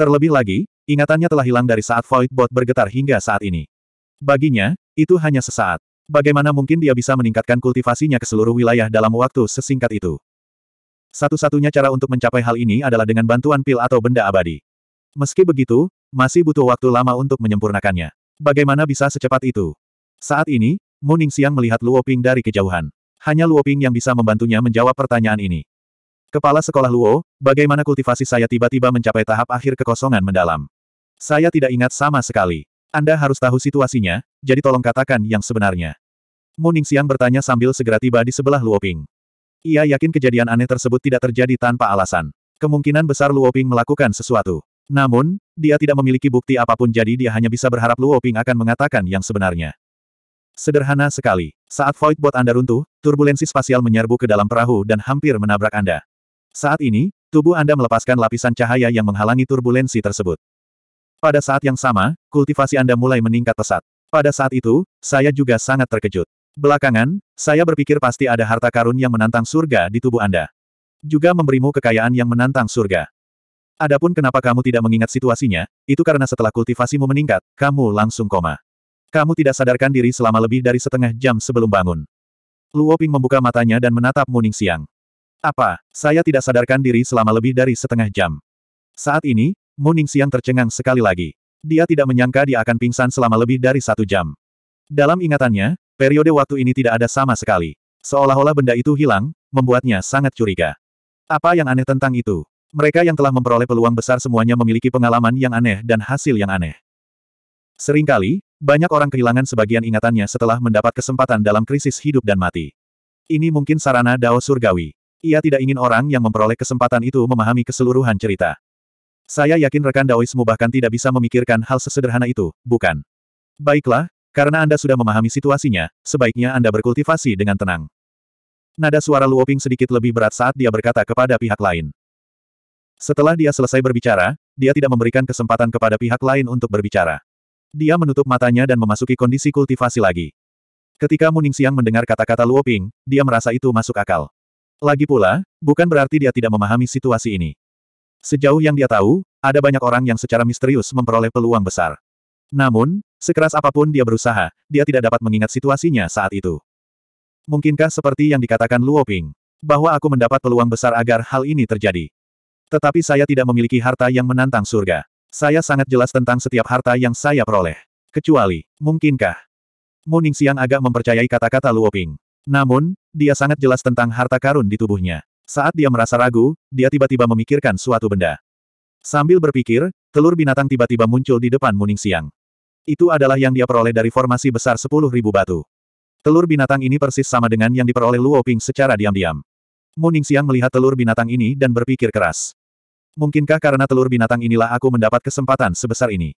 Terlebih lagi, ingatannya telah hilang dari saat Void Bot bergetar hingga saat ini. Baginya, itu hanya sesaat. Bagaimana mungkin dia bisa meningkatkan kultivasinya ke seluruh wilayah dalam waktu sesingkat itu? Satu-satunya cara untuk mencapai hal ini adalah dengan bantuan pil atau benda abadi. Meski begitu, masih butuh waktu lama untuk menyempurnakannya. Bagaimana bisa secepat itu? Saat ini, Muning Siang melihat Luo Ping dari kejauhan. Hanya Luo Ping yang bisa membantunya menjawab pertanyaan ini. Kepala Sekolah Luo, bagaimana kultivasi saya tiba-tiba mencapai tahap akhir kekosongan mendalam? Saya tidak ingat sama sekali. Anda harus tahu situasinya, jadi tolong katakan yang sebenarnya. Muning Siang bertanya sambil segera tiba di sebelah Luo Ping. Ia yakin kejadian aneh tersebut tidak terjadi tanpa alasan. Kemungkinan besar Luo Ping melakukan sesuatu. Namun, dia tidak memiliki bukti apapun jadi dia hanya bisa berharap Luo Ping akan mengatakan yang sebenarnya. Sederhana sekali. Saat Void bot Anda runtuh, turbulensi spasial menyerbu ke dalam perahu dan hampir menabrak Anda. Saat ini, tubuh Anda melepaskan lapisan cahaya yang menghalangi turbulensi tersebut. Pada saat yang sama, kultivasi Anda mulai meningkat pesat. Pada saat itu, saya juga sangat terkejut. Belakangan, saya berpikir pasti ada harta karun yang menantang surga di tubuh Anda. Juga memberimu kekayaan yang menantang surga. Adapun kenapa kamu tidak mengingat situasinya, itu karena setelah kultivasimu meningkat, kamu langsung koma. Kamu tidak sadarkan diri selama lebih dari setengah jam sebelum bangun. Luoping membuka matanya dan menatap Muning Siang. Apa, saya tidak sadarkan diri selama lebih dari setengah jam. Saat ini, Muning Siang tercengang sekali lagi. Dia tidak menyangka dia akan pingsan selama lebih dari satu jam. Dalam ingatannya, periode waktu ini tidak ada sama sekali. Seolah-olah benda itu hilang, membuatnya sangat curiga. Apa yang aneh tentang itu? Mereka yang telah memperoleh peluang besar semuanya memiliki pengalaman yang aneh dan hasil yang aneh. Seringkali, banyak orang kehilangan sebagian ingatannya setelah mendapat kesempatan dalam krisis hidup dan mati. Ini mungkin sarana Dao Surgawi. Ia tidak ingin orang yang memperoleh kesempatan itu memahami keseluruhan cerita. Saya yakin rekan Daoismu bahkan tidak bisa memikirkan hal sesederhana itu, bukan? Baiklah, karena Anda sudah memahami situasinya, sebaiknya Anda berkultivasi dengan tenang. Nada suara Luoping sedikit lebih berat saat dia berkata kepada pihak lain. Setelah dia selesai berbicara, dia tidak memberikan kesempatan kepada pihak lain untuk berbicara. Dia menutup matanya dan memasuki kondisi kultivasi lagi. Ketika Muning Siang mendengar kata-kata Luoping, dia merasa itu masuk akal. Lagi pula, bukan berarti dia tidak memahami situasi ini. Sejauh yang dia tahu, ada banyak orang yang secara misterius memperoleh peluang besar. Namun, sekeras apapun dia berusaha, dia tidak dapat mengingat situasinya saat itu. Mungkinkah seperti yang dikatakan Luo Ping, bahwa aku mendapat peluang besar agar hal ini terjadi? Tetapi saya tidak memiliki harta yang menantang surga. Saya sangat jelas tentang setiap harta yang saya peroleh. Kecuali, mungkinkah? Muning Siang agak mempercayai kata-kata Luo Ping. Namun, dia sangat jelas tentang harta karun di tubuhnya. Saat dia merasa ragu, dia tiba-tiba memikirkan suatu benda. Sambil berpikir, telur binatang tiba-tiba muncul di depan Muning Siang. Itu adalah yang dia peroleh dari formasi besar ribu batu. Telur binatang ini persis sama dengan yang diperoleh Luo Ping secara diam-diam. Muning Siang melihat telur binatang ini dan berpikir keras. Mungkinkah karena telur binatang inilah aku mendapat kesempatan sebesar ini?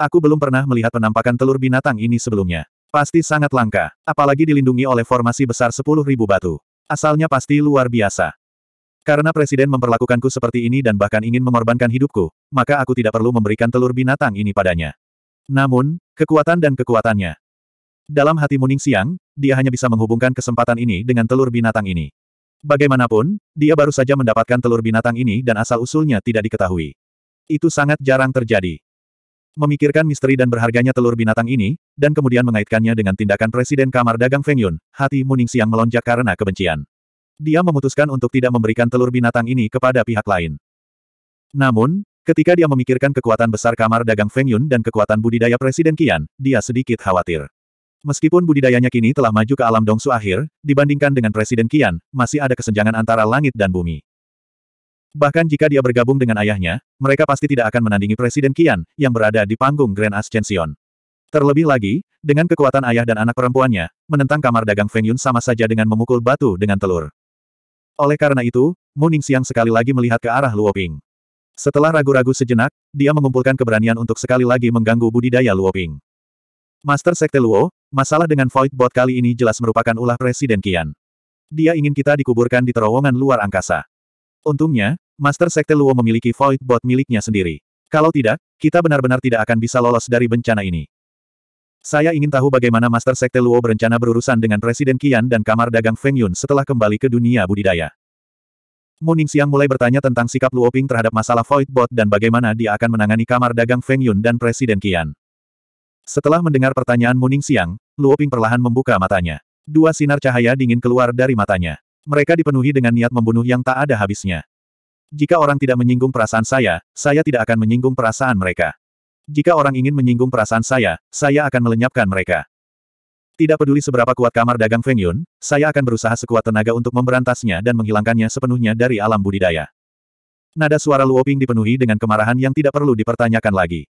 Aku belum pernah melihat penampakan telur binatang ini sebelumnya. Pasti sangat langka, apalagi dilindungi oleh formasi besar sepuluh ribu batu. Asalnya pasti luar biasa. Karena presiden memperlakukanku seperti ini dan bahkan ingin mengorbankan hidupku, maka aku tidak perlu memberikan telur binatang ini padanya. Namun, kekuatan dan kekuatannya. Dalam hati Muning Siang, dia hanya bisa menghubungkan kesempatan ini dengan telur binatang ini. Bagaimanapun, dia baru saja mendapatkan telur binatang ini dan asal-usulnya tidak diketahui. Itu sangat jarang terjadi. Memikirkan misteri dan berharganya telur binatang ini, dan kemudian mengaitkannya dengan tindakan Presiden Kamar Dagang Feng Yun, hati Muning Siang melonjak karena kebencian. Dia memutuskan untuk tidak memberikan telur binatang ini kepada pihak lain. Namun, ketika dia memikirkan kekuatan besar Kamar Dagang Feng Yun dan kekuatan budidaya Presiden Qian, dia sedikit khawatir. Meskipun budidayanya kini telah maju ke alam dongsu akhir, dibandingkan dengan Presiden Qian, masih ada kesenjangan antara langit dan bumi. Bahkan jika dia bergabung dengan ayahnya, mereka pasti tidak akan menandingi Presiden Kian, yang berada di panggung Grand Ascension. Terlebih lagi, dengan kekuatan ayah dan anak perempuannya, menentang kamar dagang Feng Yun sama saja dengan memukul batu dengan telur. Oleh karena itu, Muning Siang sekali lagi melihat ke arah Luo Ping. Setelah ragu-ragu sejenak, dia mengumpulkan keberanian untuk sekali lagi mengganggu budidaya Luo Ping. Master Sekte Luo, masalah dengan Void Bot kali ini jelas merupakan ulah Presiden Kian. Dia ingin kita dikuburkan di terowongan luar angkasa. Untungnya, Master Sekte Luo memiliki Void Bot miliknya sendiri. Kalau tidak, kita benar-benar tidak akan bisa lolos dari bencana ini. Saya ingin tahu bagaimana Master Sekte Luo berencana berurusan dengan Presiden Qian dan Kamar Dagang Feng Yun setelah kembali ke dunia budidaya. Muning Siang mulai bertanya tentang sikap Luo Ping terhadap masalah Void Bot dan bagaimana dia akan menangani Kamar Dagang Feng Yun dan Presiden Qian. Setelah mendengar pertanyaan Muning Siang, Luo Ping perlahan membuka matanya. Dua sinar cahaya dingin keluar dari matanya. Mereka dipenuhi dengan niat membunuh yang tak ada habisnya. Jika orang tidak menyinggung perasaan saya, saya tidak akan menyinggung perasaan mereka. Jika orang ingin menyinggung perasaan saya, saya akan melenyapkan mereka. Tidak peduli seberapa kuat kamar dagang Feng Yun, saya akan berusaha sekuat tenaga untuk memberantasnya dan menghilangkannya sepenuhnya dari alam budidaya. Nada suara Luoping dipenuhi dengan kemarahan yang tidak perlu dipertanyakan lagi.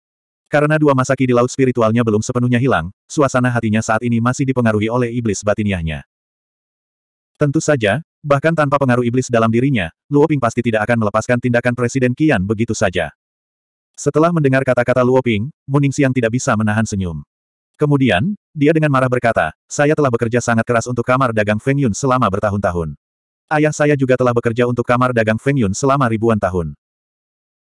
Karena dua masaki di laut spiritualnya belum sepenuhnya hilang, suasana hatinya saat ini masih dipengaruhi oleh iblis batiniahnya. Tentu saja, bahkan tanpa pengaruh iblis dalam dirinya, Luo Ping pasti tidak akan melepaskan tindakan Presiden Qian begitu saja. Setelah mendengar kata-kata Luo Ping, Muning Siang tidak bisa menahan senyum. Kemudian, dia dengan marah berkata, saya telah bekerja sangat keras untuk kamar dagang Feng Yun selama bertahun-tahun. Ayah saya juga telah bekerja untuk kamar dagang Feng Yun selama ribuan tahun.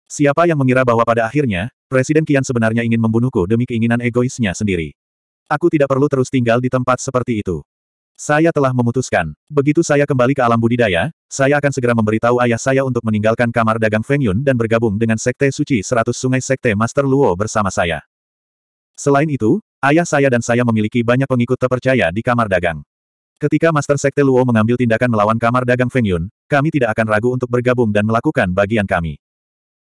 Siapa yang mengira bahwa pada akhirnya, Presiden Qian sebenarnya ingin membunuhku demi keinginan egoisnya sendiri. Aku tidak perlu terus tinggal di tempat seperti itu. Saya telah memutuskan. Begitu saya kembali ke alam budidaya, saya akan segera memberitahu ayah saya untuk meninggalkan kamar dagang Feng Yun dan bergabung dengan Sekte Suci 100 Sungai Sekte Master Luo bersama saya. Selain itu, ayah saya dan saya memiliki banyak pengikut terpercaya di kamar dagang. Ketika Master Sekte Luo mengambil tindakan melawan kamar dagang Feng Yun, kami tidak akan ragu untuk bergabung dan melakukan bagian kami.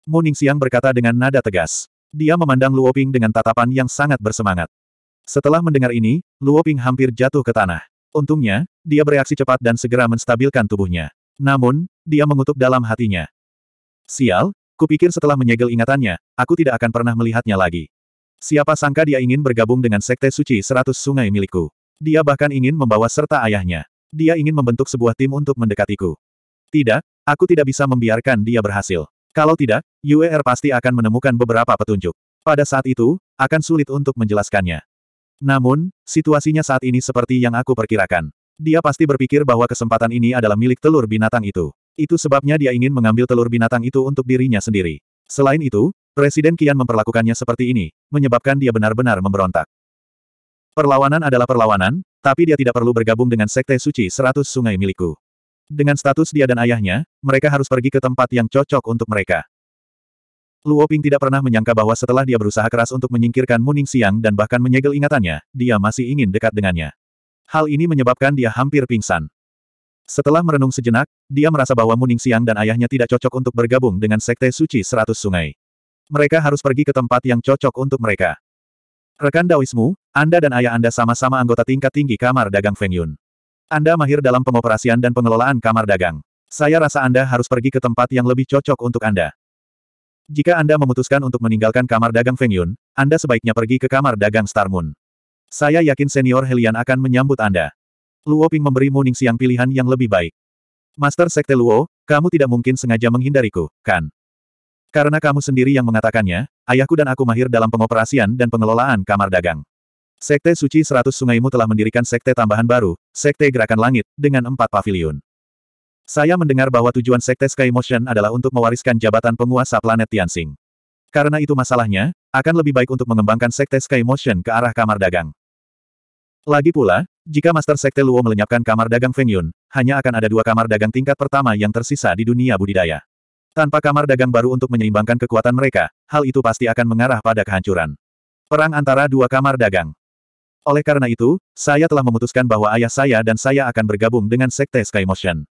Muning Siang berkata dengan nada tegas. Dia memandang Luo Ping dengan tatapan yang sangat bersemangat. Setelah mendengar ini, Luo Ping hampir jatuh ke tanah. Untungnya, dia bereaksi cepat dan segera menstabilkan tubuhnya. Namun, dia mengutuk dalam hatinya. Sial, kupikir setelah menyegel ingatannya, aku tidak akan pernah melihatnya lagi. Siapa sangka dia ingin bergabung dengan Sekte Suci Seratus Sungai milikku. Dia bahkan ingin membawa serta ayahnya. Dia ingin membentuk sebuah tim untuk mendekatiku. Tidak, aku tidak bisa membiarkan dia berhasil. Kalau tidak, UER pasti akan menemukan beberapa petunjuk. Pada saat itu, akan sulit untuk menjelaskannya. Namun, situasinya saat ini seperti yang aku perkirakan. Dia pasti berpikir bahwa kesempatan ini adalah milik telur binatang itu. Itu sebabnya dia ingin mengambil telur binatang itu untuk dirinya sendiri. Selain itu, Presiden Kian memperlakukannya seperti ini, menyebabkan dia benar-benar memberontak. Perlawanan adalah perlawanan, tapi dia tidak perlu bergabung dengan Sekte Suci Seratus Sungai Milikku. Dengan status dia dan ayahnya, mereka harus pergi ke tempat yang cocok untuk mereka. Luo Ping tidak pernah menyangka bahwa setelah dia berusaha keras untuk menyingkirkan Muning Siang dan bahkan menyegel ingatannya, dia masih ingin dekat dengannya. Hal ini menyebabkan dia hampir pingsan. Setelah merenung sejenak, dia merasa bahwa Muning Siang dan ayahnya tidak cocok untuk bergabung dengan Sekte Suci Seratus Sungai. Mereka harus pergi ke tempat yang cocok untuk mereka. Rekan Daoismu, Anda dan ayah Anda sama-sama anggota tingkat tinggi Kamar Dagang Feng Yun. Anda mahir dalam pengoperasian dan pengelolaan kamar dagang. Saya rasa Anda harus pergi ke tempat yang lebih cocok untuk Anda. Jika Anda memutuskan untuk meninggalkan kamar dagang Feng Yun, Anda sebaiknya pergi ke kamar dagang Star Moon. Saya yakin senior Helian akan menyambut Anda. Luo Ping memberi Muning Siang pilihan yang lebih baik. Master Sekte Luo, kamu tidak mungkin sengaja menghindariku, kan? Karena kamu sendiri yang mengatakannya, ayahku dan aku mahir dalam pengoperasian dan pengelolaan kamar dagang. Sekte Suci 100 Sungaimu telah mendirikan sekte tambahan baru, Sekte Gerakan Langit, dengan empat pavilion. Saya mendengar bahwa tujuan Sekte Sky Motion adalah untuk mewariskan jabatan penguasa planet Tianxing. Karena itu masalahnya, akan lebih baik untuk mengembangkan Sekte Sky Motion ke arah kamar dagang. Lagi pula, jika Master Sekte Luo melenyapkan kamar dagang Feng Yun, hanya akan ada dua kamar dagang tingkat pertama yang tersisa di dunia budidaya. Tanpa kamar dagang baru untuk menyeimbangkan kekuatan mereka, hal itu pasti akan mengarah pada kehancuran. Perang antara dua kamar dagang. Oleh karena itu, saya telah memutuskan bahwa ayah saya dan saya akan bergabung dengan Sekte Sky Motion.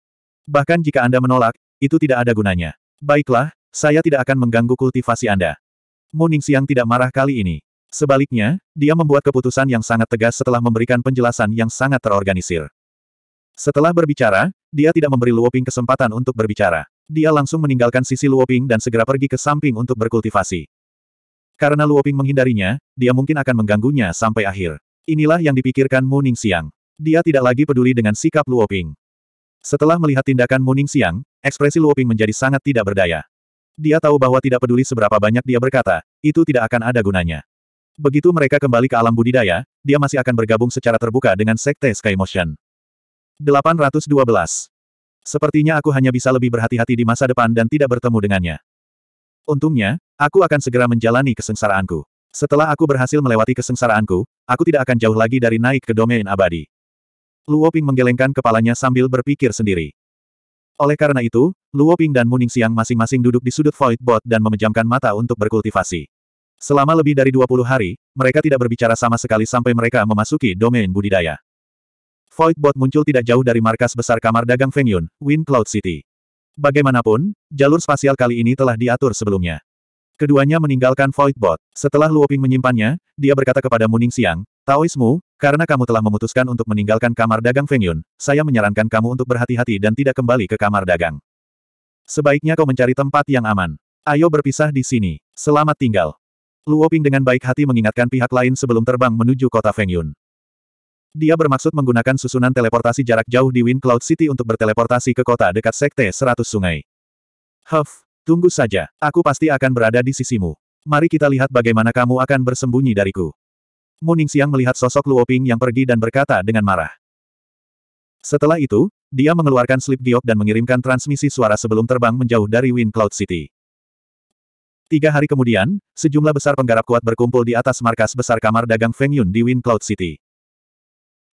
Bahkan jika Anda menolak, itu tidak ada gunanya. Baiklah, saya tidak akan mengganggu kultivasi Anda. Muning Siang tidak marah kali ini. Sebaliknya, dia membuat keputusan yang sangat tegas setelah memberikan penjelasan yang sangat terorganisir. Setelah berbicara, dia tidak memberi Luoping kesempatan untuk berbicara. Dia langsung meninggalkan sisi Luoping dan segera pergi ke samping untuk berkultivasi. Karena Luoping menghindarinya, dia mungkin akan mengganggunya sampai akhir. Inilah yang dipikirkan Muning Siang. Dia tidak lagi peduli dengan sikap Luoping. Setelah melihat tindakan Muning Siang, ekspresi Luoping menjadi sangat tidak berdaya. Dia tahu bahwa tidak peduli seberapa banyak dia berkata, itu tidak akan ada gunanya. Begitu mereka kembali ke alam budidaya, dia masih akan bergabung secara terbuka dengan Sekte Sky Motion. 812. Sepertinya aku hanya bisa lebih berhati-hati di masa depan dan tidak bertemu dengannya. Untungnya, aku akan segera menjalani kesengsaraanku. Setelah aku berhasil melewati kesengsaraanku, aku tidak akan jauh lagi dari naik ke domain abadi. Luo Ping menggelengkan kepalanya sambil berpikir sendiri. Oleh karena itu, Luo Ping dan Muning Siang masing-masing duduk di sudut Void Bot dan memejamkan mata untuk berkultivasi. Selama lebih dari 20 hari, mereka tidak berbicara sama sekali sampai mereka memasuki domain budidaya. Void Bot muncul tidak jauh dari markas besar kamar dagang Feng Yun, Wind Cloud City. Bagaimanapun, jalur spasial kali ini telah diatur sebelumnya. Keduanya meninggalkan Void Bot. Setelah Luoping menyimpannya, dia berkata kepada Muning Siang, Taoismu, karena kamu telah memutuskan untuk meninggalkan kamar dagang Feng Yun, saya menyarankan kamu untuk berhati-hati dan tidak kembali ke kamar dagang. Sebaiknya kau mencari tempat yang aman. Ayo berpisah di sini. Selamat tinggal. Luo Ping dengan baik hati mengingatkan pihak lain sebelum terbang menuju kota Feng Yun. Dia bermaksud menggunakan susunan teleportasi jarak jauh di Wind Cloud City untuk berteleportasi ke kota dekat Sekte 100 Sungai. Huff, tunggu saja, aku pasti akan berada di sisimu. Mari kita lihat bagaimana kamu akan bersembunyi dariku. Muning Siang melihat sosok Luo Ping yang pergi dan berkata dengan marah. Setelah itu, dia mengeluarkan slip giok dan mengirimkan transmisi suara sebelum terbang menjauh dari Wind Cloud City. Tiga hari kemudian, sejumlah besar penggarap kuat berkumpul di atas markas besar kamar dagang Feng Yun di Wind Cloud City.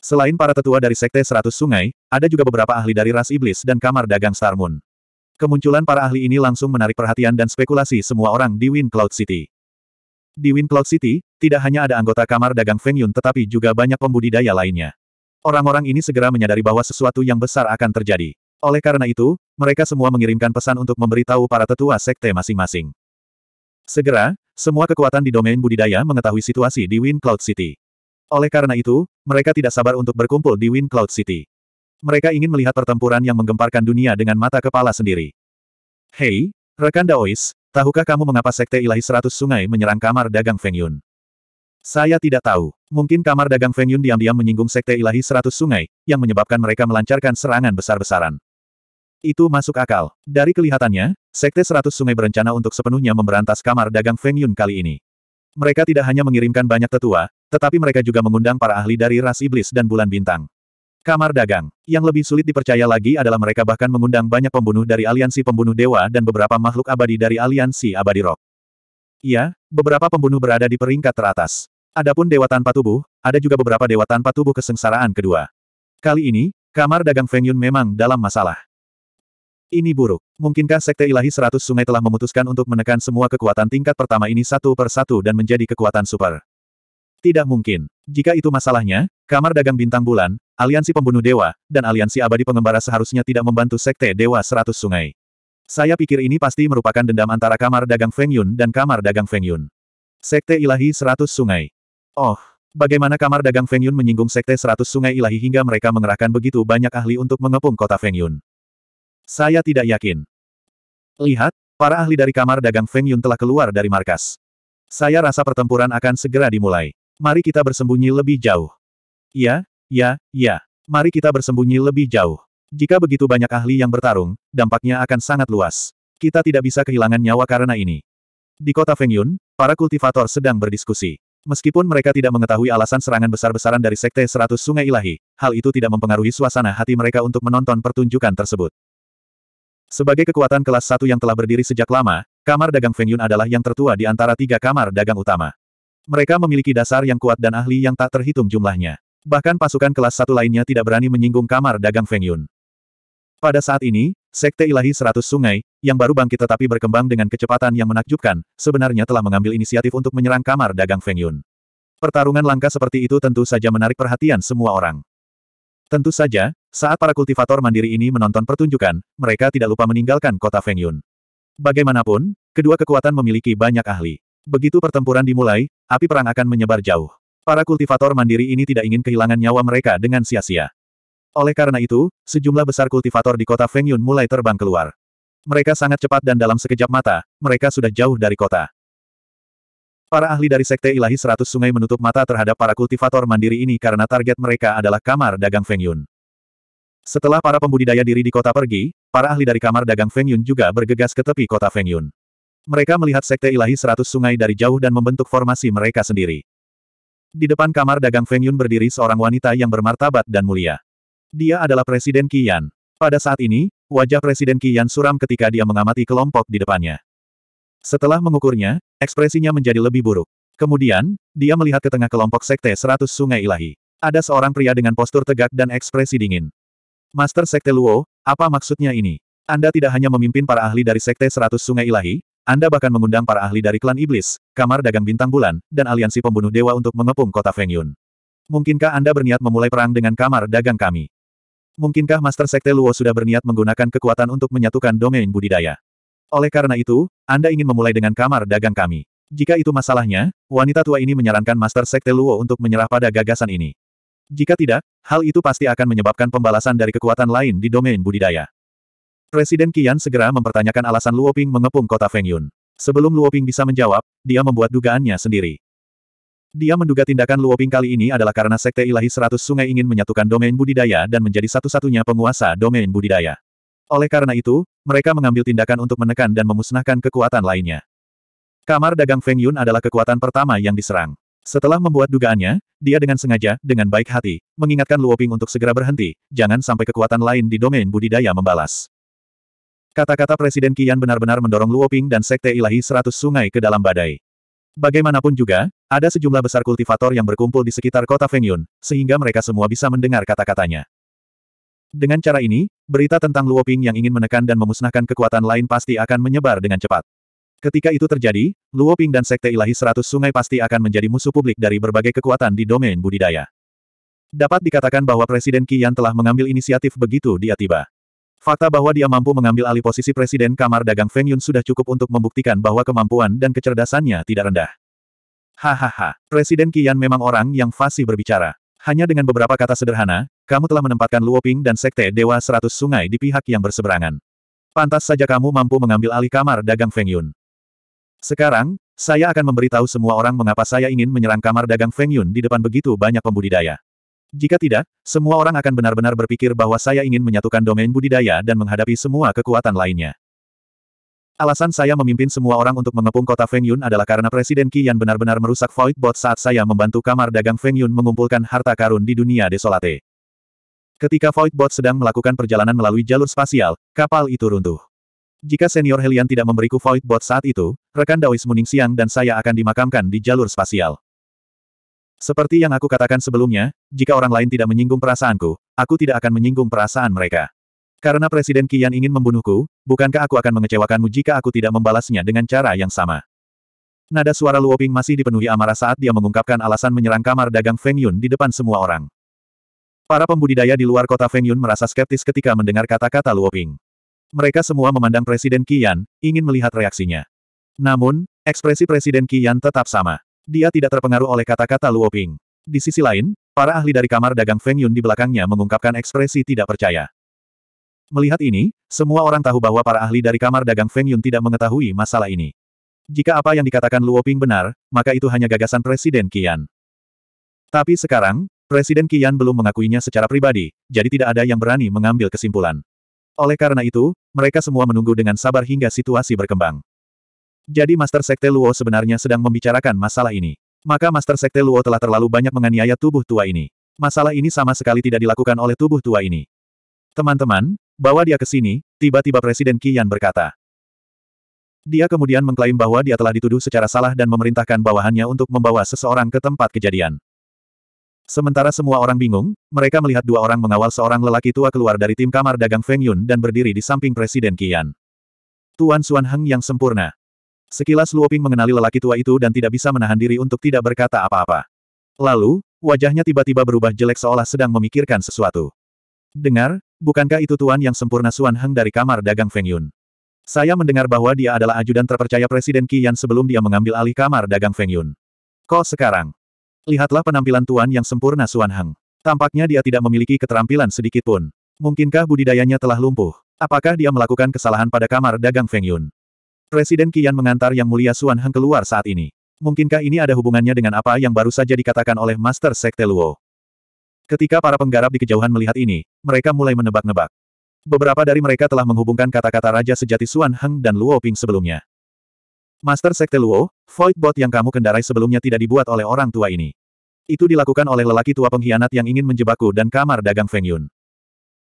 Selain para tetua dari Sekte Seratus Sungai, ada juga beberapa ahli dari ras iblis dan kamar dagang Star Moon. Kemunculan para ahli ini langsung menarik perhatian dan spekulasi semua orang di Wind Cloud City. Di Wind Cloud City, tidak hanya ada anggota kamar dagang Feng Yun tetapi juga banyak pembudidaya lainnya. Orang-orang ini segera menyadari bahwa sesuatu yang besar akan terjadi. Oleh karena itu, mereka semua mengirimkan pesan untuk memberitahu para tetua sekte masing-masing. Segera, semua kekuatan di domain budidaya mengetahui situasi di Wind Cloud City. Oleh karena itu, mereka tidak sabar untuk berkumpul di Wind Cloud City. Mereka ingin melihat pertempuran yang menggemparkan dunia dengan mata kepala sendiri. Hei, rekan Daois, Tahukah kamu mengapa Sekte Ilahi Seratus Sungai menyerang kamar dagang Feng Yun? Saya tidak tahu. Mungkin kamar dagang Feng Yun diam-diam menyinggung Sekte Ilahi Seratus Sungai, yang menyebabkan mereka melancarkan serangan besar-besaran. Itu masuk akal. Dari kelihatannya, Sekte Seratus Sungai berencana untuk sepenuhnya memberantas kamar dagang Feng Yun kali ini. Mereka tidak hanya mengirimkan banyak tetua, tetapi mereka juga mengundang para ahli dari ras iblis dan bulan bintang. Kamar dagang. Yang lebih sulit dipercaya lagi adalah mereka bahkan mengundang banyak pembunuh dari aliansi pembunuh dewa dan beberapa makhluk abadi dari aliansi abadi rock. Iya, beberapa pembunuh berada di peringkat teratas. Adapun dewa tanpa tubuh, ada juga beberapa dewa tanpa tubuh kesengsaraan kedua. Kali ini, kamar dagang Feng Yun memang dalam masalah. Ini buruk. Mungkinkah Sekte Ilahi Seratus Sungai telah memutuskan untuk menekan semua kekuatan tingkat pertama ini satu per satu dan menjadi kekuatan super? Tidak mungkin. Jika itu masalahnya, Kamar Dagang Bintang Bulan, Aliansi Pembunuh Dewa, dan Aliansi Abadi Pengembara seharusnya tidak membantu Sekte Dewa Seratus Sungai. Saya pikir ini pasti merupakan dendam antara Kamar Dagang Feng Yun dan Kamar Dagang Feng Yun. Sekte Ilahi Seratus Sungai. Oh, bagaimana Kamar Dagang Feng Yun menyinggung Sekte Seratus Sungai Ilahi hingga mereka mengerahkan begitu banyak ahli untuk mengepung kota Feng Yun. Saya tidak yakin. Lihat, para ahli dari Kamar Dagang Feng Yun telah keluar dari markas. Saya rasa pertempuran akan segera dimulai. Mari kita bersembunyi lebih jauh. Ya, ya, ya. Mari kita bersembunyi lebih jauh. Jika begitu banyak ahli yang bertarung, dampaknya akan sangat luas. Kita tidak bisa kehilangan nyawa karena ini. Di kota Fengyun, para kultivator sedang berdiskusi. Meskipun mereka tidak mengetahui alasan serangan besar-besaran dari Sekte Seratus Sungai Ilahi, hal itu tidak mempengaruhi suasana hati mereka untuk menonton pertunjukan tersebut. Sebagai kekuatan kelas satu yang telah berdiri sejak lama, kamar dagang Fengyun adalah yang tertua di antara tiga kamar dagang utama. Mereka memiliki dasar yang kuat dan ahli yang tak terhitung jumlahnya. Bahkan pasukan kelas satu lainnya tidak berani menyinggung kamar dagang Feng Yun. Pada saat ini, Sekte Ilahi Seratus Sungai, yang baru bangkit tetapi berkembang dengan kecepatan yang menakjubkan, sebenarnya telah mengambil inisiatif untuk menyerang kamar dagang Feng Yun. Pertarungan langka seperti itu tentu saja menarik perhatian semua orang. Tentu saja, saat para kultivator mandiri ini menonton pertunjukan, mereka tidak lupa meninggalkan kota Feng Yun. Bagaimanapun, kedua kekuatan memiliki banyak ahli. Begitu pertempuran dimulai, api perang akan menyebar jauh. Para kultivator mandiri ini tidak ingin kehilangan nyawa mereka dengan sia-sia. Oleh karena itu, sejumlah besar kultivator di kota Fengyun mulai terbang keluar. Mereka sangat cepat dan dalam sekejap mata, mereka sudah jauh dari kota. Para ahli dari Sekte Ilahi Seratus Sungai menutup mata terhadap para kultivator mandiri ini karena target mereka adalah kamar dagang Fengyun. Setelah para pembudidaya diri di kota pergi, para ahli dari kamar dagang Fengyun juga bergegas ke tepi kota Fengyun. Mereka melihat sekte ilahi seratus sungai dari jauh dan membentuk formasi mereka sendiri. Di depan kamar dagang Feng Yun berdiri seorang wanita yang bermartabat dan mulia. Dia adalah Presiden Qian. Pada saat ini, wajah Presiden Qian suram ketika dia mengamati kelompok di depannya. Setelah mengukurnya, ekspresinya menjadi lebih buruk. Kemudian, dia melihat ke tengah kelompok sekte seratus sungai ilahi. Ada seorang pria dengan postur tegak dan ekspresi dingin. Master Sekte Luo, apa maksudnya ini? Anda tidak hanya memimpin para ahli dari Sekte Seratus Sungai Ilahi, anda bahkan mengundang para ahli dari klan iblis, kamar dagang bintang bulan, dan aliansi pembunuh dewa untuk mengepung kota Fengyun. Mungkinkah Anda berniat memulai perang dengan kamar dagang kami? Mungkinkah Master Sekte Luo sudah berniat menggunakan kekuatan untuk menyatukan domain budidaya? Oleh karena itu, Anda ingin memulai dengan kamar dagang kami. Jika itu masalahnya, wanita tua ini menyarankan Master Sekte Luo untuk menyerah pada gagasan ini. Jika tidak, hal itu pasti akan menyebabkan pembalasan dari kekuatan lain di domain budidaya. Presiden Qian segera mempertanyakan alasan Luoping mengepung kota Fengyun. Sebelum Luoping bisa menjawab, dia membuat dugaannya sendiri. Dia menduga tindakan Luoping kali ini adalah karena Sekte Ilahi Seratus Sungai ingin menyatukan domain budidaya dan menjadi satu-satunya penguasa domain budidaya. Oleh karena itu, mereka mengambil tindakan untuk menekan dan memusnahkan kekuatan lainnya. Kamar dagang Feng Yun adalah kekuatan pertama yang diserang. Setelah membuat dugaannya, dia dengan sengaja, dengan baik hati, mengingatkan Luoping untuk segera berhenti, jangan sampai kekuatan lain di domain budidaya membalas. Kata-kata Presiden Qian benar-benar mendorong Luoping dan Sekte Ilahi Seratus Sungai ke dalam badai. Bagaimanapun juga, ada sejumlah besar kultivator yang berkumpul di sekitar kota Fengyun, sehingga mereka semua bisa mendengar kata-katanya. Dengan cara ini, berita tentang Luoping yang ingin menekan dan memusnahkan kekuatan lain pasti akan menyebar dengan cepat. Ketika itu terjadi, Luoping dan Sekte Ilahi Seratus Sungai pasti akan menjadi musuh publik dari berbagai kekuatan di domain budidaya. Dapat dikatakan bahwa Presiden Qian telah mengambil inisiatif begitu dia tiba. Fakta bahwa dia mampu mengambil alih posisi Presiden Kamar Dagang Feng Yun sudah cukup untuk membuktikan bahwa kemampuan dan kecerdasannya tidak rendah. Hahaha, Presiden Qian memang orang yang fasih berbicara. Hanya dengan beberapa kata sederhana, kamu telah menempatkan Luoping dan Sekte Dewa Seratus Sungai di pihak yang berseberangan. Pantas saja kamu mampu mengambil alih kamar dagang Feng Yun. Sekarang, saya akan memberitahu semua orang mengapa saya ingin menyerang kamar dagang Feng Yun di depan begitu banyak pembudidaya. Jika tidak, semua orang akan benar-benar berpikir bahwa saya ingin menyatukan domain budidaya dan menghadapi semua kekuatan lainnya. Alasan saya memimpin semua orang untuk mengepung kota Feng Yun adalah karena Presiden Qi yang benar-benar merusak Void Bot saat saya membantu kamar dagang Feng Yun mengumpulkan harta karun di dunia desolate. Ketika Void Bot sedang melakukan perjalanan melalui jalur spasial, kapal itu runtuh. Jika senior Helian tidak memberiku Void Bot saat itu, rekan Daois Muning Siang dan saya akan dimakamkan di jalur spasial. Seperti yang aku katakan sebelumnya, jika orang lain tidak menyinggung perasaanku, aku tidak akan menyinggung perasaan mereka. Karena Presiden Kian ingin membunuhku, bukankah aku akan mengecewakanmu jika aku tidak membalasnya dengan cara yang sama? Nada suara Luoping masih dipenuhi amarah saat dia mengungkapkan alasan menyerang kamar dagang Feng Yun di depan semua orang. Para pembudidaya di luar kota Feng Yun merasa skeptis ketika mendengar kata-kata Luoping. Mereka semua memandang Presiden Qian, ingin melihat reaksinya. Namun, ekspresi Presiden Qian tetap sama. Dia tidak terpengaruh oleh kata-kata Luo Ping. Di sisi lain, para ahli dari kamar dagang Feng Yun di belakangnya mengungkapkan ekspresi tidak percaya. Melihat ini, semua orang tahu bahwa para ahli dari kamar dagang Feng Yun tidak mengetahui masalah ini. Jika apa yang dikatakan Luo Ping benar, maka itu hanya gagasan Presiden Qian. Tapi sekarang, Presiden Qian belum mengakuinya secara pribadi, jadi tidak ada yang berani mengambil kesimpulan. Oleh karena itu, mereka semua menunggu dengan sabar hingga situasi berkembang. Jadi Master Sekte Luo sebenarnya sedang membicarakan masalah ini. Maka Master Sekte Luo telah terlalu banyak menganiaya tubuh tua ini. Masalah ini sama sekali tidak dilakukan oleh tubuh tua ini. Teman-teman, bawa dia ke sini, tiba-tiba Presiden Qian berkata. Dia kemudian mengklaim bahwa dia telah dituduh secara salah dan memerintahkan bawahannya untuk membawa seseorang ke tempat kejadian. Sementara semua orang bingung, mereka melihat dua orang mengawal seorang lelaki tua keluar dari tim kamar dagang Feng Yun dan berdiri di samping Presiden Qian. Tuan Xuan Heng yang sempurna. Sekilas Luoping mengenali lelaki tua itu dan tidak bisa menahan diri untuk tidak berkata apa-apa. Lalu, wajahnya tiba-tiba berubah jelek seolah sedang memikirkan sesuatu. Dengar, bukankah itu tuan yang sempurna Suan Heng dari kamar dagang Feng Yun? Saya mendengar bahwa dia adalah ajudan terpercaya Presiden Qian sebelum dia mengambil alih kamar dagang Feng Yun. Kok sekarang? Lihatlah penampilan tuan yang sempurna Suan Heng. Tampaknya dia tidak memiliki keterampilan sedikit pun. Mungkinkah budidayanya telah lumpuh? Apakah dia melakukan kesalahan pada kamar dagang Feng Yun? Presiden kian mengantar Yang Mulia Suan Heng keluar saat ini. Mungkinkah ini ada hubungannya dengan apa yang baru saja dikatakan oleh Master Sekte Luo? Ketika para penggarap di kejauhan melihat ini, mereka mulai menebak-nebak. Beberapa dari mereka telah menghubungkan kata-kata Raja Sejati Suan Heng dan Luo Ping sebelumnya. Master Sekte Luo, Void Bot yang kamu kendarai sebelumnya tidak dibuat oleh orang tua ini. Itu dilakukan oleh lelaki tua pengkhianat yang ingin menjebakku dan kamar dagang Feng Yun.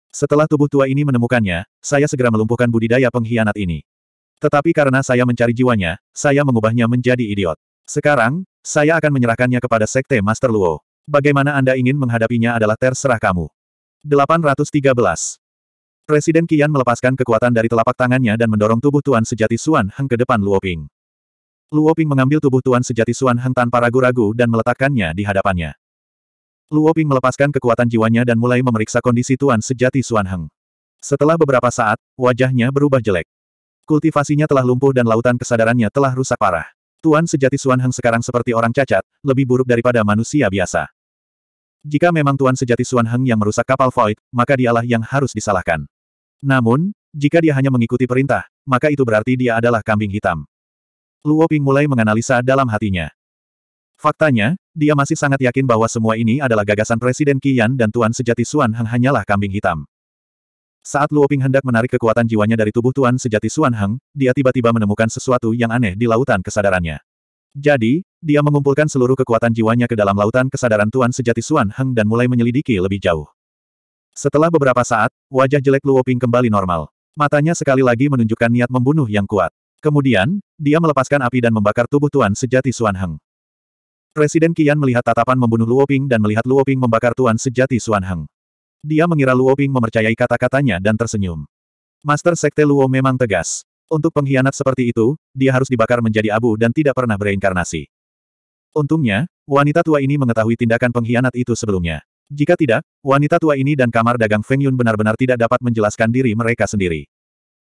Setelah tubuh tua ini menemukannya, saya segera melumpuhkan budidaya pengkhianat ini. Tetapi karena saya mencari jiwanya, saya mengubahnya menjadi idiot. Sekarang, saya akan menyerahkannya kepada Sekte Master Luo. Bagaimana Anda ingin menghadapinya adalah terserah kamu. 813. Presiden Qian melepaskan kekuatan dari telapak tangannya dan mendorong tubuh Tuan Sejati Suan Heng ke depan Luo Ping. Luo Ping mengambil tubuh Tuan Sejati Suan Heng tanpa ragu-ragu dan meletakkannya di hadapannya. Luo Ping melepaskan kekuatan jiwanya dan mulai memeriksa kondisi Tuan Sejati Suan Heng. Setelah beberapa saat, wajahnya berubah jelek. Kultivasinya telah lumpuh dan lautan kesadarannya telah rusak parah. Tuan sejati Suan Heng sekarang seperti orang cacat, lebih buruk daripada manusia biasa. Jika memang Tuan sejati Suan Heng yang merusak kapal Void, maka dialah yang harus disalahkan. Namun, jika dia hanya mengikuti perintah, maka itu berarti dia adalah kambing hitam. Luo Ping mulai menganalisa dalam hatinya. Faktanya, dia masih sangat yakin bahwa semua ini adalah gagasan Presiden Qian dan Tuan Sejati Suan Heng hanyalah kambing hitam. Saat Luo Ping hendak menarik kekuatan jiwanya dari tubuh Tuan sejati Suan Heng, dia tiba-tiba menemukan sesuatu yang aneh di lautan kesadarannya. Jadi, dia mengumpulkan seluruh kekuatan jiwanya ke dalam lautan kesadaran Tuan sejati Suan Heng dan mulai menyelidiki lebih jauh. Setelah beberapa saat, wajah jelek Luo Ping kembali normal. Matanya sekali lagi menunjukkan niat membunuh yang kuat. Kemudian, dia melepaskan api dan membakar tubuh Tuan sejati Suan Heng. Presiden Qian melihat tatapan membunuh Luo Ping dan melihat Luo Ping membakar Tuan sejati Suan Heng. Dia mengira Luo Ping memercayai kata-katanya dan tersenyum. Master Sekte Luo memang tegas. Untuk pengkhianat seperti itu, dia harus dibakar menjadi abu dan tidak pernah bereinkarnasi. Untungnya, wanita tua ini mengetahui tindakan pengkhianat itu sebelumnya. Jika tidak, wanita tua ini dan kamar dagang Feng Yun benar-benar tidak dapat menjelaskan diri mereka sendiri.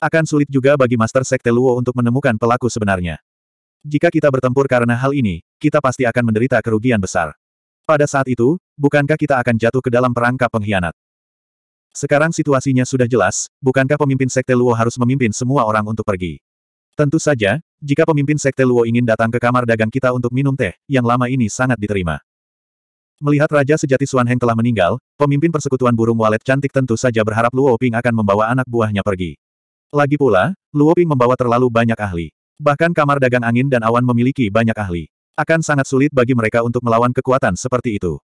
Akan sulit juga bagi Master Sekte Luo untuk menemukan pelaku sebenarnya. Jika kita bertempur karena hal ini, kita pasti akan menderita kerugian besar. Pada saat itu, bukankah kita akan jatuh ke dalam perangkap pengkhianat? Sekarang situasinya sudah jelas, bukankah pemimpin Sekte Luo harus memimpin semua orang untuk pergi? Tentu saja, jika pemimpin Sekte Luo ingin datang ke kamar dagang kita untuk minum teh, yang lama ini sangat diterima. Melihat Raja Sejati Suan Heng telah meninggal, pemimpin persekutuan burung walet cantik tentu saja berharap Luo Ping akan membawa anak buahnya pergi. Lagi pula, Luo Ping membawa terlalu banyak ahli. Bahkan kamar dagang angin dan awan memiliki banyak ahli. Akan sangat sulit bagi mereka untuk melawan kekuatan seperti itu.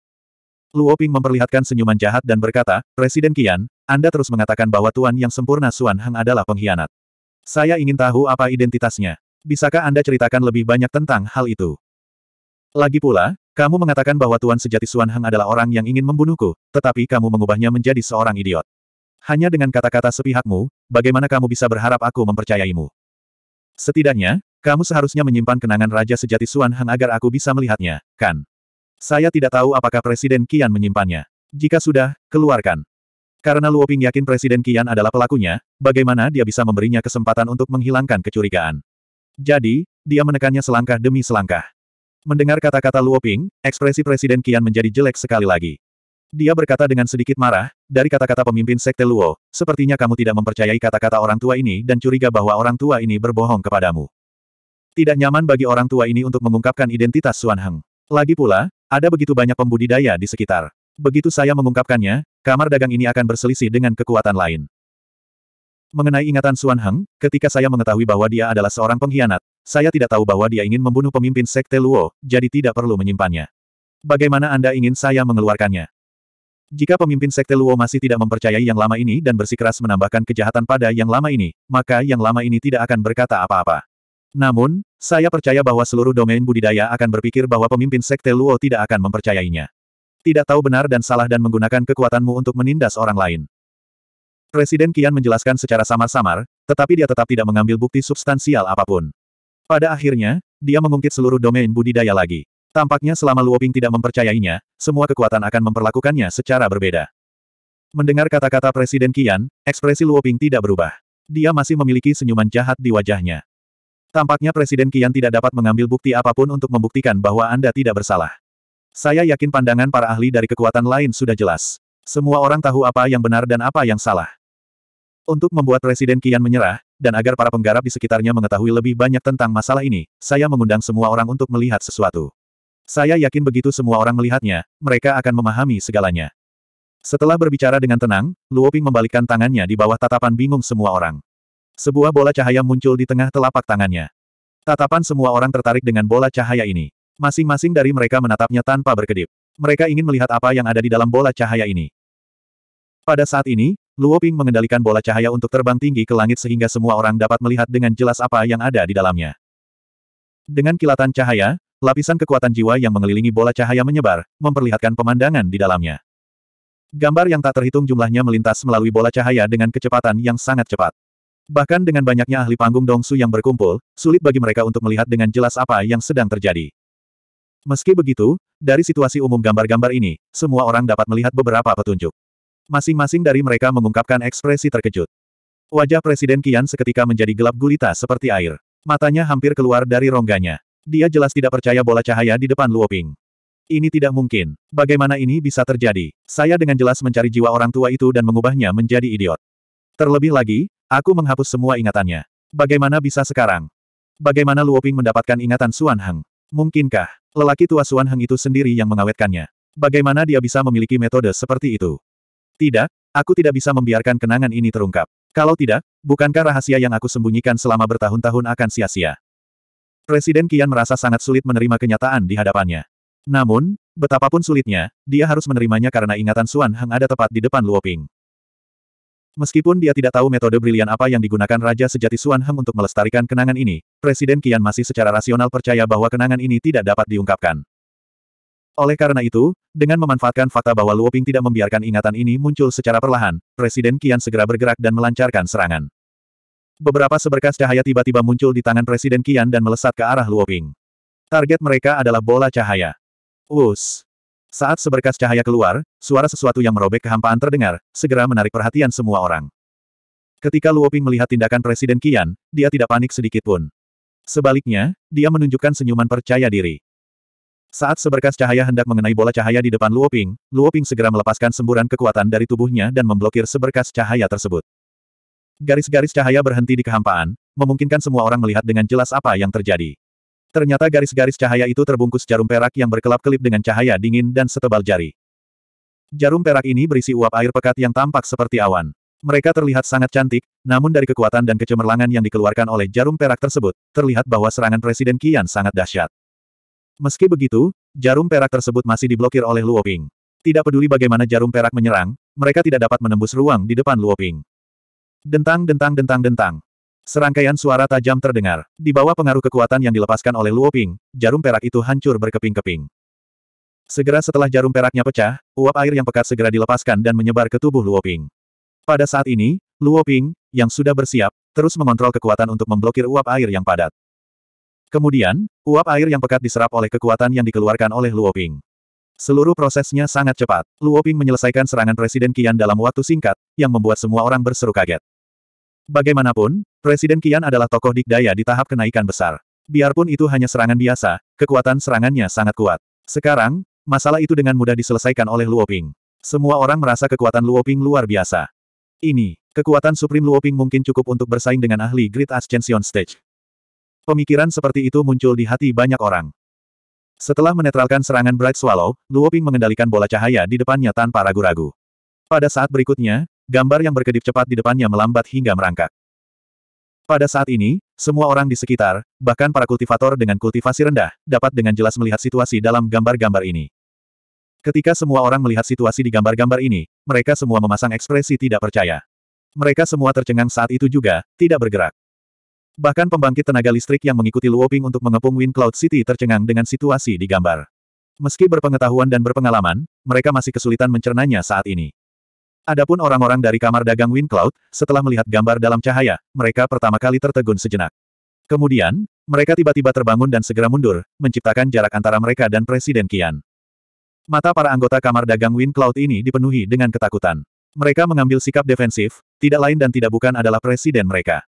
Luo Ping memperlihatkan senyuman jahat dan berkata, Presiden Qian, Anda terus mengatakan bahwa Tuan yang sempurna Suan Heng adalah pengkhianat. Saya ingin tahu apa identitasnya. Bisakah Anda ceritakan lebih banyak tentang hal itu? Lagi pula, kamu mengatakan bahwa Tuan sejati Suan Heng adalah orang yang ingin membunuhku, tetapi kamu mengubahnya menjadi seorang idiot. Hanya dengan kata-kata sepihakmu, bagaimana kamu bisa berharap aku mempercayaimu? Setidaknya, kamu seharusnya menyimpan kenangan Raja Sejati Suan Heng agar aku bisa melihatnya, kan? Saya tidak tahu apakah Presiden Qian menyimpannya. Jika sudah, keluarkan. Karena Luoping yakin Presiden Qian adalah pelakunya, bagaimana dia bisa memberinya kesempatan untuk menghilangkan kecurigaan. Jadi, dia menekannya selangkah demi selangkah. Mendengar kata-kata Luoping, ekspresi Presiden Qian menjadi jelek sekali lagi. Dia berkata dengan sedikit marah, dari kata-kata pemimpin Sekte Luo, sepertinya kamu tidak mempercayai kata-kata orang tua ini dan curiga bahwa orang tua ini berbohong kepadamu. Tidak nyaman bagi orang tua ini untuk mengungkapkan identitas Suan Heng. Lagi pula, ada begitu banyak pembudidaya di sekitar. Begitu saya mengungkapkannya, kamar dagang ini akan berselisih dengan kekuatan lain. Mengenai ingatan Suan Heng, ketika saya mengetahui bahwa dia adalah seorang pengkhianat, saya tidak tahu bahwa dia ingin membunuh pemimpin Sekte Luo, jadi tidak perlu menyimpannya. Bagaimana Anda ingin saya mengeluarkannya? Jika pemimpin Sekte Luo masih tidak mempercayai yang lama ini dan bersikeras menambahkan kejahatan pada yang lama ini, maka yang lama ini tidak akan berkata apa-apa. Namun, saya percaya bahwa seluruh domain budidaya akan berpikir bahwa pemimpin sekte Luo tidak akan mempercayainya. Tidak tahu benar dan salah dan menggunakan kekuatanmu untuk menindas orang lain. Presiden Kian menjelaskan secara samar-samar, tetapi dia tetap tidak mengambil bukti substansial apapun. Pada akhirnya, dia mengungkit seluruh domain budidaya lagi. Tampaknya selama Luo Ping tidak mempercayainya, semua kekuatan akan memperlakukannya secara berbeda. Mendengar kata-kata Presiden Kian, ekspresi Luo Ping tidak berubah. Dia masih memiliki senyuman jahat di wajahnya. Tampaknya Presiden Kian tidak dapat mengambil bukti apapun untuk membuktikan bahwa Anda tidak bersalah. Saya yakin pandangan para ahli dari kekuatan lain sudah jelas. Semua orang tahu apa yang benar dan apa yang salah. Untuk membuat Presiden Kian menyerah, dan agar para penggarap di sekitarnya mengetahui lebih banyak tentang masalah ini, saya mengundang semua orang untuk melihat sesuatu. Saya yakin begitu semua orang melihatnya, mereka akan memahami segalanya. Setelah berbicara dengan tenang, Luoping membalikkan tangannya di bawah tatapan bingung semua orang. Sebuah bola cahaya muncul di tengah telapak tangannya. Tatapan semua orang tertarik dengan bola cahaya ini. Masing-masing dari mereka menatapnya tanpa berkedip. Mereka ingin melihat apa yang ada di dalam bola cahaya ini. Pada saat ini, Luo Ping mengendalikan bola cahaya untuk terbang tinggi ke langit sehingga semua orang dapat melihat dengan jelas apa yang ada di dalamnya. Dengan kilatan cahaya, lapisan kekuatan jiwa yang mengelilingi bola cahaya menyebar, memperlihatkan pemandangan di dalamnya. Gambar yang tak terhitung jumlahnya melintas melalui bola cahaya dengan kecepatan yang sangat cepat. Bahkan dengan banyaknya ahli panggung Dongsu yang berkumpul, sulit bagi mereka untuk melihat dengan jelas apa yang sedang terjadi. Meski begitu, dari situasi umum gambar-gambar ini, semua orang dapat melihat beberapa petunjuk. Masing-masing dari mereka mengungkapkan ekspresi terkejut. Wajah Presiden Kian seketika menjadi gelap gulita seperti air. Matanya hampir keluar dari rongganya. Dia jelas tidak percaya bola cahaya di depan Luoping. Ini tidak mungkin. Bagaimana ini bisa terjadi? Saya dengan jelas mencari jiwa orang tua itu dan mengubahnya menjadi idiot. Terlebih lagi, Aku menghapus semua ingatannya. Bagaimana bisa sekarang? Bagaimana Luoping mendapatkan ingatan Suan Heng? Mungkinkah, lelaki tua Suan Heng itu sendiri yang mengawetkannya? Bagaimana dia bisa memiliki metode seperti itu? Tidak, aku tidak bisa membiarkan kenangan ini terungkap. Kalau tidak, bukankah rahasia yang aku sembunyikan selama bertahun-tahun akan sia-sia? Presiden Kian merasa sangat sulit menerima kenyataan di hadapannya. Namun, betapapun sulitnya, dia harus menerimanya karena ingatan Suan Heng ada tepat di depan Luoping. Meskipun dia tidak tahu metode brilian apa yang digunakan Raja Sejati Suan Heng untuk melestarikan kenangan ini, Presiden Kian masih secara rasional percaya bahwa kenangan ini tidak dapat diungkapkan. Oleh karena itu, dengan memanfaatkan fakta bahwa Luoping tidak membiarkan ingatan ini muncul secara perlahan, Presiden Kian segera bergerak dan melancarkan serangan. Beberapa seberkas cahaya tiba-tiba muncul di tangan Presiden Kian dan melesat ke arah Luoping. Target mereka adalah bola cahaya. Us. Saat seberkas cahaya keluar, suara sesuatu yang merobek kehampaan terdengar, segera menarik perhatian semua orang. Ketika Luoping melihat tindakan Presiden Qian, dia tidak panik sedikit pun. Sebaliknya, dia menunjukkan senyuman percaya diri. Saat seberkas cahaya hendak mengenai bola cahaya di depan Luoping, Luoping segera melepaskan semburan kekuatan dari tubuhnya dan memblokir seberkas cahaya tersebut. Garis-garis cahaya berhenti di kehampaan, memungkinkan semua orang melihat dengan jelas apa yang terjadi. Ternyata garis-garis cahaya itu terbungkus jarum perak yang berkelap-kelip dengan cahaya dingin dan setebal jari. Jarum perak ini berisi uap air pekat yang tampak seperti awan. Mereka terlihat sangat cantik, namun dari kekuatan dan kecemerlangan yang dikeluarkan oleh jarum perak tersebut, terlihat bahwa serangan Presiden Kian sangat dahsyat. Meski begitu, jarum perak tersebut masih diblokir oleh Luoping. Tidak peduli bagaimana jarum perak menyerang, mereka tidak dapat menembus ruang di depan Luoping. Dentang dentang dentang dentang. Serangkaian suara tajam terdengar. Di bawah pengaruh kekuatan yang dilepaskan oleh Luo Ping, jarum perak itu hancur berkeping-keping. Segera setelah jarum peraknya pecah, uap air yang pekat segera dilepaskan dan menyebar ke tubuh Luo Ping. Pada saat ini, Luo Ping, yang sudah bersiap, terus mengontrol kekuatan untuk memblokir uap air yang padat. Kemudian, uap air yang pekat diserap oleh kekuatan yang dikeluarkan oleh Luo Ping. Seluruh prosesnya sangat cepat. Luo Ping menyelesaikan serangan Presiden Qian dalam waktu singkat, yang membuat semua orang berseru kaget. Bagaimanapun, Presiden Kian adalah tokoh dikdaya di tahap kenaikan besar. Biarpun itu hanya serangan biasa, kekuatan serangannya sangat kuat. Sekarang, masalah itu dengan mudah diselesaikan oleh Luoping. Semua orang merasa kekuatan Luoping luar biasa. Ini, kekuatan Supreme Luoping mungkin cukup untuk bersaing dengan ahli Great Ascension Stage. Pemikiran seperti itu muncul di hati banyak orang. Setelah menetralkan serangan Bright Swallow, Luoping mengendalikan bola cahaya di depannya tanpa ragu-ragu. Pada saat berikutnya, Gambar yang berkedip cepat di depannya melambat hingga merangkak. Pada saat ini, semua orang di sekitar, bahkan para kultivator dengan kultivasi rendah, dapat dengan jelas melihat situasi dalam gambar-gambar ini. Ketika semua orang melihat situasi di gambar-gambar ini, mereka semua memasang ekspresi tidak percaya. Mereka semua tercengang saat itu juga, tidak bergerak. Bahkan pembangkit tenaga listrik yang mengikuti Luoping untuk mengepung Wind Cloud City tercengang dengan situasi di gambar. Meski berpengetahuan dan berpengalaman, mereka masih kesulitan mencernanya saat ini. Adapun orang-orang dari kamar dagang Wind Cloud, setelah melihat gambar dalam cahaya, mereka pertama kali tertegun sejenak. Kemudian, mereka tiba-tiba terbangun dan segera mundur, menciptakan jarak antara mereka dan Presiden Kian. Mata para anggota kamar dagang Wind Cloud ini dipenuhi dengan ketakutan. Mereka mengambil sikap defensif, tidak lain dan tidak bukan adalah presiden mereka.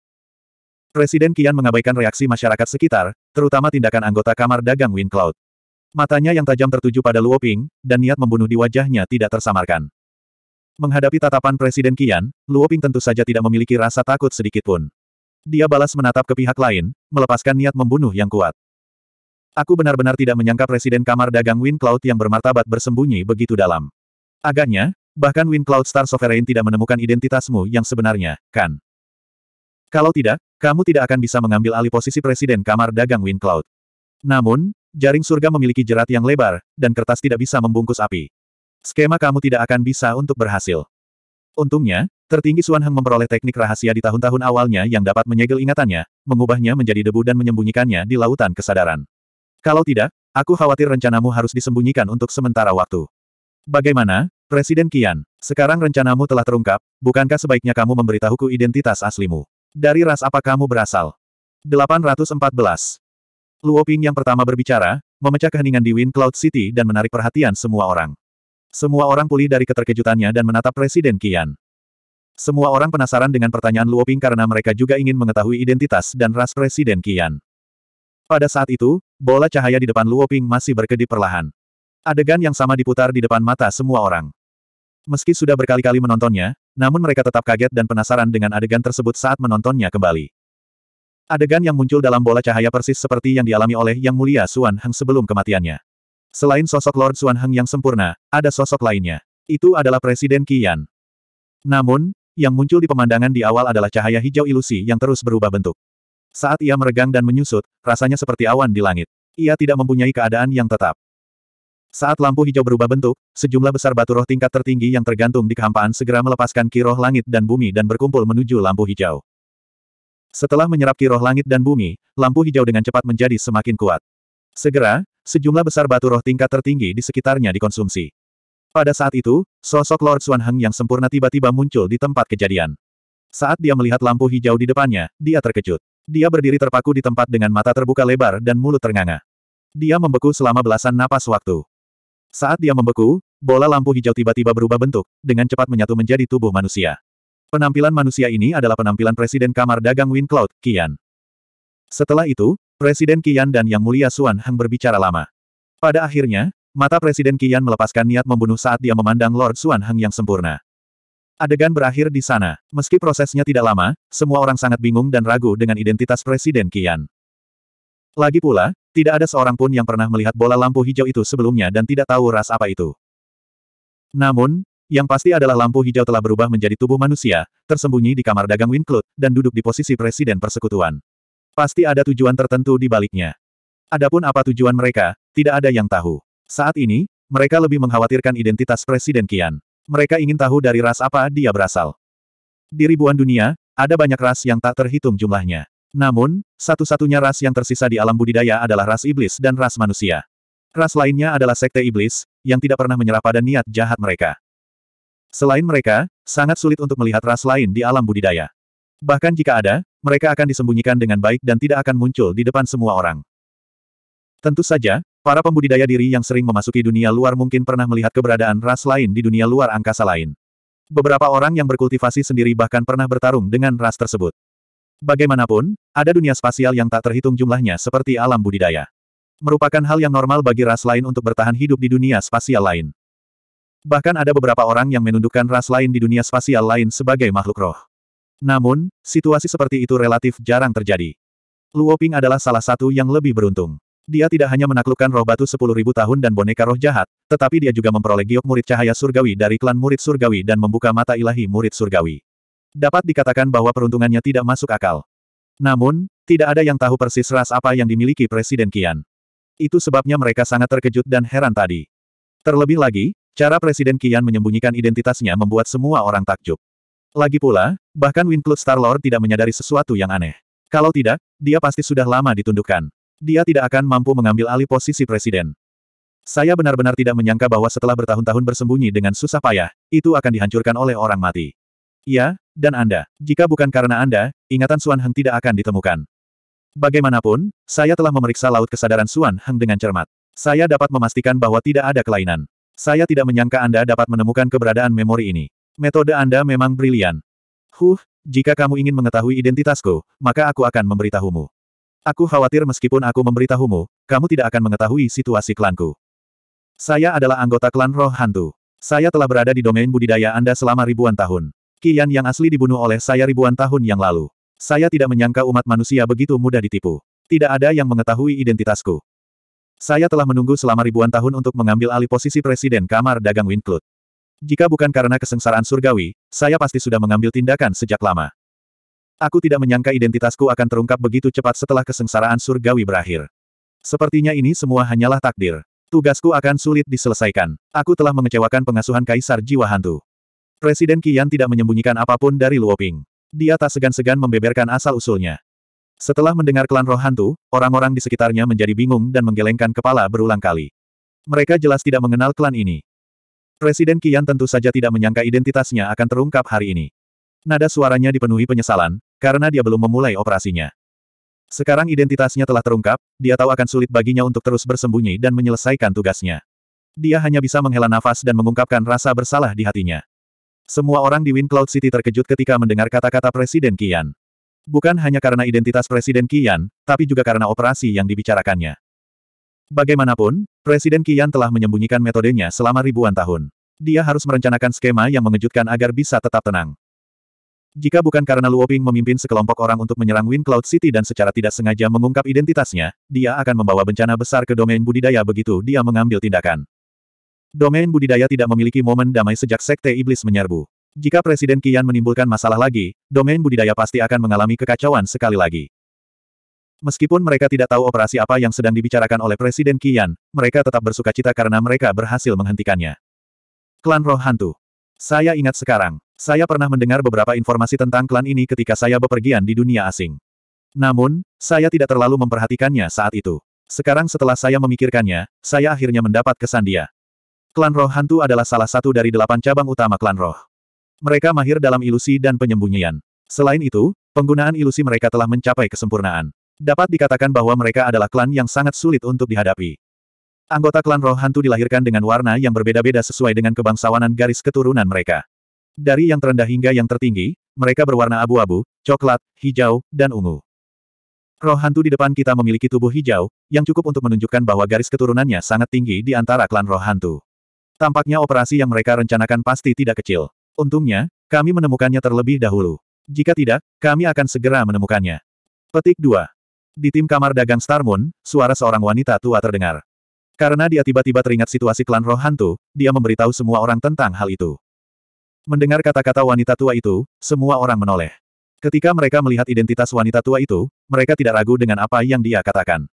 Presiden Kian mengabaikan reaksi masyarakat sekitar, terutama tindakan anggota kamar dagang Wind Cloud. Matanya yang tajam tertuju pada Luoping, dan niat membunuh di wajahnya tidak tersamarkan. Menghadapi tatapan Presiden Kian, Luo Ping tentu saja tidak memiliki rasa takut sedikitpun. Dia balas menatap ke pihak lain, melepaskan niat membunuh yang kuat. Aku benar-benar tidak menyangka Presiden Kamar Dagang Wind Cloud yang bermartabat bersembunyi begitu dalam. Agaknya, bahkan Wind Cloud Star Sovereign tidak menemukan identitasmu yang sebenarnya, kan? Kalau tidak, kamu tidak akan bisa mengambil alih posisi Presiden Kamar Dagang Wind Cloud. Namun, jaring surga memiliki jerat yang lebar, dan kertas tidak bisa membungkus api. Skema kamu tidak akan bisa untuk berhasil. Untungnya, tertinggi Suan Heng memperoleh teknik rahasia di tahun-tahun awalnya yang dapat menyegel ingatannya, mengubahnya menjadi debu dan menyembunyikannya di lautan kesadaran. Kalau tidak, aku khawatir rencanamu harus disembunyikan untuk sementara waktu. Bagaimana, Presiden Kian? Sekarang rencanamu telah terungkap, bukankah sebaiknya kamu memberitahuku identitas aslimu? Dari ras apa kamu berasal? 814. Luo Ping yang pertama berbicara, memecah keheningan di Wind Cloud City dan menarik perhatian semua orang. Semua orang pulih dari keterkejutannya dan menatap Presiden Qian. Semua orang penasaran dengan pertanyaan Luoping karena mereka juga ingin mengetahui identitas dan ras Presiden Qian. Pada saat itu, bola cahaya di depan Luoping masih berkedip perlahan. Adegan yang sama diputar di depan mata semua orang. Meski sudah berkali-kali menontonnya, namun mereka tetap kaget dan penasaran dengan adegan tersebut saat menontonnya kembali. Adegan yang muncul dalam bola cahaya persis seperti yang dialami oleh Yang Mulia Suan Heng sebelum kematiannya. Selain sosok Lord Heng yang sempurna, ada sosok lainnya. Itu adalah Presiden Qian. Namun, yang muncul di pemandangan di awal adalah cahaya hijau ilusi yang terus berubah bentuk. Saat ia meregang dan menyusut, rasanya seperti awan di langit. Ia tidak mempunyai keadaan yang tetap. Saat lampu hijau berubah bentuk, sejumlah besar batu roh tingkat tertinggi yang tergantung di kehampaan segera melepaskan kiroh langit dan bumi dan berkumpul menuju lampu hijau. Setelah menyerap kiroh langit dan bumi, lampu hijau dengan cepat menjadi semakin kuat. Segera, sejumlah besar batu roh tingkat tertinggi di sekitarnya dikonsumsi. Pada saat itu, sosok Lord Xuan Heng yang sempurna tiba-tiba muncul di tempat kejadian. Saat dia melihat lampu hijau di depannya, dia terkejut. Dia berdiri terpaku di tempat dengan mata terbuka lebar dan mulut ternganga. Dia membeku selama belasan napas waktu. Saat dia membeku, bola lampu hijau tiba-tiba berubah bentuk, dengan cepat menyatu menjadi tubuh manusia. Penampilan manusia ini adalah penampilan Presiden Kamar Dagang Wind Cloud, Kian. Setelah itu, Presiden Qian dan Yang Mulia Suan Heng berbicara lama. Pada akhirnya, mata Presiden Qian melepaskan niat membunuh saat dia memandang Lord Suan Heng yang sempurna. Adegan berakhir di sana. Meski prosesnya tidak lama, semua orang sangat bingung dan ragu dengan identitas Presiden Qian. Lagi pula, tidak ada seorang pun yang pernah melihat bola lampu hijau itu sebelumnya dan tidak tahu ras apa itu. Namun, yang pasti adalah lampu hijau telah berubah menjadi tubuh manusia, tersembunyi di kamar dagang Winclut, dan duduk di posisi presiden persekutuan. Pasti ada tujuan tertentu di baliknya. Adapun apa tujuan mereka, tidak ada yang tahu. Saat ini, mereka lebih mengkhawatirkan identitas Presiden Kian. Mereka ingin tahu dari ras apa dia berasal. Di ribuan dunia, ada banyak ras yang tak terhitung jumlahnya. Namun, satu-satunya ras yang tersisa di alam budidaya adalah ras iblis dan ras manusia. Ras lainnya adalah sekte iblis, yang tidak pernah menyerah pada niat jahat mereka. Selain mereka, sangat sulit untuk melihat ras lain di alam budidaya. Bahkan jika ada, mereka akan disembunyikan dengan baik dan tidak akan muncul di depan semua orang. Tentu saja, para pembudidaya diri yang sering memasuki dunia luar mungkin pernah melihat keberadaan ras lain di dunia luar angkasa lain. Beberapa orang yang berkultivasi sendiri bahkan pernah bertarung dengan ras tersebut. Bagaimanapun, ada dunia spasial yang tak terhitung jumlahnya seperti alam budidaya. Merupakan hal yang normal bagi ras lain untuk bertahan hidup di dunia spasial lain. Bahkan ada beberapa orang yang menundukkan ras lain di dunia spasial lain sebagai makhluk roh. Namun, situasi seperti itu relatif jarang terjadi. Luo Ping adalah salah satu yang lebih beruntung. Dia tidak hanya menaklukkan roh batu sepuluh ribu tahun dan boneka roh jahat, tetapi dia juga memperoleh giok murid cahaya surgawi dari klan murid surgawi dan membuka mata ilahi murid surgawi. Dapat dikatakan bahwa peruntungannya tidak masuk akal. Namun, tidak ada yang tahu persis ras apa yang dimiliki Presiden Kian. Itu sebabnya mereka sangat terkejut dan heran tadi. Terlebih lagi, cara Presiden Kian menyembunyikan identitasnya membuat semua orang takjub. Lagi pula, bahkan Winklut Star-Lord tidak menyadari sesuatu yang aneh. Kalau tidak, dia pasti sudah lama ditundukkan. Dia tidak akan mampu mengambil alih posisi presiden. Saya benar-benar tidak menyangka bahwa setelah bertahun-tahun bersembunyi dengan susah payah, itu akan dihancurkan oleh orang mati. Ya, dan Anda. Jika bukan karena Anda, ingatan Suan Heng tidak akan ditemukan. Bagaimanapun, saya telah memeriksa laut kesadaran Suan Heng dengan cermat. Saya dapat memastikan bahwa tidak ada kelainan. Saya tidak menyangka Anda dapat menemukan keberadaan memori ini. Metode Anda memang brilian. Huh, jika kamu ingin mengetahui identitasku, maka aku akan memberitahumu. Aku khawatir meskipun aku memberitahumu, kamu tidak akan mengetahui situasi klanku. Saya adalah anggota klan roh hantu. Saya telah berada di domain budidaya Anda selama ribuan tahun. Kian yang asli dibunuh oleh saya ribuan tahun yang lalu. Saya tidak menyangka umat manusia begitu mudah ditipu. Tidak ada yang mengetahui identitasku. Saya telah menunggu selama ribuan tahun untuk mengambil alih posisi Presiden Kamar Dagang Winclut. Jika bukan karena kesengsaraan surgawi, saya pasti sudah mengambil tindakan sejak lama. Aku tidak menyangka identitasku akan terungkap begitu cepat setelah kesengsaraan surgawi berakhir. Sepertinya ini semua hanyalah takdir. Tugasku akan sulit diselesaikan. Aku telah mengecewakan pengasuhan Kaisar Jiwa Hantu. Presiden Qian tidak menyembunyikan apapun dari Luoping. Dia tak segan-segan membeberkan asal-usulnya. Setelah mendengar klan roh hantu, orang-orang di sekitarnya menjadi bingung dan menggelengkan kepala berulang kali. Mereka jelas tidak mengenal klan ini. Presiden Kian tentu saja tidak menyangka identitasnya akan terungkap hari ini. Nada suaranya dipenuhi penyesalan, karena dia belum memulai operasinya. Sekarang identitasnya telah terungkap, dia tahu akan sulit baginya untuk terus bersembunyi dan menyelesaikan tugasnya. Dia hanya bisa menghela nafas dan mengungkapkan rasa bersalah di hatinya. Semua orang di Wind Cloud City terkejut ketika mendengar kata-kata Presiden Kian. Bukan hanya karena identitas Presiden Kian, tapi juga karena operasi yang dibicarakannya. Bagaimanapun, Presiden Qian telah menyembunyikan metodenya selama ribuan tahun. Dia harus merencanakan skema yang mengejutkan agar bisa tetap tenang. Jika bukan karena Luoping memimpin sekelompok orang untuk menyerang Wind Cloud City dan secara tidak sengaja mengungkap identitasnya, dia akan membawa bencana besar ke domain budidaya begitu dia mengambil tindakan. Domain budidaya tidak memiliki momen damai sejak Sekte Iblis menyerbu. Jika Presiden Kian menimbulkan masalah lagi, domain budidaya pasti akan mengalami kekacauan sekali lagi. Meskipun mereka tidak tahu operasi apa yang sedang dibicarakan oleh Presiden Kian, mereka tetap bersuka cita karena mereka berhasil menghentikannya. Klan Roh Hantu. Saya ingat sekarang, saya pernah mendengar beberapa informasi tentang klan ini ketika saya bepergian di dunia asing. Namun, saya tidak terlalu memperhatikannya saat itu. Sekarang setelah saya memikirkannya, saya akhirnya mendapat kesan dia. Klan Roh Hantu adalah salah satu dari delapan cabang utama klan roh. Mereka mahir dalam ilusi dan penyembunyian. Selain itu, penggunaan ilusi mereka telah mencapai kesempurnaan. Dapat dikatakan bahwa mereka adalah klan yang sangat sulit untuk dihadapi. Anggota klan roh hantu dilahirkan dengan warna yang berbeda-beda sesuai dengan kebangsawanan garis keturunan mereka. Dari yang terendah hingga yang tertinggi, mereka berwarna abu-abu, coklat, hijau, dan ungu. Roh hantu di depan kita memiliki tubuh hijau, yang cukup untuk menunjukkan bahwa garis keturunannya sangat tinggi di antara klan roh hantu. Tampaknya operasi yang mereka rencanakan pasti tidak kecil. Untungnya, kami menemukannya terlebih dahulu. Jika tidak, kami akan segera menemukannya. Petik 2. Di tim kamar dagang Star Moon, suara seorang wanita tua terdengar. Karena dia tiba-tiba teringat situasi klan roh hantu, dia memberitahu semua orang tentang hal itu. Mendengar kata-kata wanita tua itu, semua orang menoleh. Ketika mereka melihat identitas wanita tua itu, mereka tidak ragu dengan apa yang dia katakan.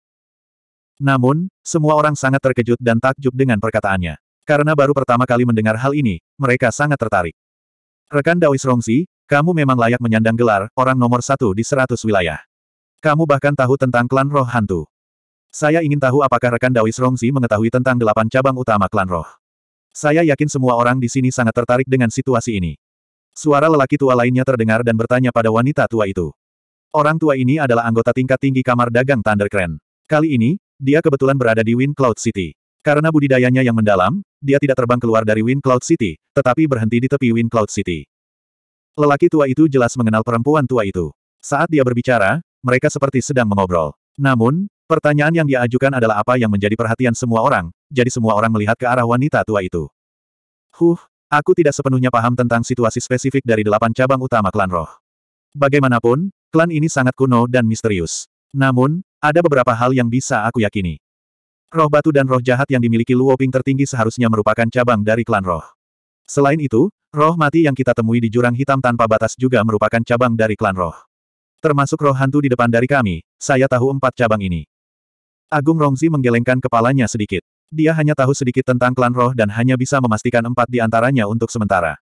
Namun, semua orang sangat terkejut dan takjub dengan perkataannya. Karena baru pertama kali mendengar hal ini, mereka sangat tertarik. Rekan Daois Rongsi, kamu memang layak menyandang gelar orang nomor satu di seratus wilayah. Kamu bahkan tahu tentang klan roh hantu. Saya ingin tahu apakah rekan Dawis Rongzi mengetahui tentang delapan cabang utama klan roh. Saya yakin semua orang di sini sangat tertarik dengan situasi ini. Suara lelaki tua lainnya terdengar dan bertanya pada wanita tua itu. Orang tua ini adalah anggota tingkat tinggi kamar dagang Thundercrane. Kali ini, dia kebetulan berada di Wind Cloud City. Karena budidayanya yang mendalam, dia tidak terbang keluar dari Wind Cloud City, tetapi berhenti di tepi Wind Cloud City. Lelaki tua itu jelas mengenal perempuan tua itu. Saat dia berbicara, mereka seperti sedang mengobrol. Namun, pertanyaan yang diajukan adalah apa yang menjadi perhatian semua orang, jadi semua orang melihat ke arah wanita tua itu. Huh, aku tidak sepenuhnya paham tentang situasi spesifik dari delapan cabang utama klan roh. Bagaimanapun, klan ini sangat kuno dan misterius. Namun, ada beberapa hal yang bisa aku yakini. Roh batu dan roh jahat yang dimiliki Luoping tertinggi seharusnya merupakan cabang dari klan roh. Selain itu, roh mati yang kita temui di jurang hitam tanpa batas juga merupakan cabang dari klan roh. Termasuk roh hantu di depan dari kami, saya tahu empat cabang ini. Agung Rongzi menggelengkan kepalanya sedikit. Dia hanya tahu sedikit tentang klan roh dan hanya bisa memastikan empat di antaranya untuk sementara.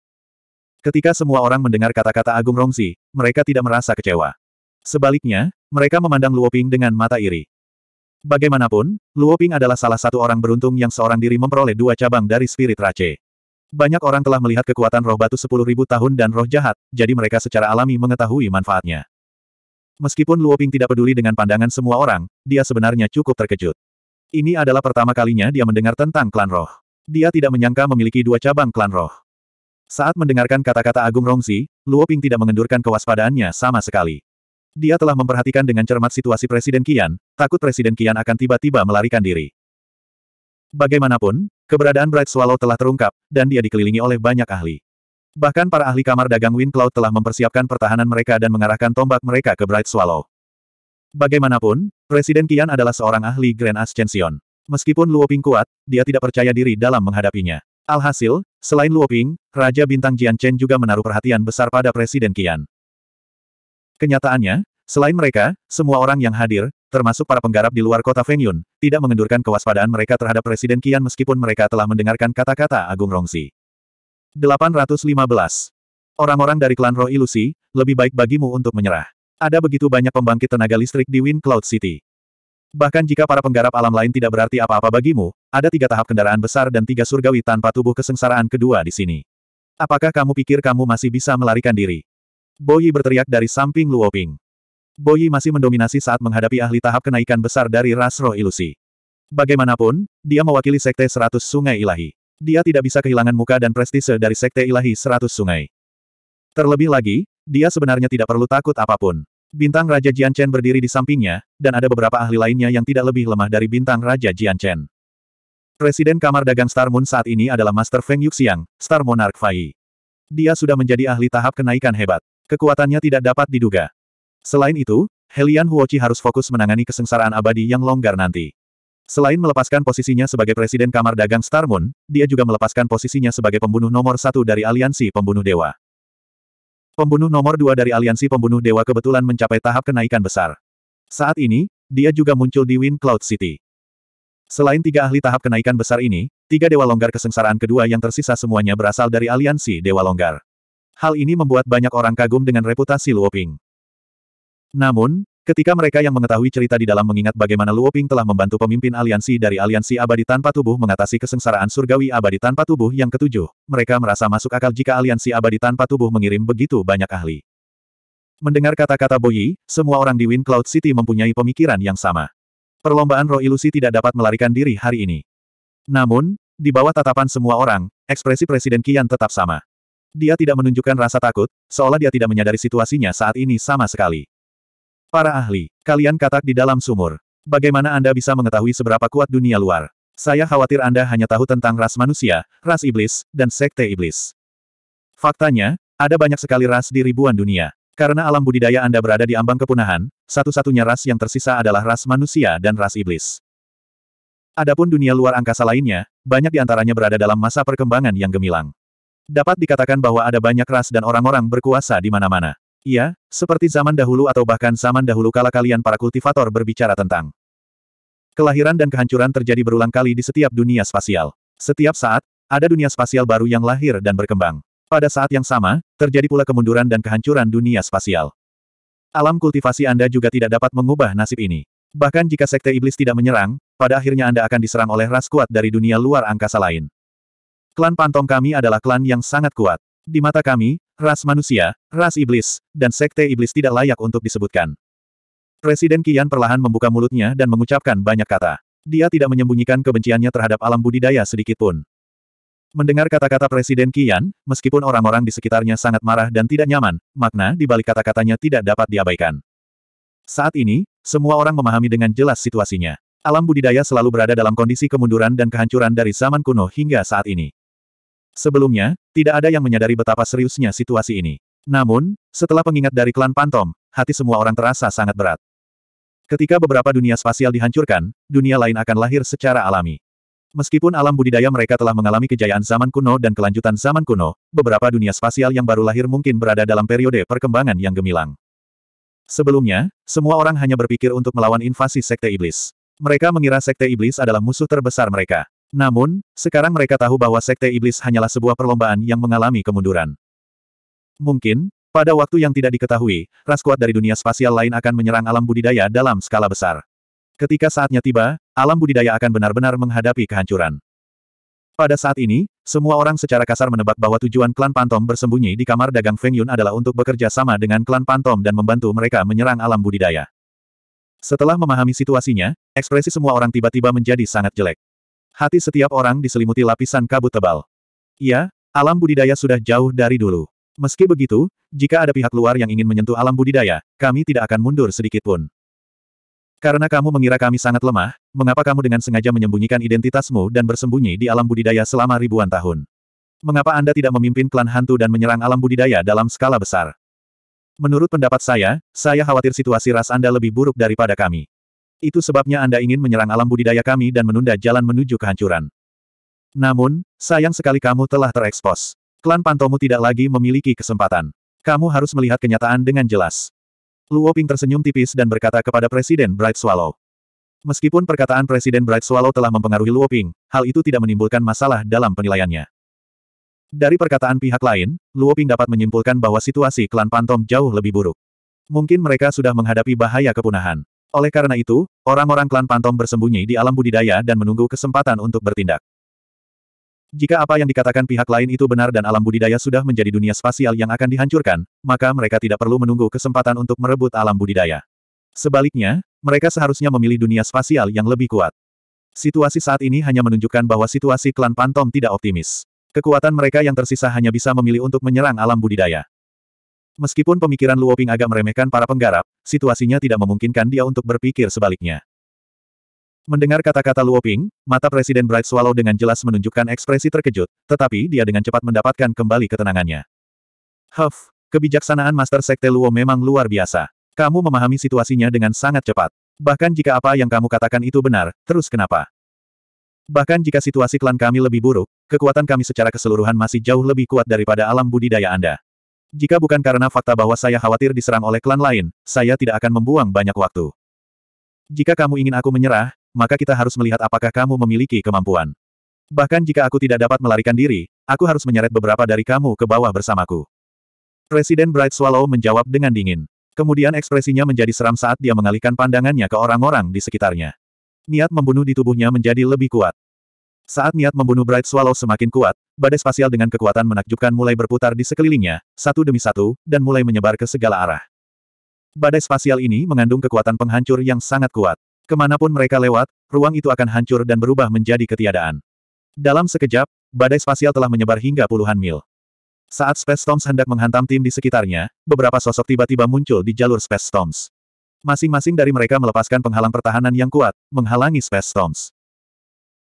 Ketika semua orang mendengar kata-kata Agung Rongzi, mereka tidak merasa kecewa. Sebaliknya, mereka memandang Luoping dengan mata iri. Bagaimanapun, Luoping adalah salah satu orang beruntung yang seorang diri memperoleh dua cabang dari Spirit Race. Banyak orang telah melihat kekuatan roh batu sepuluh ribu tahun dan roh jahat, jadi mereka secara alami mengetahui manfaatnya. Meskipun Luoping tidak peduli dengan pandangan semua orang, dia sebenarnya cukup terkejut. Ini adalah pertama kalinya dia mendengar tentang klan roh. Dia tidak menyangka memiliki dua cabang klan roh. Saat mendengarkan kata-kata Agung Rongzi, Luoping tidak mengendurkan kewaspadaannya sama sekali. Dia telah memperhatikan dengan cermat situasi Presiden Kian, takut Presiden Kian akan tiba-tiba melarikan diri. Bagaimanapun, keberadaan Bright Swallow telah terungkap, dan dia dikelilingi oleh banyak ahli. Bahkan para ahli kamar dagang Wind Cloud telah mempersiapkan pertahanan mereka dan mengarahkan tombak mereka ke Bright Swallow. Bagaimanapun, Presiden Kian adalah seorang ahli Grand Ascension. Meskipun Luoping kuat, dia tidak percaya diri dalam menghadapinya. Alhasil, selain Luoping, Raja Bintang Jian Chen juga menaruh perhatian besar pada Presiden Kian. Kenyataannya, selain mereka, semua orang yang hadir, termasuk para penggarap di luar kota Yun, tidak mengendurkan kewaspadaan mereka terhadap Presiden Kian meskipun mereka telah mendengarkan kata-kata Agung Rongsi. 815. Orang-orang dari klan roh ilusi, lebih baik bagimu untuk menyerah. Ada begitu banyak pembangkit tenaga listrik di Wind Cloud City. Bahkan jika para penggarap alam lain tidak berarti apa-apa bagimu, ada tiga tahap kendaraan besar dan tiga surgawi tanpa tubuh kesengsaraan kedua di sini. Apakah kamu pikir kamu masih bisa melarikan diri? Boyi berteriak dari samping Luoping. Boyi masih mendominasi saat menghadapi ahli tahap kenaikan besar dari ras roh ilusi. Bagaimanapun, dia mewakili Sekte Seratus Sungai Ilahi dia tidak bisa kehilangan muka dan prestise dari Sekte Ilahi Seratus Sungai. Terlebih lagi, dia sebenarnya tidak perlu takut apapun. Bintang Raja Jian Chen berdiri di sampingnya, dan ada beberapa ahli lainnya yang tidak lebih lemah dari Bintang Raja Jian Chen. Presiden Kamar Dagang Star Moon saat ini adalah Master Feng Yuxiang, Star Monarch Fai. Dia sudah menjadi ahli tahap kenaikan hebat. Kekuatannya tidak dapat diduga. Selain itu, Helian Huochi harus fokus menangani kesengsaraan abadi yang longgar nanti. Selain melepaskan posisinya sebagai Presiden Kamar Dagang Star Moon, dia juga melepaskan posisinya sebagai pembunuh nomor satu dari Aliansi Pembunuh Dewa. Pembunuh nomor dua dari Aliansi Pembunuh Dewa kebetulan mencapai tahap kenaikan besar. Saat ini, dia juga muncul di Wind Cloud City. Selain tiga ahli tahap kenaikan besar ini, tiga Dewa Longgar kesengsaraan kedua yang tersisa semuanya berasal dari Aliansi Dewa Longgar. Hal ini membuat banyak orang kagum dengan reputasi Luoping. Namun, Ketika mereka yang mengetahui cerita di dalam mengingat bagaimana Luoping telah membantu pemimpin aliansi dari aliansi abadi tanpa tubuh mengatasi kesengsaraan surgawi abadi tanpa tubuh yang ketujuh, mereka merasa masuk akal jika aliansi abadi tanpa tubuh mengirim begitu banyak ahli. Mendengar kata-kata Boyi, semua orang di Wind Cloud City mempunyai pemikiran yang sama. Perlombaan roh ilusi tidak dapat melarikan diri hari ini. Namun, di bawah tatapan semua orang, ekspresi Presiden Kian tetap sama. Dia tidak menunjukkan rasa takut, seolah dia tidak menyadari situasinya saat ini sama sekali. Para ahli, kalian katak di dalam sumur. Bagaimana Anda bisa mengetahui seberapa kuat dunia luar? Saya khawatir Anda hanya tahu tentang ras manusia, ras iblis, dan sekte iblis. Faktanya, ada banyak sekali ras di ribuan dunia. Karena alam budidaya Anda berada di ambang kepunahan, satu-satunya ras yang tersisa adalah ras manusia dan ras iblis. Adapun dunia luar angkasa lainnya, banyak di antaranya berada dalam masa perkembangan yang gemilang. Dapat dikatakan bahwa ada banyak ras dan orang-orang berkuasa di mana-mana. Iya, seperti zaman dahulu atau bahkan zaman dahulu kala kalian para kultivator berbicara tentang kelahiran dan kehancuran terjadi berulang kali di setiap dunia spasial. Setiap saat, ada dunia spasial baru yang lahir dan berkembang. Pada saat yang sama, terjadi pula kemunduran dan kehancuran dunia spasial. Alam kultivasi Anda juga tidak dapat mengubah nasib ini. Bahkan jika sekte iblis tidak menyerang, pada akhirnya Anda akan diserang oleh ras kuat dari dunia luar angkasa lain. Klan Pantong kami adalah klan yang sangat kuat. Di mata kami, ras manusia, ras iblis, dan sekte iblis tidak layak untuk disebutkan. Presiden Kian perlahan membuka mulutnya dan mengucapkan banyak kata. Dia tidak menyembunyikan kebenciannya terhadap alam budidaya sedikitpun. Mendengar kata-kata Presiden Kian, meskipun orang-orang di sekitarnya sangat marah dan tidak nyaman, makna di balik kata-katanya tidak dapat diabaikan. Saat ini, semua orang memahami dengan jelas situasinya. Alam budidaya selalu berada dalam kondisi kemunduran dan kehancuran dari zaman kuno hingga saat ini. Sebelumnya, tidak ada yang menyadari betapa seriusnya situasi ini. Namun, setelah pengingat dari klan Pantom, hati semua orang terasa sangat berat. Ketika beberapa dunia spasial dihancurkan, dunia lain akan lahir secara alami. Meskipun alam budidaya mereka telah mengalami kejayaan zaman kuno dan kelanjutan zaman kuno, beberapa dunia spasial yang baru lahir mungkin berada dalam periode perkembangan yang gemilang. Sebelumnya, semua orang hanya berpikir untuk melawan invasi Sekte Iblis. Mereka mengira Sekte Iblis adalah musuh terbesar mereka. Namun, sekarang mereka tahu bahwa Sekte Iblis hanyalah sebuah perlombaan yang mengalami kemunduran. Mungkin, pada waktu yang tidak diketahui, ras kuat dari dunia spasial lain akan menyerang alam budidaya dalam skala besar. Ketika saatnya tiba, alam budidaya akan benar-benar menghadapi kehancuran. Pada saat ini, semua orang secara kasar menebak bahwa tujuan klan Pantom bersembunyi di kamar dagang Feng Yun adalah untuk bekerja sama dengan klan Pantom dan membantu mereka menyerang alam budidaya. Setelah memahami situasinya, ekspresi semua orang tiba-tiba menjadi sangat jelek. Hati setiap orang diselimuti lapisan kabut tebal. Ya, alam budidaya sudah jauh dari dulu. Meski begitu, jika ada pihak luar yang ingin menyentuh alam budidaya, kami tidak akan mundur sedikitpun. Karena kamu mengira kami sangat lemah, mengapa kamu dengan sengaja menyembunyikan identitasmu dan bersembunyi di alam budidaya selama ribuan tahun? Mengapa Anda tidak memimpin klan hantu dan menyerang alam budidaya dalam skala besar? Menurut pendapat saya, saya khawatir situasi ras Anda lebih buruk daripada kami. Itu sebabnya Anda ingin menyerang alam budidaya kami dan menunda jalan menuju kehancuran. Namun, sayang sekali kamu telah terekspos. Klan Pantomu tidak lagi memiliki kesempatan. Kamu harus melihat kenyataan dengan jelas. Luo Ping tersenyum tipis dan berkata kepada Presiden Bright Swallow. Meskipun perkataan Presiden Bright Swallow telah mempengaruhi Luo Ping, hal itu tidak menimbulkan masalah dalam penilaiannya. Dari perkataan pihak lain, Luo Ping dapat menyimpulkan bahwa situasi klan Pantom jauh lebih buruk. Mungkin mereka sudah menghadapi bahaya kepunahan. Oleh karena itu, orang-orang klan Pantom bersembunyi di alam budidaya dan menunggu kesempatan untuk bertindak. Jika apa yang dikatakan pihak lain itu benar dan alam budidaya sudah menjadi dunia spasial yang akan dihancurkan, maka mereka tidak perlu menunggu kesempatan untuk merebut alam budidaya. Sebaliknya, mereka seharusnya memilih dunia spasial yang lebih kuat. Situasi saat ini hanya menunjukkan bahwa situasi klan Pantom tidak optimis. Kekuatan mereka yang tersisa hanya bisa memilih untuk menyerang alam budidaya. Meskipun pemikiran Luoping agak meremehkan para penggarap, situasinya tidak memungkinkan dia untuk berpikir sebaliknya. Mendengar kata-kata Luoping, mata Presiden Bright Swallow dengan jelas menunjukkan ekspresi terkejut, tetapi dia dengan cepat mendapatkan kembali ketenangannya. Huff, kebijaksanaan Master Sekte Luo memang luar biasa. Kamu memahami situasinya dengan sangat cepat. Bahkan jika apa yang kamu katakan itu benar, terus kenapa? Bahkan jika situasi klan kami lebih buruk, kekuatan kami secara keseluruhan masih jauh lebih kuat daripada alam budidaya Anda. Jika bukan karena fakta bahwa saya khawatir diserang oleh klan lain, saya tidak akan membuang banyak waktu. Jika kamu ingin aku menyerah, maka kita harus melihat apakah kamu memiliki kemampuan. Bahkan jika aku tidak dapat melarikan diri, aku harus menyeret beberapa dari kamu ke bawah bersamaku. Presiden Bright Swallow menjawab dengan dingin. Kemudian ekspresinya menjadi seram saat dia mengalihkan pandangannya ke orang-orang di sekitarnya. Niat membunuh di tubuhnya menjadi lebih kuat. Saat niat membunuh Bright Swallow semakin kuat, badai spasial dengan kekuatan menakjubkan mulai berputar di sekelilingnya, satu demi satu, dan mulai menyebar ke segala arah. Badai spasial ini mengandung kekuatan penghancur yang sangat kuat. Kemanapun mereka lewat, ruang itu akan hancur dan berubah menjadi ketiadaan. Dalam sekejap, badai spasial telah menyebar hingga puluhan mil. Saat Space Storms hendak menghantam tim di sekitarnya, beberapa sosok tiba-tiba muncul di jalur Space Storms. Masing-masing dari mereka melepaskan penghalang pertahanan yang kuat, menghalangi Space Storms.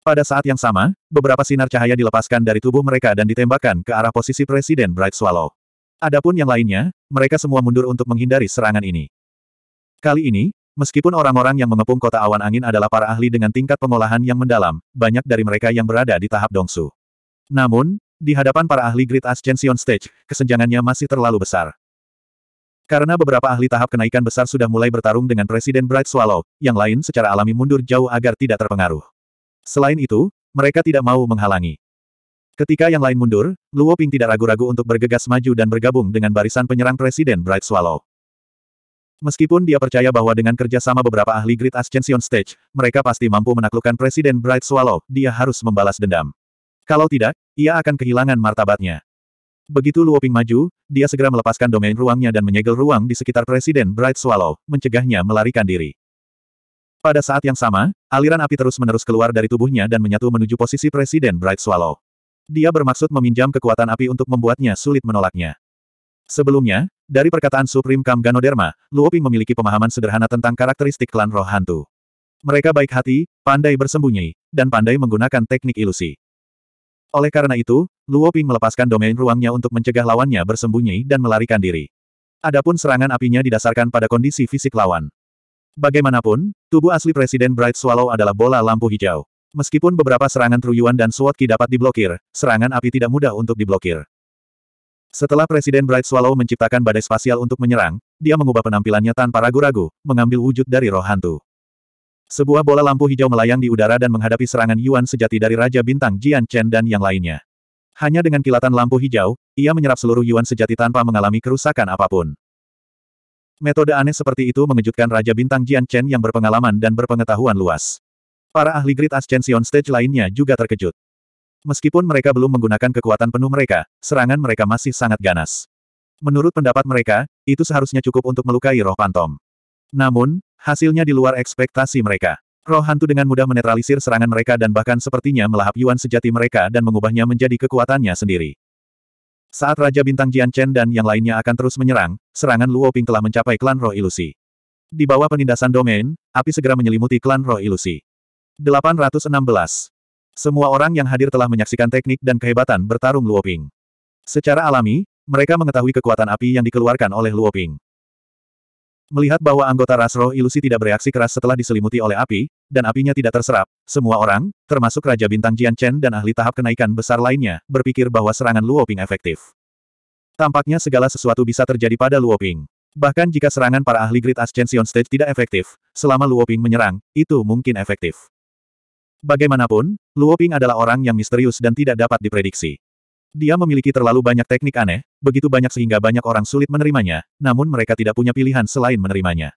Pada saat yang sama, beberapa sinar cahaya dilepaskan dari tubuh mereka dan ditembakkan ke arah posisi Presiden Bright Swallow. Adapun yang lainnya, mereka semua mundur untuk menghindari serangan ini. Kali ini, meskipun orang-orang yang mengepung kota awan angin adalah para ahli dengan tingkat pengolahan yang mendalam, banyak dari mereka yang berada di tahap dongsu. Namun, di hadapan para ahli Great Ascension Stage, kesenjangannya masih terlalu besar. Karena beberapa ahli tahap kenaikan besar sudah mulai bertarung dengan Presiden Bright Swallow, yang lain secara alami mundur jauh agar tidak terpengaruh. Selain itu, mereka tidak mau menghalangi. Ketika yang lain mundur, Luo Ping tidak ragu-ragu untuk bergegas maju dan bergabung dengan barisan penyerang Presiden Bright Swallow. Meskipun dia percaya bahwa dengan kerjasama beberapa ahli Great Ascension Stage, mereka pasti mampu menaklukkan Presiden Bright Swallow, dia harus membalas dendam. Kalau tidak, ia akan kehilangan martabatnya. Begitu Luo Ping maju, dia segera melepaskan domain ruangnya dan menyegel ruang di sekitar Presiden Bright Swallow, mencegahnya melarikan diri. Pada saat yang sama, aliran api terus-menerus keluar dari tubuhnya dan menyatu menuju posisi Presiden Bright Swallow. Dia bermaksud meminjam kekuatan api untuk membuatnya sulit menolaknya. Sebelumnya, dari perkataan Supreme Kam Ganoderma, Luoping memiliki pemahaman sederhana tentang karakteristik klan roh hantu. Mereka baik hati, pandai bersembunyi, dan pandai menggunakan teknik ilusi. Oleh karena itu, Luoping melepaskan domain ruangnya untuk mencegah lawannya bersembunyi dan melarikan diri. Adapun serangan apinya didasarkan pada kondisi fisik lawan. Bagaimanapun, tubuh asli Presiden Bright Swallow adalah bola lampu hijau. Meskipun beberapa serangan Truyuan dan Ki dapat diblokir, serangan api tidak mudah untuk diblokir. Setelah Presiden Bright Swallow menciptakan badai spasial untuk menyerang, dia mengubah penampilannya tanpa ragu-ragu, mengambil wujud dari roh hantu. Sebuah bola lampu hijau melayang di udara dan menghadapi serangan Yuan sejati dari Raja Bintang Jian Chen dan yang lainnya. Hanya dengan kilatan lampu hijau, ia menyerap seluruh Yuan sejati tanpa mengalami kerusakan apapun. Metode aneh seperti itu mengejutkan Raja Bintang Jian Chen yang berpengalaman dan berpengetahuan luas. Para ahli Great Ascension Stage lainnya juga terkejut. Meskipun mereka belum menggunakan kekuatan penuh mereka, serangan mereka masih sangat ganas. Menurut pendapat mereka, itu seharusnya cukup untuk melukai roh pantom. Namun, hasilnya di luar ekspektasi mereka. Roh hantu dengan mudah menetralisir serangan mereka dan bahkan sepertinya melahap Yuan sejati mereka dan mengubahnya menjadi kekuatannya sendiri. Saat Raja Bintang Jian Chen dan yang lainnya akan terus menyerang, serangan Luo Ping telah mencapai klan roh ilusi. Di bawah penindasan domain, api segera menyelimuti klan roh ilusi. 816. Semua orang yang hadir telah menyaksikan teknik dan kehebatan bertarung Luo Ping. Secara alami, mereka mengetahui kekuatan api yang dikeluarkan oleh Luo Ping. Melihat bahwa anggota ras roh ilusi tidak bereaksi keras setelah diselimuti oleh api, dan apinya tidak terserap, semua orang, termasuk Raja Bintang Jian Chen dan ahli tahap kenaikan besar lainnya, berpikir bahwa serangan Luoping efektif. Tampaknya segala sesuatu bisa terjadi pada Luoping. Bahkan jika serangan para ahli Great Ascension Stage tidak efektif, selama Luoping menyerang, itu mungkin efektif. Bagaimanapun, Luoping adalah orang yang misterius dan tidak dapat diprediksi. Dia memiliki terlalu banyak teknik aneh, begitu banyak sehingga banyak orang sulit menerimanya, namun mereka tidak punya pilihan selain menerimanya.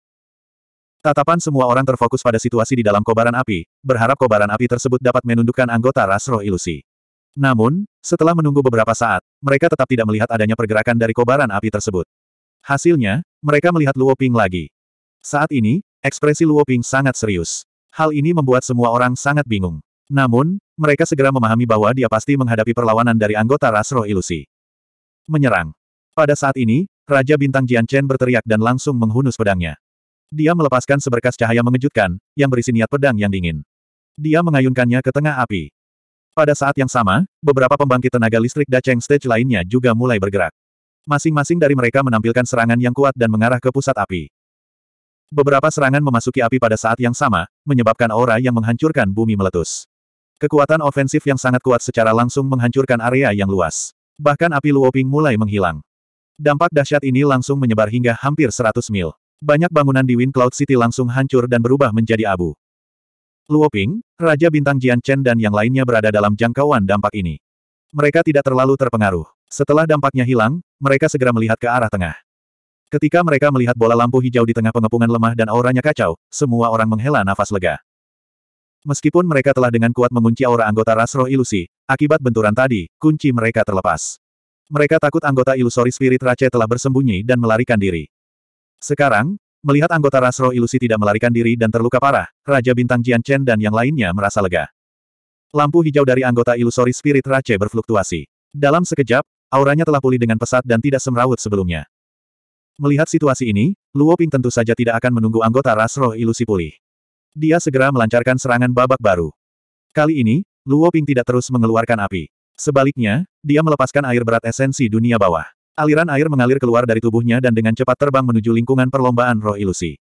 Tatapan semua orang terfokus pada situasi di dalam kobaran api, berharap kobaran api tersebut dapat menundukkan anggota ras roh ilusi. Namun, setelah menunggu beberapa saat, mereka tetap tidak melihat adanya pergerakan dari kobaran api tersebut. Hasilnya, mereka melihat Luo Ping lagi. Saat ini, ekspresi Luo Ping sangat serius. Hal ini membuat semua orang sangat bingung. Namun, mereka segera memahami bahwa dia pasti menghadapi perlawanan dari anggota ras roh ilusi. Menyerang. Pada saat ini, Raja Bintang Jian Chen berteriak dan langsung menghunus pedangnya. Dia melepaskan seberkas cahaya mengejutkan, yang berisi niat pedang yang dingin. Dia mengayunkannya ke tengah api. Pada saat yang sama, beberapa pembangkit tenaga listrik Dacheng Stage lainnya juga mulai bergerak. Masing-masing dari mereka menampilkan serangan yang kuat dan mengarah ke pusat api. Beberapa serangan memasuki api pada saat yang sama, menyebabkan aura yang menghancurkan bumi meletus. Kekuatan ofensif yang sangat kuat secara langsung menghancurkan area yang luas. Bahkan api Luoping mulai menghilang. Dampak dahsyat ini langsung menyebar hingga hampir 100 mil. Banyak bangunan di Wind Cloud City langsung hancur dan berubah menjadi abu. Luoping, Raja Bintang Jian Chen dan yang lainnya berada dalam jangkauan dampak ini. Mereka tidak terlalu terpengaruh. Setelah dampaknya hilang, mereka segera melihat ke arah tengah. Ketika mereka melihat bola lampu hijau di tengah pengepungan lemah dan auranya kacau, semua orang menghela nafas lega. Meskipun mereka telah dengan kuat mengunci aura anggota ras roh ilusi, akibat benturan tadi, kunci mereka terlepas. Mereka takut anggota ilusori spirit Rache telah bersembunyi dan melarikan diri. Sekarang, melihat anggota ras roh ilusi tidak melarikan diri dan terluka parah, Raja Bintang Jian Chen dan yang lainnya merasa lega. Lampu hijau dari anggota ilusori spirit Rache berfluktuasi. Dalam sekejap, auranya telah pulih dengan pesat dan tidak semrawut sebelumnya. Melihat situasi ini, Luo Ping tentu saja tidak akan menunggu anggota ras roh ilusi pulih. Dia segera melancarkan serangan babak baru. Kali ini, Luo Ping tidak terus mengeluarkan api. Sebaliknya, dia melepaskan air berat esensi dunia bawah. Aliran air mengalir keluar dari tubuhnya dan dengan cepat terbang menuju lingkungan perlombaan roh ilusi.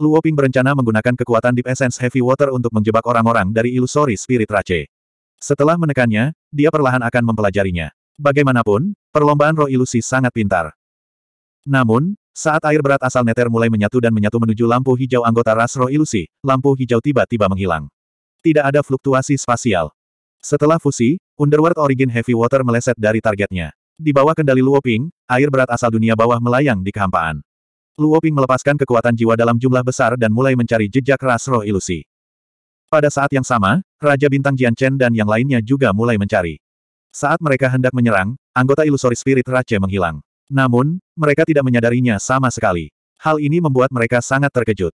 Luo Ping berencana menggunakan kekuatan Deep Essence Heavy Water untuk menjebak orang-orang dari ilusori Spirit Race. Setelah menekannya, dia perlahan akan mempelajarinya. Bagaimanapun, perlombaan roh ilusi sangat pintar. Namun, saat air berat asal Neter mulai menyatu dan menyatu menuju lampu hijau anggota Rasro Ilusi, lampu hijau tiba-tiba menghilang. Tidak ada fluktuasi spasial. Setelah fusi, Underworld Origin Heavy Water meleset dari targetnya. Di bawah kendali Luoping, air berat asal dunia bawah melayang di kehampaan. Luoping melepaskan kekuatan jiwa dalam jumlah besar dan mulai mencari jejak ras Rasro Ilusi. Pada saat yang sama, Raja Bintang Jian Chen dan yang lainnya juga mulai mencari. Saat mereka hendak menyerang, anggota ilusori spirit Rache menghilang. Namun, mereka tidak menyadarinya sama sekali. Hal ini membuat mereka sangat terkejut.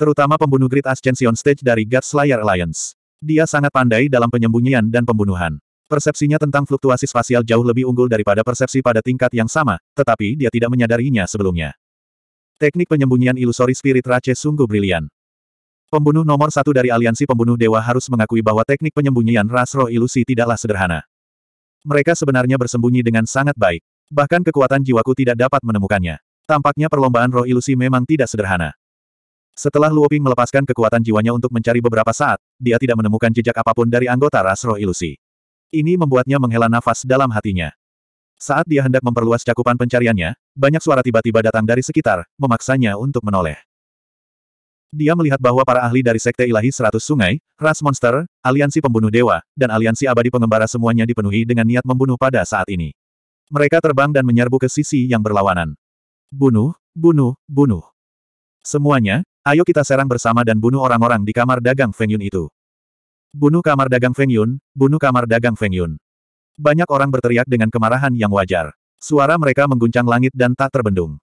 Terutama pembunuh Great Ascension Stage dari God Slayer Alliance. Dia sangat pandai dalam penyembunyian dan pembunuhan. Persepsinya tentang fluktuasi spasial jauh lebih unggul daripada persepsi pada tingkat yang sama, tetapi dia tidak menyadarinya sebelumnya. Teknik penyembunyian ilusori spirit Rache sungguh brilian. Pembunuh nomor satu dari aliansi pembunuh dewa harus mengakui bahwa teknik penyembunyian ras roh ilusi tidaklah sederhana. Mereka sebenarnya bersembunyi dengan sangat baik. Bahkan kekuatan jiwaku tidak dapat menemukannya. Tampaknya perlombaan roh ilusi memang tidak sederhana. Setelah Luoping melepaskan kekuatan jiwanya untuk mencari beberapa saat, dia tidak menemukan jejak apapun dari anggota ras roh ilusi. Ini membuatnya menghela nafas dalam hatinya. Saat dia hendak memperluas cakupan pencariannya, banyak suara tiba-tiba datang dari sekitar, memaksanya untuk menoleh. Dia melihat bahwa para ahli dari Sekte Ilahi Seratus Sungai, Ras Monster, Aliansi Pembunuh Dewa, dan Aliansi Abadi Pengembara semuanya dipenuhi dengan niat membunuh pada saat ini. Mereka terbang dan menyerbu ke sisi yang berlawanan. Bunuh, bunuh, bunuh. Semuanya, ayo kita serang bersama dan bunuh orang-orang di kamar dagang Feng Yun itu. Bunuh kamar dagang Feng Yun, bunuh kamar dagang Feng Yun. Banyak orang berteriak dengan kemarahan yang wajar. Suara mereka mengguncang langit dan tak terbendung.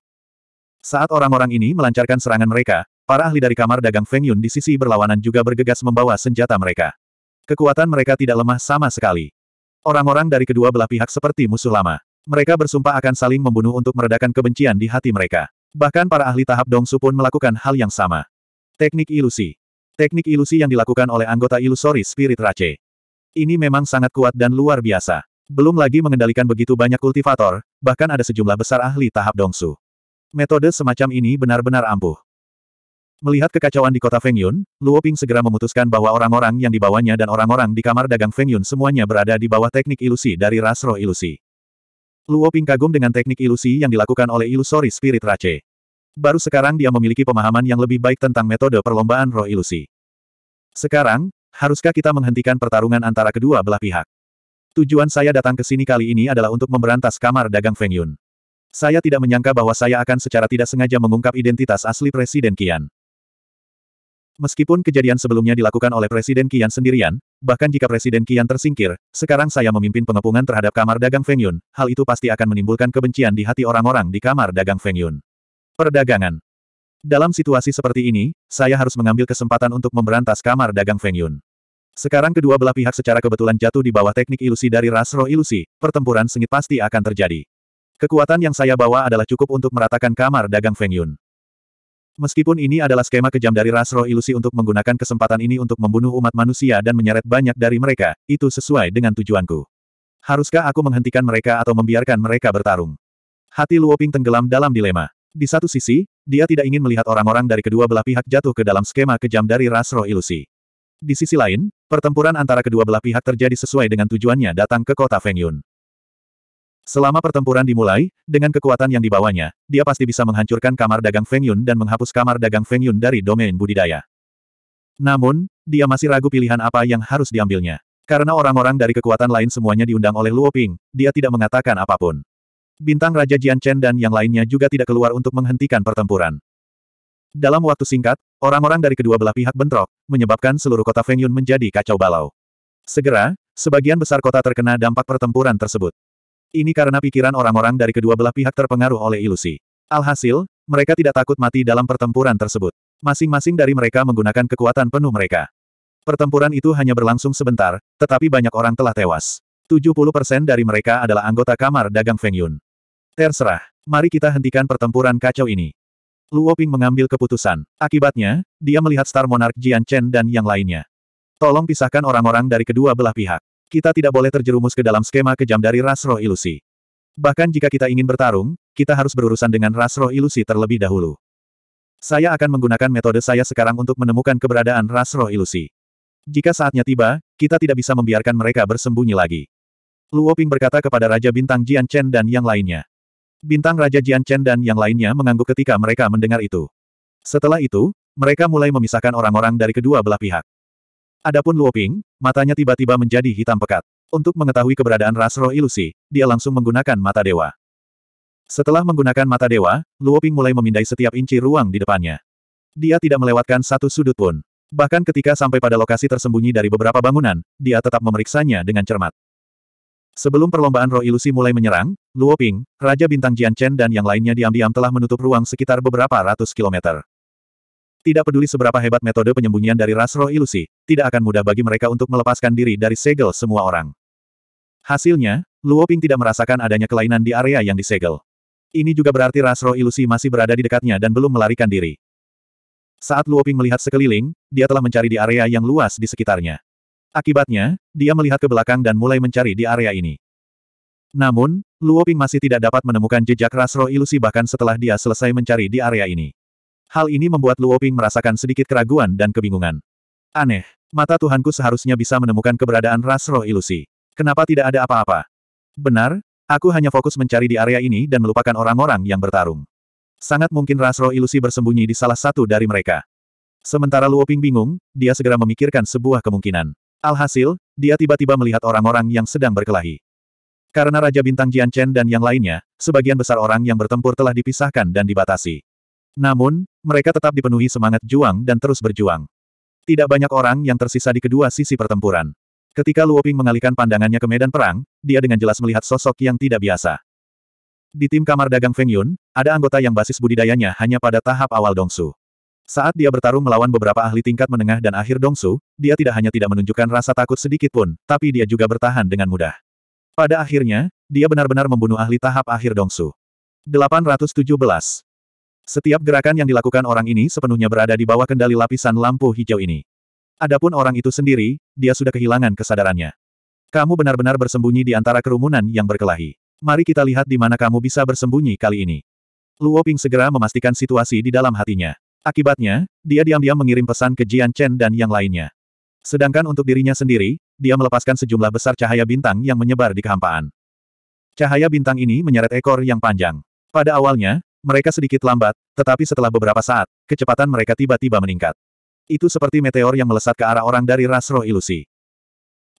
Saat orang-orang ini melancarkan serangan mereka, Para ahli dari kamar dagang Feng Yun di sisi berlawanan juga bergegas membawa senjata mereka. Kekuatan mereka tidak lemah sama sekali. Orang-orang dari kedua belah pihak seperti musuh lama. Mereka bersumpah akan saling membunuh untuk meredakan kebencian di hati mereka. Bahkan para ahli tahap Dongsu pun melakukan hal yang sama. Teknik ilusi. Teknik ilusi yang dilakukan oleh anggota ilusori Spirit Race. Ini memang sangat kuat dan luar biasa. Belum lagi mengendalikan begitu banyak kultivator, bahkan ada sejumlah besar ahli tahap Dongsu. Metode semacam ini benar-benar ampuh. Melihat kekacauan di kota Fengyun, Luo Ping segera memutuskan bahwa orang-orang yang dibawanya dan orang-orang di kamar dagang Fengyun semuanya berada di bawah teknik ilusi dari ras roh ilusi. Luo Ping kagum dengan teknik ilusi yang dilakukan oleh ilusori spirit race. Baru sekarang dia memiliki pemahaman yang lebih baik tentang metode perlombaan roh ilusi. Sekarang, haruskah kita menghentikan pertarungan antara kedua belah pihak? Tujuan saya datang ke sini kali ini adalah untuk memberantas kamar dagang Fengyun. Saya tidak menyangka bahwa saya akan secara tidak sengaja mengungkap identitas asli Presiden Qian. Meskipun kejadian sebelumnya dilakukan oleh Presiden Qian sendirian, bahkan jika Presiden Qian tersingkir, sekarang saya memimpin pengepungan terhadap kamar dagang Feng Yun, hal itu pasti akan menimbulkan kebencian di hati orang-orang di kamar dagang Feng Yun. Perdagangan Dalam situasi seperti ini, saya harus mengambil kesempatan untuk memberantas kamar dagang Feng Yun. Sekarang kedua belah pihak secara kebetulan jatuh di bawah teknik ilusi dari ras roh ilusi, pertempuran sengit pasti akan terjadi. Kekuatan yang saya bawa adalah cukup untuk meratakan kamar dagang Feng Yun. Meskipun ini adalah skema kejam dari ras roh ilusi untuk menggunakan kesempatan ini untuk membunuh umat manusia dan menyeret banyak dari mereka, itu sesuai dengan tujuanku. Haruskah aku menghentikan mereka atau membiarkan mereka bertarung? Hati Luoping tenggelam dalam dilema. Di satu sisi, dia tidak ingin melihat orang-orang dari kedua belah pihak jatuh ke dalam skema kejam dari ras roh ilusi. Di sisi lain, pertempuran antara kedua belah pihak terjadi sesuai dengan tujuannya datang ke kota Fengyun. Selama pertempuran dimulai, dengan kekuatan yang dibawanya, dia pasti bisa menghancurkan kamar dagang Feng Yun dan menghapus kamar dagang Feng Yun dari domain budidaya. Namun, dia masih ragu pilihan apa yang harus diambilnya. Karena orang-orang dari kekuatan lain semuanya diundang oleh Luo Ping, dia tidak mengatakan apapun. Bintang Raja Jian Chen dan yang lainnya juga tidak keluar untuk menghentikan pertempuran. Dalam waktu singkat, orang-orang dari kedua belah pihak bentrok, menyebabkan seluruh kota Feng Yun menjadi kacau balau. Segera, sebagian besar kota terkena dampak pertempuran tersebut. Ini karena pikiran orang-orang dari kedua belah pihak terpengaruh oleh ilusi. Alhasil, mereka tidak takut mati dalam pertempuran tersebut. Masing-masing dari mereka menggunakan kekuatan penuh mereka. Pertempuran itu hanya berlangsung sebentar, tetapi banyak orang telah tewas. 70% dari mereka adalah anggota kamar dagang Feng Yun. Terserah, mari kita hentikan pertempuran kacau ini. Luo Ping mengambil keputusan. Akibatnya, dia melihat Star Monarch Jian Chen dan yang lainnya. Tolong pisahkan orang-orang dari kedua belah pihak. Kita tidak boleh terjerumus ke dalam skema kejam dari ras roh ilusi. Bahkan jika kita ingin bertarung, kita harus berurusan dengan ras roh ilusi terlebih dahulu. Saya akan menggunakan metode saya sekarang untuk menemukan keberadaan ras roh ilusi. Jika saatnya tiba, kita tidak bisa membiarkan mereka bersembunyi lagi. Luo Ping berkata kepada Raja Bintang Jian Chen dan yang lainnya. Bintang Raja Jian Chen dan yang lainnya mengangguk ketika mereka mendengar itu. Setelah itu, mereka mulai memisahkan orang-orang dari kedua belah pihak. Adapun Luoping, matanya tiba-tiba menjadi hitam pekat. Untuk mengetahui keberadaan ras roh ilusi, dia langsung menggunakan mata dewa. Setelah menggunakan mata dewa, Luoping mulai memindai setiap inci ruang di depannya. Dia tidak melewatkan satu sudut pun. Bahkan ketika sampai pada lokasi tersembunyi dari beberapa bangunan, dia tetap memeriksanya dengan cermat. Sebelum perlombaan roh ilusi mulai menyerang, Luoping, Raja Bintang Jianchen dan yang lainnya diam-diam telah menutup ruang sekitar beberapa ratus kilometer. Tidak peduli seberapa hebat metode penyembunyian dari ras roh ilusi, tidak akan mudah bagi mereka untuk melepaskan diri dari segel semua orang. Hasilnya, Luo Ping tidak merasakan adanya kelainan di area yang disegel. Ini juga berarti ras roh ilusi masih berada di dekatnya dan belum melarikan diri. Saat Luo Ping melihat sekeliling, dia telah mencari di area yang luas di sekitarnya. Akibatnya, dia melihat ke belakang dan mulai mencari di area ini. Namun, Luo Ping masih tidak dapat menemukan jejak ras roh ilusi bahkan setelah dia selesai mencari di area ini. Hal ini membuat Luoping merasakan sedikit keraguan dan kebingungan. Aneh, mata Tuhanku seharusnya bisa menemukan keberadaan ras roh ilusi. Kenapa tidak ada apa-apa? Benar, aku hanya fokus mencari di area ini dan melupakan orang-orang yang bertarung. Sangat mungkin ras roh ilusi bersembunyi di salah satu dari mereka. Sementara Luoping bingung, dia segera memikirkan sebuah kemungkinan. Alhasil, dia tiba-tiba melihat orang-orang yang sedang berkelahi. Karena Raja Bintang Jianchen dan yang lainnya, sebagian besar orang yang bertempur telah dipisahkan dan dibatasi. Namun, mereka tetap dipenuhi semangat juang dan terus berjuang. Tidak banyak orang yang tersisa di kedua sisi pertempuran. Ketika Luoping mengalihkan pandangannya ke medan perang, dia dengan jelas melihat sosok yang tidak biasa. Di tim kamar dagang Feng Yun, ada anggota yang basis budidayanya hanya pada tahap awal Dongsu. Saat dia bertarung melawan beberapa ahli tingkat menengah dan akhir Dongsu, dia tidak hanya tidak menunjukkan rasa takut sedikit pun, tapi dia juga bertahan dengan mudah. Pada akhirnya, dia benar-benar membunuh ahli tahap akhir Dongsu. 817. Setiap gerakan yang dilakukan orang ini sepenuhnya berada di bawah kendali lapisan lampu hijau ini. Adapun orang itu sendiri, dia sudah kehilangan kesadarannya. Kamu benar-benar bersembunyi di antara kerumunan yang berkelahi. Mari kita lihat di mana kamu bisa bersembunyi kali ini. Luo Ping segera memastikan situasi di dalam hatinya. Akibatnya, dia diam-diam mengirim pesan ke Jian Chen dan yang lainnya. Sedangkan untuk dirinya sendiri, dia melepaskan sejumlah besar cahaya bintang yang menyebar di kehampaan. Cahaya bintang ini menyeret ekor yang panjang. Pada awalnya, mereka sedikit lambat, tetapi setelah beberapa saat, kecepatan mereka tiba-tiba meningkat. Itu seperti meteor yang melesat ke arah orang dari ras roh ilusi.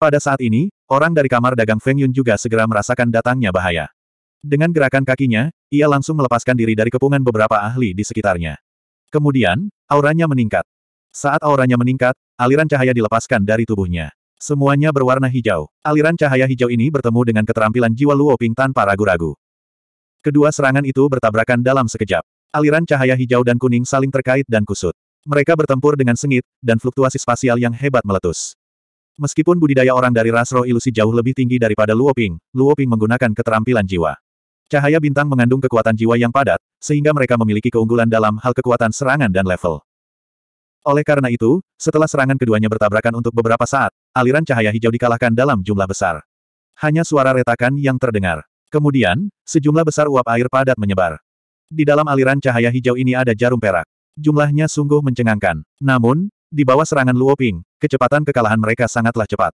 Pada saat ini, orang dari kamar dagang Feng Yun juga segera merasakan datangnya bahaya. Dengan gerakan kakinya, ia langsung melepaskan diri dari kepungan beberapa ahli di sekitarnya. Kemudian, auranya meningkat. Saat auranya meningkat, aliran cahaya dilepaskan dari tubuhnya. Semuanya berwarna hijau. Aliran cahaya hijau ini bertemu dengan keterampilan jiwa Luo Ping tanpa ragu-ragu. Kedua serangan itu bertabrakan dalam sekejap. Aliran cahaya hijau dan kuning saling terkait dan kusut. Mereka bertempur dengan sengit, dan fluktuasi spasial yang hebat meletus. Meskipun budidaya orang dari ras roh ilusi jauh lebih tinggi daripada Luoping, Luoping menggunakan keterampilan jiwa. Cahaya bintang mengandung kekuatan jiwa yang padat, sehingga mereka memiliki keunggulan dalam hal kekuatan serangan dan level. Oleh karena itu, setelah serangan keduanya bertabrakan untuk beberapa saat, aliran cahaya hijau dikalahkan dalam jumlah besar. Hanya suara retakan yang terdengar. Kemudian, sejumlah besar uap air padat menyebar. Di dalam aliran cahaya hijau ini ada jarum perak. Jumlahnya sungguh mencengangkan. Namun, di bawah serangan Luoping, kecepatan kekalahan mereka sangatlah cepat.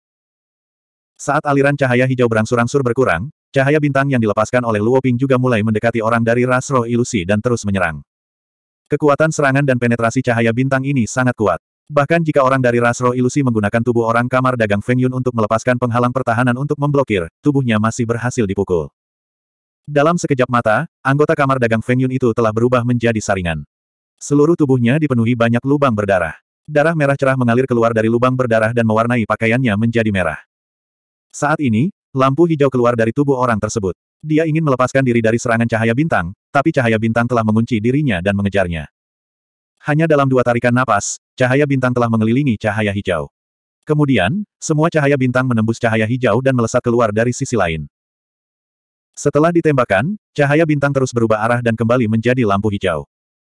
Saat aliran cahaya hijau berangsur-angsur berkurang, cahaya bintang yang dilepaskan oleh Luoping juga mulai mendekati orang dari ras roh ilusi dan terus menyerang. Kekuatan serangan dan penetrasi cahaya bintang ini sangat kuat. Bahkan jika orang dari ras roh ilusi menggunakan tubuh orang kamar dagang Feng Yun untuk melepaskan penghalang pertahanan untuk memblokir, tubuhnya masih berhasil dipukul. Dalam sekejap mata, anggota kamar dagang Feng Yun itu telah berubah menjadi saringan. Seluruh tubuhnya dipenuhi banyak lubang berdarah. Darah merah cerah mengalir keluar dari lubang berdarah dan mewarnai pakaiannya menjadi merah. Saat ini, lampu hijau keluar dari tubuh orang tersebut. Dia ingin melepaskan diri dari serangan cahaya bintang, tapi cahaya bintang telah mengunci dirinya dan mengejarnya. Hanya dalam dua tarikan napas, cahaya bintang telah mengelilingi cahaya hijau. Kemudian, semua cahaya bintang menembus cahaya hijau dan melesat keluar dari sisi lain. Setelah ditembakkan, cahaya bintang terus berubah arah dan kembali menjadi lampu hijau.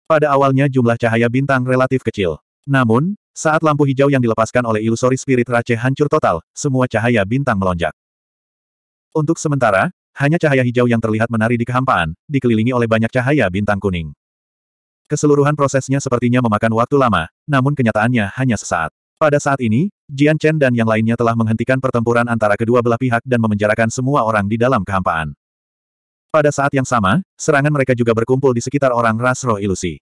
Pada awalnya jumlah cahaya bintang relatif kecil. Namun, saat lampu hijau yang dilepaskan oleh ilusori spirit race hancur total, semua cahaya bintang melonjak. Untuk sementara, hanya cahaya hijau yang terlihat menari di kehampaan, dikelilingi oleh banyak cahaya bintang kuning. Keseluruhan prosesnya sepertinya memakan waktu lama, namun kenyataannya hanya sesaat. Pada saat ini, Jian Chen dan yang lainnya telah menghentikan pertempuran antara kedua belah pihak dan memenjarakan semua orang di dalam kehampaan. Pada saat yang sama, serangan mereka juga berkumpul di sekitar orang ras roh ilusi.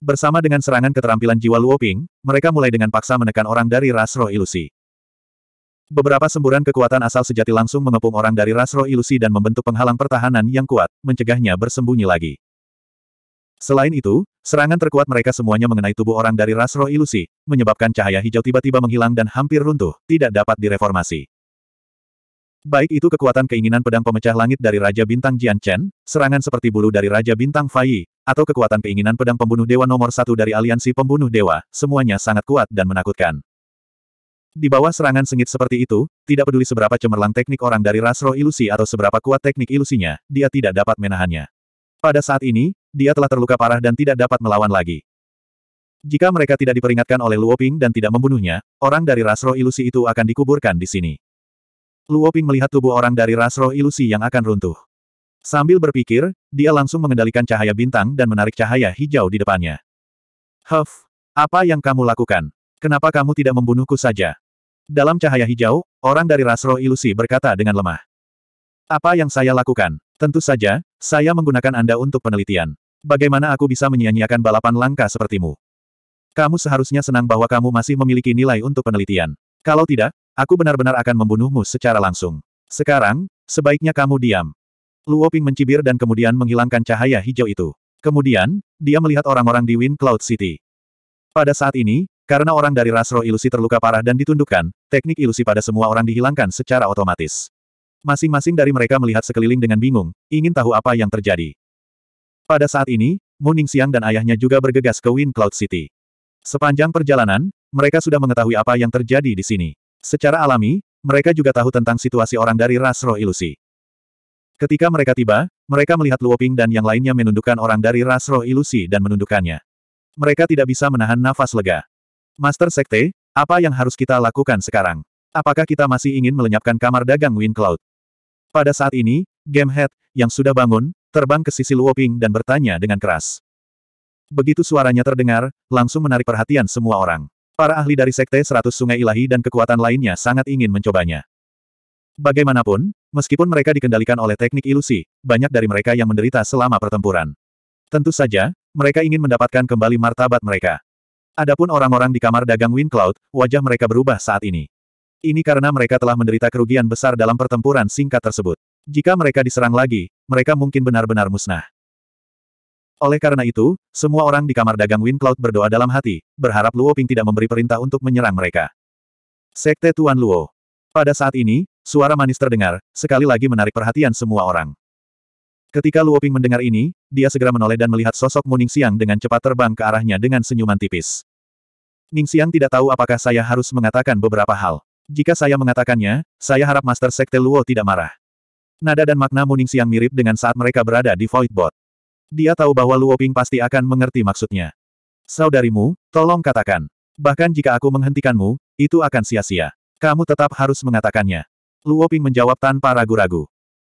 Bersama dengan serangan keterampilan jiwa Luoping, mereka mulai dengan paksa menekan orang dari ras roh ilusi. Beberapa semburan kekuatan asal sejati langsung mengepung orang dari ras roh ilusi dan membentuk penghalang pertahanan yang kuat, mencegahnya bersembunyi lagi. Selain itu, serangan terkuat mereka semuanya mengenai tubuh orang dari ras roh ilusi, menyebabkan cahaya hijau tiba-tiba menghilang dan hampir runtuh, tidak dapat direformasi. Baik itu kekuatan keinginan pedang pemecah langit dari Raja Bintang Jian Chen, serangan seperti bulu dari Raja Bintang Fai, atau kekuatan keinginan pedang pembunuh dewa nomor satu dari aliansi pembunuh dewa, semuanya sangat kuat dan menakutkan. Di bawah serangan sengit seperti itu, tidak peduli seberapa cemerlang teknik orang dari ras roh ilusi atau seberapa kuat teknik ilusinya, dia tidak dapat menahannya. Pada saat ini, dia telah terluka parah dan tidak dapat melawan lagi. Jika mereka tidak diperingatkan oleh Luoping dan tidak membunuhnya, orang dari ras roh ilusi itu akan dikuburkan di sini. Luo Ping melihat tubuh orang dari ras roh ilusi yang akan runtuh. Sambil berpikir, dia langsung mengendalikan cahaya bintang dan menarik cahaya hijau di depannya. Huff, apa yang kamu lakukan? Kenapa kamu tidak membunuhku saja? Dalam cahaya hijau, orang dari ras roh ilusi berkata dengan lemah. Apa yang saya lakukan? Tentu saja, saya menggunakan Anda untuk penelitian. Bagaimana aku bisa menyia-nyiakan balapan langka sepertimu? Kamu seharusnya senang bahwa kamu masih memiliki nilai untuk penelitian. Kalau tidak, Aku benar-benar akan membunuhmu secara langsung. Sekarang, sebaiknya kamu diam. Luo Ping mencibir dan kemudian menghilangkan cahaya hijau itu. Kemudian, dia melihat orang-orang di Wind Cloud City. Pada saat ini, karena orang dari ras ilusi terluka parah dan ditundukkan, teknik ilusi pada semua orang dihilangkan secara otomatis. Masing-masing dari mereka melihat sekeliling dengan bingung, ingin tahu apa yang terjadi. Pada saat ini, Muning Siang dan ayahnya juga bergegas ke Wind Cloud City. Sepanjang perjalanan, mereka sudah mengetahui apa yang terjadi di sini. Secara alami, mereka juga tahu tentang situasi orang dari ras roh ilusi. Ketika mereka tiba, mereka melihat Luoping dan yang lainnya menundukkan orang dari ras roh ilusi dan menundukkannya. Mereka tidak bisa menahan nafas lega. Master Sekte, apa yang harus kita lakukan sekarang? Apakah kita masih ingin melenyapkan kamar dagang Wind Cloud? Pada saat ini, Game Head, yang sudah bangun, terbang ke sisi Luoping dan bertanya dengan keras. Begitu suaranya terdengar, langsung menarik perhatian semua orang. Para ahli dari Sekte Seratus Sungai Ilahi dan kekuatan lainnya sangat ingin mencobanya. Bagaimanapun, meskipun mereka dikendalikan oleh teknik ilusi, banyak dari mereka yang menderita selama pertempuran. Tentu saja, mereka ingin mendapatkan kembali martabat mereka. Adapun orang-orang di kamar dagang Wind Cloud, wajah mereka berubah saat ini. Ini karena mereka telah menderita kerugian besar dalam pertempuran singkat tersebut. Jika mereka diserang lagi, mereka mungkin benar-benar musnah. Oleh karena itu, semua orang di kamar dagang Wind Cloud berdoa dalam hati, berharap Luo Ping tidak memberi perintah untuk menyerang mereka. Sekte Tuan Luo. Pada saat ini, suara manis terdengar, sekali lagi menarik perhatian semua orang. Ketika Luo Ping mendengar ini, dia segera menoleh dan melihat sosok Muning Siang dengan cepat terbang ke arahnya dengan senyuman tipis. Ning Siang tidak tahu apakah saya harus mengatakan beberapa hal. Jika saya mengatakannya, saya harap Master Sekte Luo tidak marah. Nada dan makna Muning Siang mirip dengan saat mereka berada di Void Bot. Dia tahu bahwa Luoping pasti akan mengerti maksudnya. Saudarimu, tolong katakan. Bahkan jika aku menghentikanmu, itu akan sia-sia. Kamu tetap harus mengatakannya. Luoping menjawab tanpa ragu-ragu.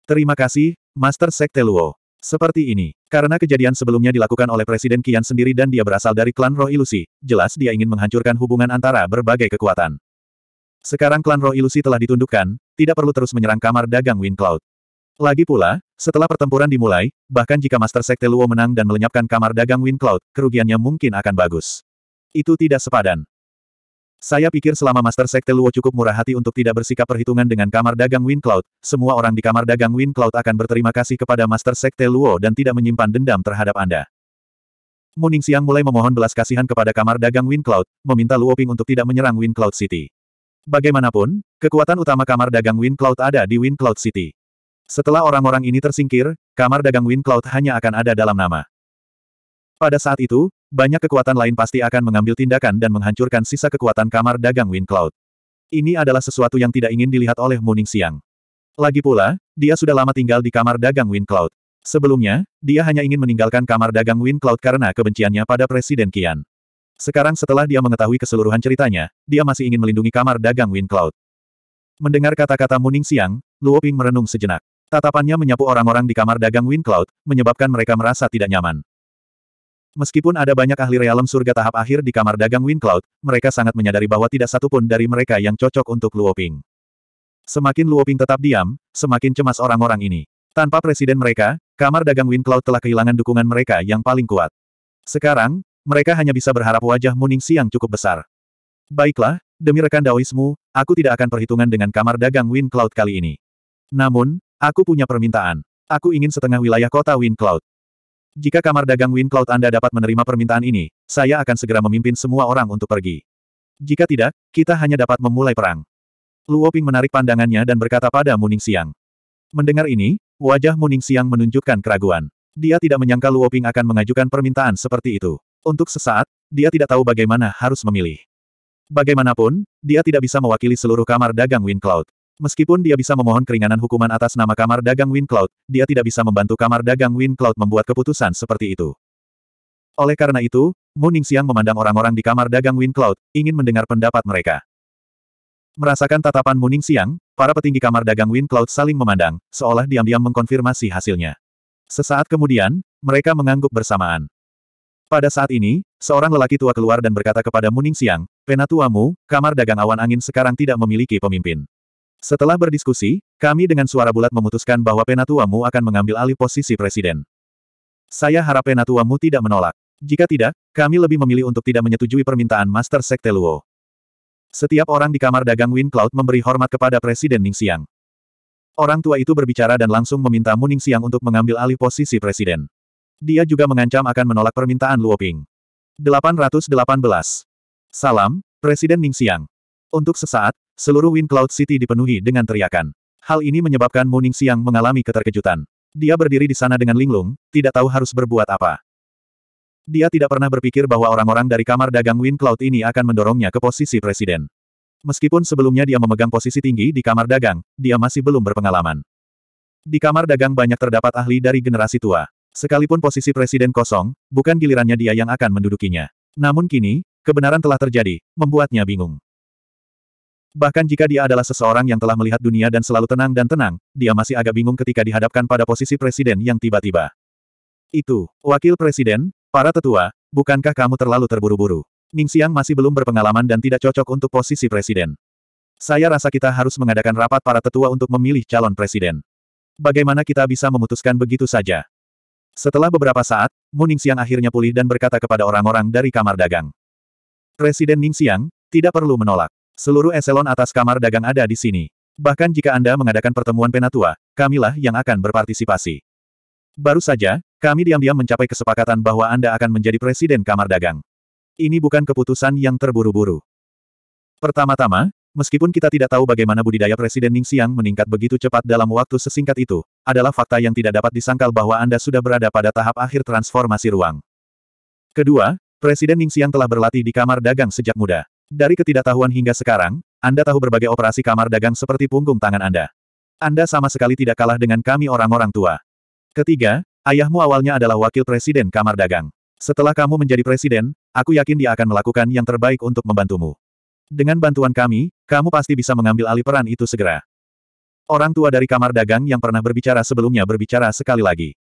Terima kasih, Master Sekte Luo. Seperti ini, karena kejadian sebelumnya dilakukan oleh Presiden Kian sendiri dan dia berasal dari klan roh ilusi, jelas dia ingin menghancurkan hubungan antara berbagai kekuatan. Sekarang klan roh ilusi telah ditundukkan, tidak perlu terus menyerang kamar dagang Wind Cloud. Lagi pula, setelah pertempuran dimulai, bahkan jika Master Sekte Luo menang dan melenyapkan kamar dagang Wind Cloud, kerugiannya mungkin akan bagus. Itu tidak sepadan. Saya pikir selama Master Sekte Luo cukup murah hati untuk tidak bersikap perhitungan dengan kamar dagang Wind Cloud, semua orang di kamar dagang Wind Cloud akan berterima kasih kepada Master Sekte Luo dan tidak menyimpan dendam terhadap Anda. Muning Siang mulai memohon belas kasihan kepada kamar dagang Wind Cloud, meminta Luo Ping untuk tidak menyerang Wind Cloud City. Bagaimanapun, kekuatan utama kamar dagang Wind Cloud ada di Wind Cloud City. Setelah orang-orang ini tersingkir, kamar dagang Wind Cloud hanya akan ada dalam nama. Pada saat itu, banyak kekuatan lain pasti akan mengambil tindakan dan menghancurkan sisa kekuatan kamar dagang Wind Cloud. Ini adalah sesuatu yang tidak ingin dilihat oleh Muning Siang. Lagi pula, dia sudah lama tinggal di kamar dagang Wind Cloud. Sebelumnya, dia hanya ingin meninggalkan kamar dagang Wind Cloud karena kebenciannya pada Presiden Kian. Sekarang setelah dia mengetahui keseluruhan ceritanya, dia masih ingin melindungi kamar dagang Wind Cloud. Mendengar kata-kata Muning Siang, Luo Ping merenung sejenak. Tatapannya menyapu orang-orang di kamar dagang Cloud, menyebabkan mereka merasa tidak nyaman. Meskipun ada banyak ahli realem surga tahap akhir di kamar dagang Cloud, mereka sangat menyadari bahwa tidak satupun dari mereka yang cocok untuk Luoping. Semakin Luoping tetap diam, semakin cemas orang-orang ini. Tanpa presiden mereka, kamar dagang Cloud telah kehilangan dukungan mereka yang paling kuat. Sekarang, mereka hanya bisa berharap wajah Muning Siang cukup besar. Baiklah, demi rekan Daoismu, aku tidak akan perhitungan dengan kamar dagang Cloud kali ini. Namun, Aku punya permintaan. Aku ingin setengah wilayah kota Wind Cloud. Jika kamar dagang Wind Cloud Anda dapat menerima permintaan ini, saya akan segera memimpin semua orang untuk pergi. Jika tidak, kita hanya dapat memulai perang. Luo Ping menarik pandangannya dan berkata pada Muning Siang. Mendengar ini, wajah Muning Siang menunjukkan keraguan. Dia tidak menyangka Luo Ping akan mengajukan permintaan seperti itu. Untuk sesaat, dia tidak tahu bagaimana harus memilih. Bagaimanapun, dia tidak bisa mewakili seluruh kamar dagang Wind Cloud. Meskipun dia bisa memohon keringanan hukuman atas nama kamar dagang Wind Cloud, dia tidak bisa membantu kamar dagang Wind Cloud membuat keputusan seperti itu. Oleh karena itu, Muning Siang memandang orang-orang di kamar dagang Wind Cloud, ingin mendengar pendapat mereka. Merasakan tatapan Muning Siang, para petinggi kamar dagang Wind Cloud saling memandang, seolah diam-diam mengkonfirmasi hasilnya. Sesaat kemudian, mereka mengangguk bersamaan. Pada saat ini, seorang lelaki tua keluar dan berkata kepada Muning Siang, Penatuamu, kamar dagang awan angin sekarang tidak memiliki pemimpin. Setelah berdiskusi, kami dengan suara bulat memutuskan bahwa Penatuamu akan mengambil alih posisi presiden. Saya harap Penatuamu tidak menolak. Jika tidak, kami lebih memilih untuk tidak menyetujui permintaan Master Sekte Luo. Setiap orang di kamar dagang Wind Cloud memberi hormat kepada Presiden Ning Xiang. Orang tua itu berbicara dan langsung meminta Muning Siang untuk mengambil alih posisi presiden. Dia juga mengancam akan menolak permintaan Luo Ping. 818. Salam, Presiden Ning Siang. Untuk sesaat, Seluruh Wind Cloud City dipenuhi dengan teriakan. Hal ini menyebabkan Muning Siang mengalami keterkejutan. Dia berdiri di sana dengan linglung, tidak tahu harus berbuat apa. Dia tidak pernah berpikir bahwa orang-orang dari kamar dagang Wind Cloud ini akan mendorongnya ke posisi presiden. Meskipun sebelumnya dia memegang posisi tinggi di kamar dagang, dia masih belum berpengalaman. Di kamar dagang banyak terdapat ahli dari generasi tua. Sekalipun posisi presiden kosong, bukan gilirannya dia yang akan mendudukinya. Namun kini, kebenaran telah terjadi, membuatnya bingung. Bahkan jika dia adalah seseorang yang telah melihat dunia dan selalu tenang dan tenang, dia masih agak bingung ketika dihadapkan pada posisi presiden yang tiba-tiba. Itu, wakil presiden, para tetua, bukankah kamu terlalu terburu-buru? Ning Xiang masih belum berpengalaman dan tidak cocok untuk posisi presiden. Saya rasa kita harus mengadakan rapat para tetua untuk memilih calon presiden. Bagaimana kita bisa memutuskan begitu saja? Setelah beberapa saat, Mu Ning Xiang akhirnya pulih dan berkata kepada orang-orang dari kamar dagang. Presiden Ning Xiang, tidak perlu menolak. Seluruh eselon atas kamar dagang ada di sini. Bahkan jika Anda mengadakan pertemuan penatua, kamilah yang akan berpartisipasi. Baru saja, kami diam-diam mencapai kesepakatan bahwa Anda akan menjadi presiden kamar dagang. Ini bukan keputusan yang terburu-buru. Pertama-tama, meskipun kita tidak tahu bagaimana budidaya Presiden Ning Xiang meningkat begitu cepat dalam waktu sesingkat itu, adalah fakta yang tidak dapat disangkal bahwa Anda sudah berada pada tahap akhir transformasi ruang. Kedua, Presiden Ning Xiang telah berlatih di kamar dagang sejak muda. Dari ketidaktahuan hingga sekarang, Anda tahu berbagai operasi kamar dagang seperti punggung tangan Anda. Anda sama sekali tidak kalah dengan kami orang-orang tua. Ketiga, ayahmu awalnya adalah wakil presiden kamar dagang. Setelah kamu menjadi presiden, aku yakin dia akan melakukan yang terbaik untuk membantumu. Dengan bantuan kami, kamu pasti bisa mengambil alih peran itu segera. Orang tua dari kamar dagang yang pernah berbicara sebelumnya berbicara sekali lagi.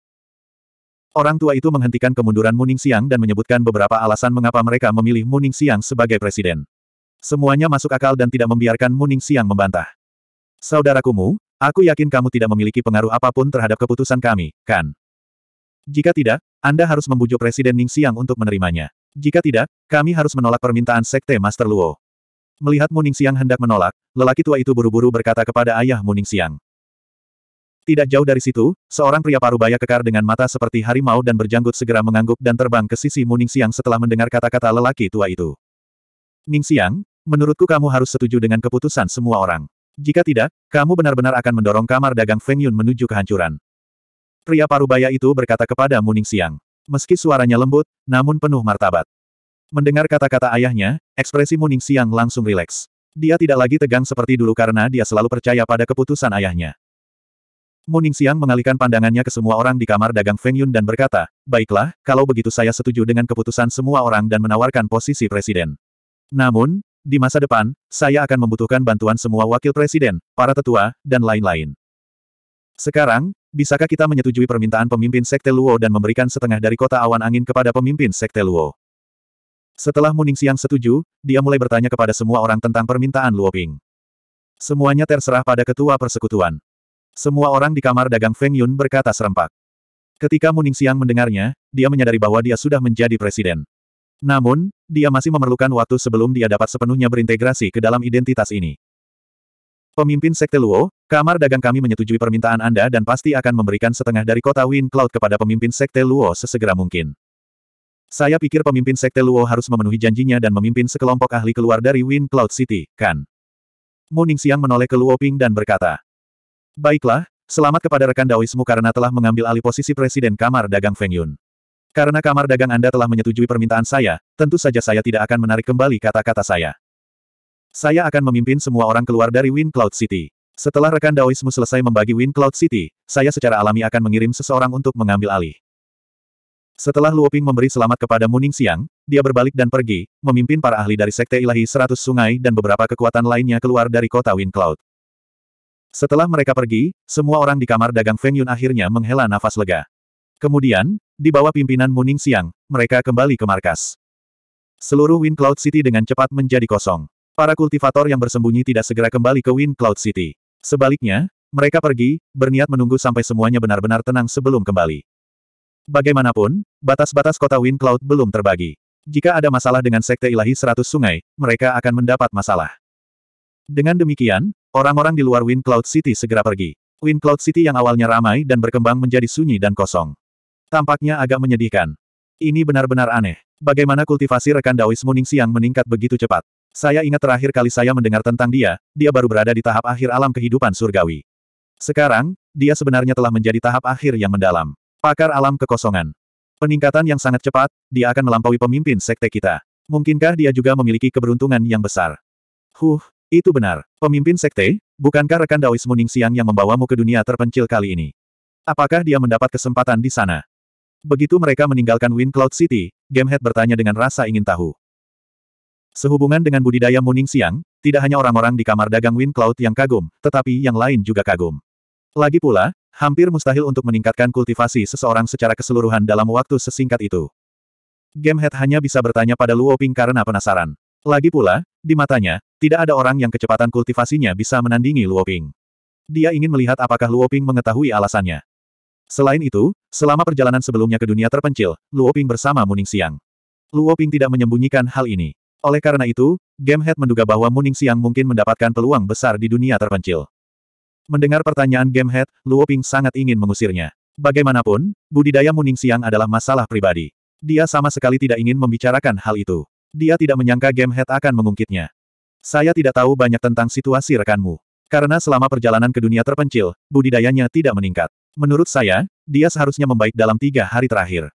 Orang tua itu menghentikan kemunduran Muning Siang dan menyebutkan beberapa alasan mengapa mereka memilih Muning Siang sebagai presiden. Semuanya masuk akal dan tidak membiarkan Muning Siang membantah. Saudaraku Mu, aku yakin kamu tidak memiliki pengaruh apapun terhadap keputusan kami, kan? Jika tidak, Anda harus membujuk Presiden Ning Siang untuk menerimanya. Jika tidak, kami harus menolak permintaan Sekte Master Luo. Melihat Muning Siang hendak menolak, lelaki tua itu buru-buru berkata kepada ayah Muning Siang. Tidak jauh dari situ, seorang pria parubaya kekar dengan mata seperti harimau dan berjanggut segera mengangguk dan terbang ke sisi Muning Siang setelah mendengar kata-kata lelaki tua itu. Ning Siang, Menurutku kamu harus setuju dengan keputusan semua orang. Jika tidak, kamu benar-benar akan mendorong kamar dagang Feng Yun menuju kehancuran. Pria parubaya itu berkata kepada Muning Siang. Meski suaranya lembut, namun penuh martabat. Mendengar kata-kata ayahnya, ekspresi Muning Siang langsung rileks. Dia tidak lagi tegang seperti dulu karena dia selalu percaya pada keputusan ayahnya. Muning Siang mengalihkan pandangannya ke semua orang di kamar dagang Feng Yun dan berkata, Baiklah, kalau begitu saya setuju dengan keputusan semua orang dan menawarkan posisi presiden. Namun, di masa depan, saya akan membutuhkan bantuan semua wakil presiden, para tetua, dan lain-lain. Sekarang, bisakah kita menyetujui permintaan pemimpin Sekte Luo dan memberikan setengah dari kota awan angin kepada pemimpin Sekte Luo? Setelah Muning Siang setuju, dia mulai bertanya kepada semua orang tentang permintaan Luo Ping. Semuanya terserah pada ketua persekutuan. Semua orang di kamar dagang Feng Yun berkata serempak. Ketika Muning Siang mendengarnya, dia menyadari bahwa dia sudah menjadi presiden. Namun, dia masih memerlukan waktu sebelum dia dapat sepenuhnya berintegrasi ke dalam identitas ini. Pemimpin Sekte Luo, kamar dagang kami menyetujui permintaan Anda dan pasti akan memberikan setengah dari kota Wind Cloud kepada pemimpin Sekte Luo sesegera mungkin. Saya pikir pemimpin Sekte Luo harus memenuhi janjinya dan memimpin sekelompok ahli keluar dari Wind Cloud City, kan? Muning Siang menoleh ke Luo Ping dan berkata, Baiklah, selamat kepada rekan Daoismu karena telah mengambil alih posisi Presiden Kamar Dagang Feng Yun. Karena kamar dagang Anda telah menyetujui permintaan saya, tentu saja saya tidak akan menarik kembali kata-kata saya. Saya akan memimpin semua orang keluar dari Wind Cloud City. Setelah rekan Daoismu selesai membagi Wind Cloud City, saya secara alami akan mengirim seseorang untuk mengambil alih. Setelah Luoping memberi selamat kepada Muning Siang, dia berbalik dan pergi, memimpin para ahli dari Sekte Ilahi Seratus Sungai dan beberapa kekuatan lainnya keluar dari kota Wind Cloud. Setelah mereka pergi, semua orang di kamar dagang Feng Yun akhirnya menghela nafas lega. Kemudian, di bawah pimpinan Muning Siang, mereka kembali ke markas. Seluruh Wind Cloud City dengan cepat menjadi kosong. Para kultivator yang bersembunyi tidak segera kembali ke Wind Cloud City. Sebaliknya, mereka pergi, berniat menunggu sampai semuanya benar-benar tenang sebelum kembali. Bagaimanapun, batas-batas kota Wind Cloud belum terbagi. Jika ada masalah dengan Sekte Ilahi Seratus Sungai, mereka akan mendapat masalah. Dengan demikian, orang-orang di luar Wind Cloud City segera pergi. Wind Cloud City yang awalnya ramai dan berkembang menjadi sunyi dan kosong. Tampaknya agak menyedihkan. Ini benar-benar aneh. Bagaimana kultivasi rekan Daois Muning Siang meningkat begitu cepat? Saya ingat terakhir kali saya mendengar tentang dia, dia baru berada di tahap akhir alam kehidupan surgawi. Sekarang, dia sebenarnya telah menjadi tahap akhir yang mendalam. Pakar alam kekosongan. Peningkatan yang sangat cepat, dia akan melampaui pemimpin sekte kita. Mungkinkah dia juga memiliki keberuntungan yang besar? Huh, itu benar. Pemimpin sekte, bukankah rekan Daois Muning Siang yang membawamu ke dunia terpencil kali ini? Apakah dia mendapat kesempatan di sana? Begitu mereka meninggalkan Wind Cloud City, Head bertanya dengan rasa ingin tahu. Sehubungan dengan budidaya Muning Siang, tidak hanya orang-orang di kamar dagang Wind Cloud yang kagum, tetapi yang lain juga kagum. Lagi pula, hampir mustahil untuk meningkatkan kultivasi seseorang secara keseluruhan dalam waktu sesingkat itu. Head hanya bisa bertanya pada Luo Ping karena penasaran. Lagi pula, di matanya, tidak ada orang yang kecepatan kultivasinya bisa menandingi Luo Ping. Dia ingin melihat apakah Luo Ping mengetahui alasannya. Selain itu, selama perjalanan sebelumnya ke dunia terpencil, Luo Ping bersama Muning Siang. Luo Ping tidak menyembunyikan hal ini. Oleh karena itu, Game Head menduga bahwa Muning Siang mungkin mendapatkan peluang besar di dunia terpencil. Mendengar pertanyaan Game Head, Luo Ping sangat ingin mengusirnya. Bagaimanapun, budidaya Muning Siang adalah masalah pribadi. Dia sama sekali tidak ingin membicarakan hal itu. Dia tidak menyangka Game Head akan mengungkitnya. Saya tidak tahu banyak tentang situasi rekanmu. Karena selama perjalanan ke dunia terpencil, budidayanya tidak meningkat. Menurut saya, dia seharusnya membaik dalam tiga hari terakhir.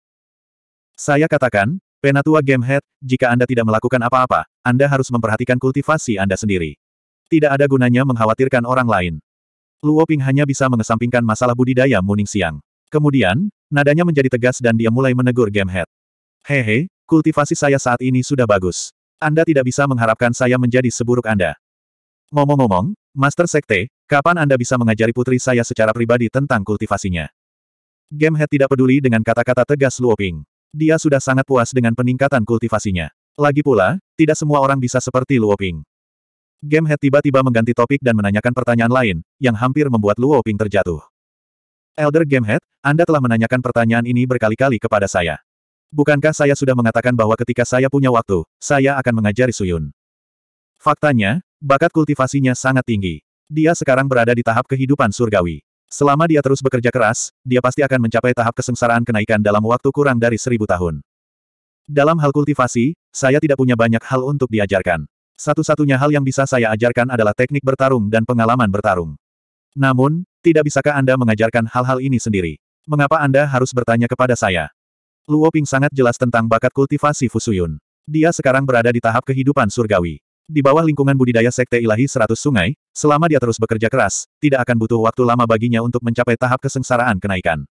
Saya katakan, Penatua gamehead, jika Anda tidak melakukan apa-apa, Anda harus memperhatikan kultivasi Anda sendiri. Tidak ada gunanya mengkhawatirkan orang lain. Luo Ping hanya bisa mengesampingkan masalah budidaya Muning Siang. Kemudian, nadanya menjadi tegas dan dia mulai menegur gamehead. Head. Hehe, kultivasi saya saat ini sudah bagus. Anda tidak bisa mengharapkan saya menjadi seburuk Anda. Ngomong-ngomong, Master Sekte, kapan Anda bisa mengajari putri saya secara pribadi tentang kultivasinya? Game Head tidak peduli dengan kata-kata tegas Luoping. Dia sudah sangat puas dengan peningkatan kultivasinya. Lagi pula, tidak semua orang bisa seperti Luoping. Game Head tiba-tiba mengganti topik dan menanyakan pertanyaan lain, yang hampir membuat Luoping terjatuh. Elder Game Head, Anda telah menanyakan pertanyaan ini berkali-kali kepada saya. Bukankah saya sudah mengatakan bahwa ketika saya punya waktu, saya akan mengajari Suyun? Faktanya, bakat kultivasinya sangat tinggi. Dia sekarang berada di tahap kehidupan surgawi. Selama dia terus bekerja keras, dia pasti akan mencapai tahap kesengsaraan kenaikan dalam waktu kurang dari seribu tahun. Dalam hal kultivasi, saya tidak punya banyak hal untuk diajarkan. Satu-satunya hal yang bisa saya ajarkan adalah teknik bertarung dan pengalaman bertarung. Namun, tidak bisakah Anda mengajarkan hal-hal ini sendiri? Mengapa Anda harus bertanya kepada saya? Luoping sangat jelas tentang bakat kultivasi Fusuyun. Dia sekarang berada di tahap kehidupan surgawi. Di bawah lingkungan budidaya Sekte Ilahi Seratus Sungai, selama dia terus bekerja keras, tidak akan butuh waktu lama baginya untuk mencapai tahap kesengsaraan kenaikan.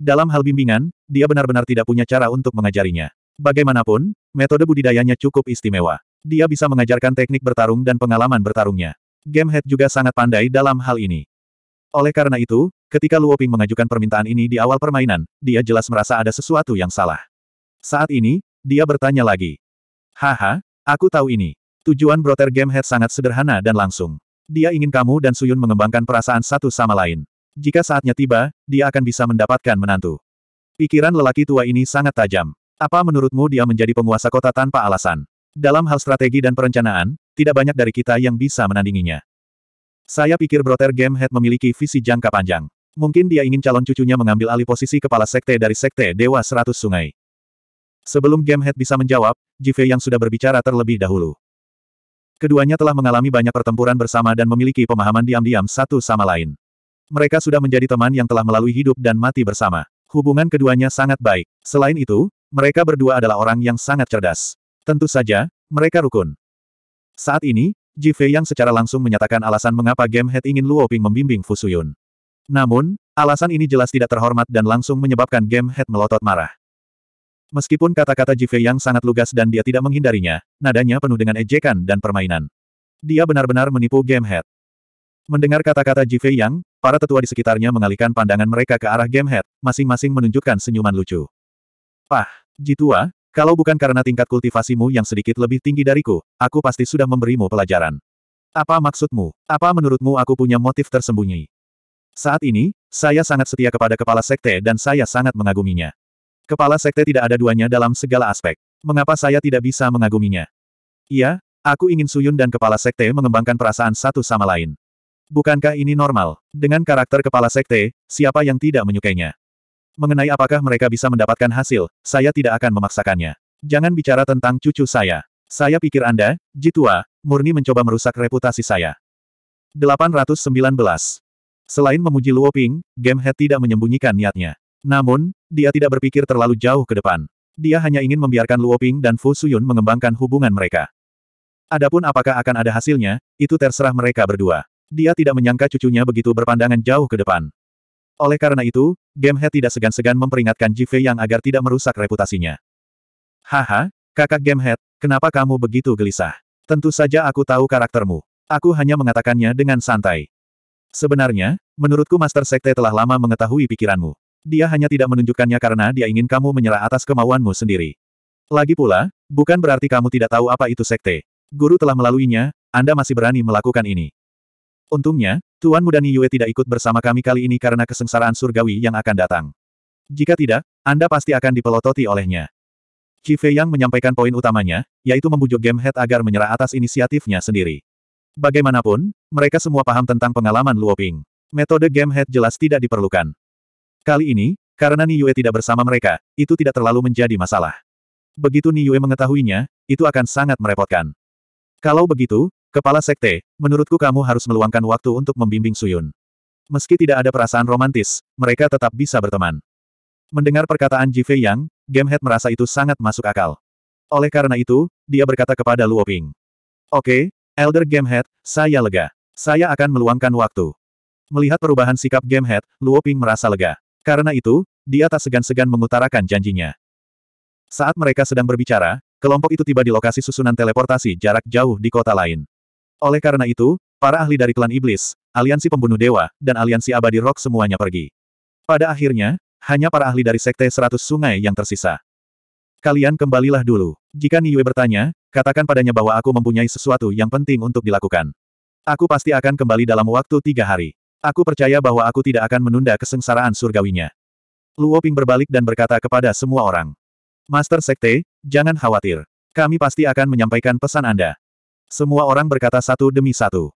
Dalam hal bimbingan, dia benar-benar tidak punya cara untuk mengajarinya. Bagaimanapun, metode budidayanya cukup istimewa. Dia bisa mengajarkan teknik bertarung dan pengalaman bertarungnya. Gamehead juga sangat pandai dalam hal ini. Oleh karena itu, ketika Luoping mengajukan permintaan ini di awal permainan, dia jelas merasa ada sesuatu yang salah. Saat ini, dia bertanya lagi. Haha, aku tahu ini. Tujuan Brother Game Head sangat sederhana dan langsung. Dia ingin kamu dan Suyun mengembangkan perasaan satu sama lain. Jika saatnya tiba, dia akan bisa mendapatkan menantu. Pikiran lelaki tua ini sangat tajam. Apa menurutmu dia menjadi penguasa kota tanpa alasan? Dalam hal strategi dan perencanaan, tidak banyak dari kita yang bisa menandinginya. Saya pikir Brother Game Head memiliki visi jangka panjang. Mungkin dia ingin calon cucunya mengambil alih posisi kepala sekte dari sekte Dewa Seratus Sungai. Sebelum Game Head bisa menjawab, Jive yang sudah berbicara terlebih dahulu. Keduanya telah mengalami banyak pertempuran bersama dan memiliki pemahaman diam-diam satu sama lain. Mereka sudah menjadi teman yang telah melalui hidup dan mati bersama. Hubungan keduanya sangat baik. Selain itu, mereka berdua adalah orang yang sangat cerdas. Tentu saja, mereka rukun. Saat ini, Ji Fei yang secara langsung menyatakan alasan mengapa Game Head ingin Luo Ping membimbing Fusuyun. Namun, alasan ini jelas tidak terhormat dan langsung menyebabkan Game Head melotot marah. Meskipun kata-kata Jive yang sangat lugas dan dia tidak menghindarinya, nadanya penuh dengan ejekan dan permainan. Dia benar-benar menipu Game Head. Mendengar kata-kata Jive yang, para tetua di sekitarnya mengalihkan pandangan mereka ke arah Game Head, masing-masing menunjukkan senyuman lucu. Pah, tua, kalau bukan karena tingkat kultivasimu yang sedikit lebih tinggi dariku, aku pasti sudah memberimu pelajaran. Apa maksudmu? Apa menurutmu aku punya motif tersembunyi? Saat ini, saya sangat setia kepada kepala sekte dan saya sangat mengaguminya. Kepala sekte tidak ada duanya dalam segala aspek. Mengapa saya tidak bisa mengaguminya? Iya, aku ingin Suyun dan kepala sekte mengembangkan perasaan satu sama lain. Bukankah ini normal? Dengan karakter kepala sekte, siapa yang tidak menyukainya? Mengenai apakah mereka bisa mendapatkan hasil, saya tidak akan memaksakannya. Jangan bicara tentang cucu saya. Saya pikir Anda, Jitua, murni mencoba merusak reputasi saya. 819. Selain memuji Luo Ping, Game Head tidak menyembunyikan niatnya. Namun, dia tidak berpikir terlalu jauh ke depan. Dia hanya ingin membiarkan Luoping dan Fu Suyun mengembangkan hubungan mereka. Adapun apakah akan ada hasilnya, itu terserah mereka berdua. Dia tidak menyangka cucunya begitu berpandangan jauh ke depan. Oleh karena itu, Game Head tidak segan-segan memperingatkan Fei yang agar tidak merusak reputasinya. Haha, kakak Game Head, kenapa kamu begitu gelisah? Tentu saja aku tahu karaktermu. Aku hanya mengatakannya dengan santai. Sebenarnya, menurutku Master Sekte telah lama mengetahui pikiranmu. Dia hanya tidak menunjukkannya karena dia ingin kamu menyerah atas kemauanmu sendiri. Lagi pula, bukan berarti kamu tidak tahu apa itu sekte. Guru telah melaluinya, Anda masih berani melakukan ini. Untungnya, Tuan Muda Yue tidak ikut bersama kami kali ini karena kesengsaraan surgawi yang akan datang. Jika tidak, Anda pasti akan dipelototi olehnya. Qi yang menyampaikan poin utamanya, yaitu membujuk Game Head agar menyerah atas inisiatifnya sendiri. Bagaimanapun, mereka semua paham tentang pengalaman Luoping. Metode Game Head jelas tidak diperlukan. Kali ini, karena Niyue tidak bersama mereka, itu tidak terlalu menjadi masalah. Begitu Niyue mengetahuinya, itu akan sangat merepotkan. Kalau begitu, Kepala Sekte, menurutku kamu harus meluangkan waktu untuk membimbing Suyun. Meski tidak ada perasaan romantis, mereka tetap bisa berteman. Mendengar perkataan Ji Fei Yang, Game Head merasa itu sangat masuk akal. Oleh karena itu, dia berkata kepada Luo Ping, Oke, Elder Game Head, saya lega. Saya akan meluangkan waktu. Melihat perubahan sikap Game Luo Ping merasa lega. Karena itu, dia tak segan-segan mengutarakan janjinya. Saat mereka sedang berbicara, kelompok itu tiba di lokasi susunan teleportasi jarak jauh di kota lain. Oleh karena itu, para ahli dari klan iblis, aliansi pembunuh dewa, dan aliansi abadi rock semuanya pergi. Pada akhirnya, hanya para ahli dari sekte seratus sungai yang tersisa. Kalian kembalilah dulu. Jika Niue bertanya, katakan padanya bahwa aku mempunyai sesuatu yang penting untuk dilakukan. Aku pasti akan kembali dalam waktu tiga hari. Aku percaya bahwa aku tidak akan menunda kesengsaraan surgawinya. Luo Ping berbalik dan berkata kepada semua orang. Master Sekte, jangan khawatir. Kami pasti akan menyampaikan pesan Anda. Semua orang berkata satu demi satu.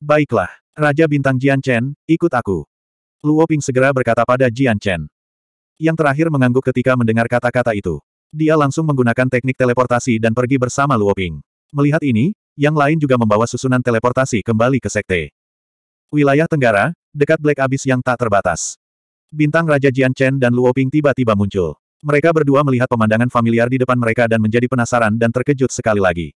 Baiklah, Raja Bintang Jian Chen, ikut aku. Luo Ping segera berkata pada Jian Chen. Yang terakhir mengangguk ketika mendengar kata-kata itu. Dia langsung menggunakan teknik teleportasi dan pergi bersama Luo Ping. Melihat ini, yang lain juga membawa susunan teleportasi kembali ke sekte. Wilayah Tenggara, dekat Black Abyss yang tak terbatas. Bintang Raja Jian Chen dan Luo Ping tiba-tiba muncul. Mereka berdua melihat pemandangan familiar di depan mereka dan menjadi penasaran dan terkejut sekali lagi.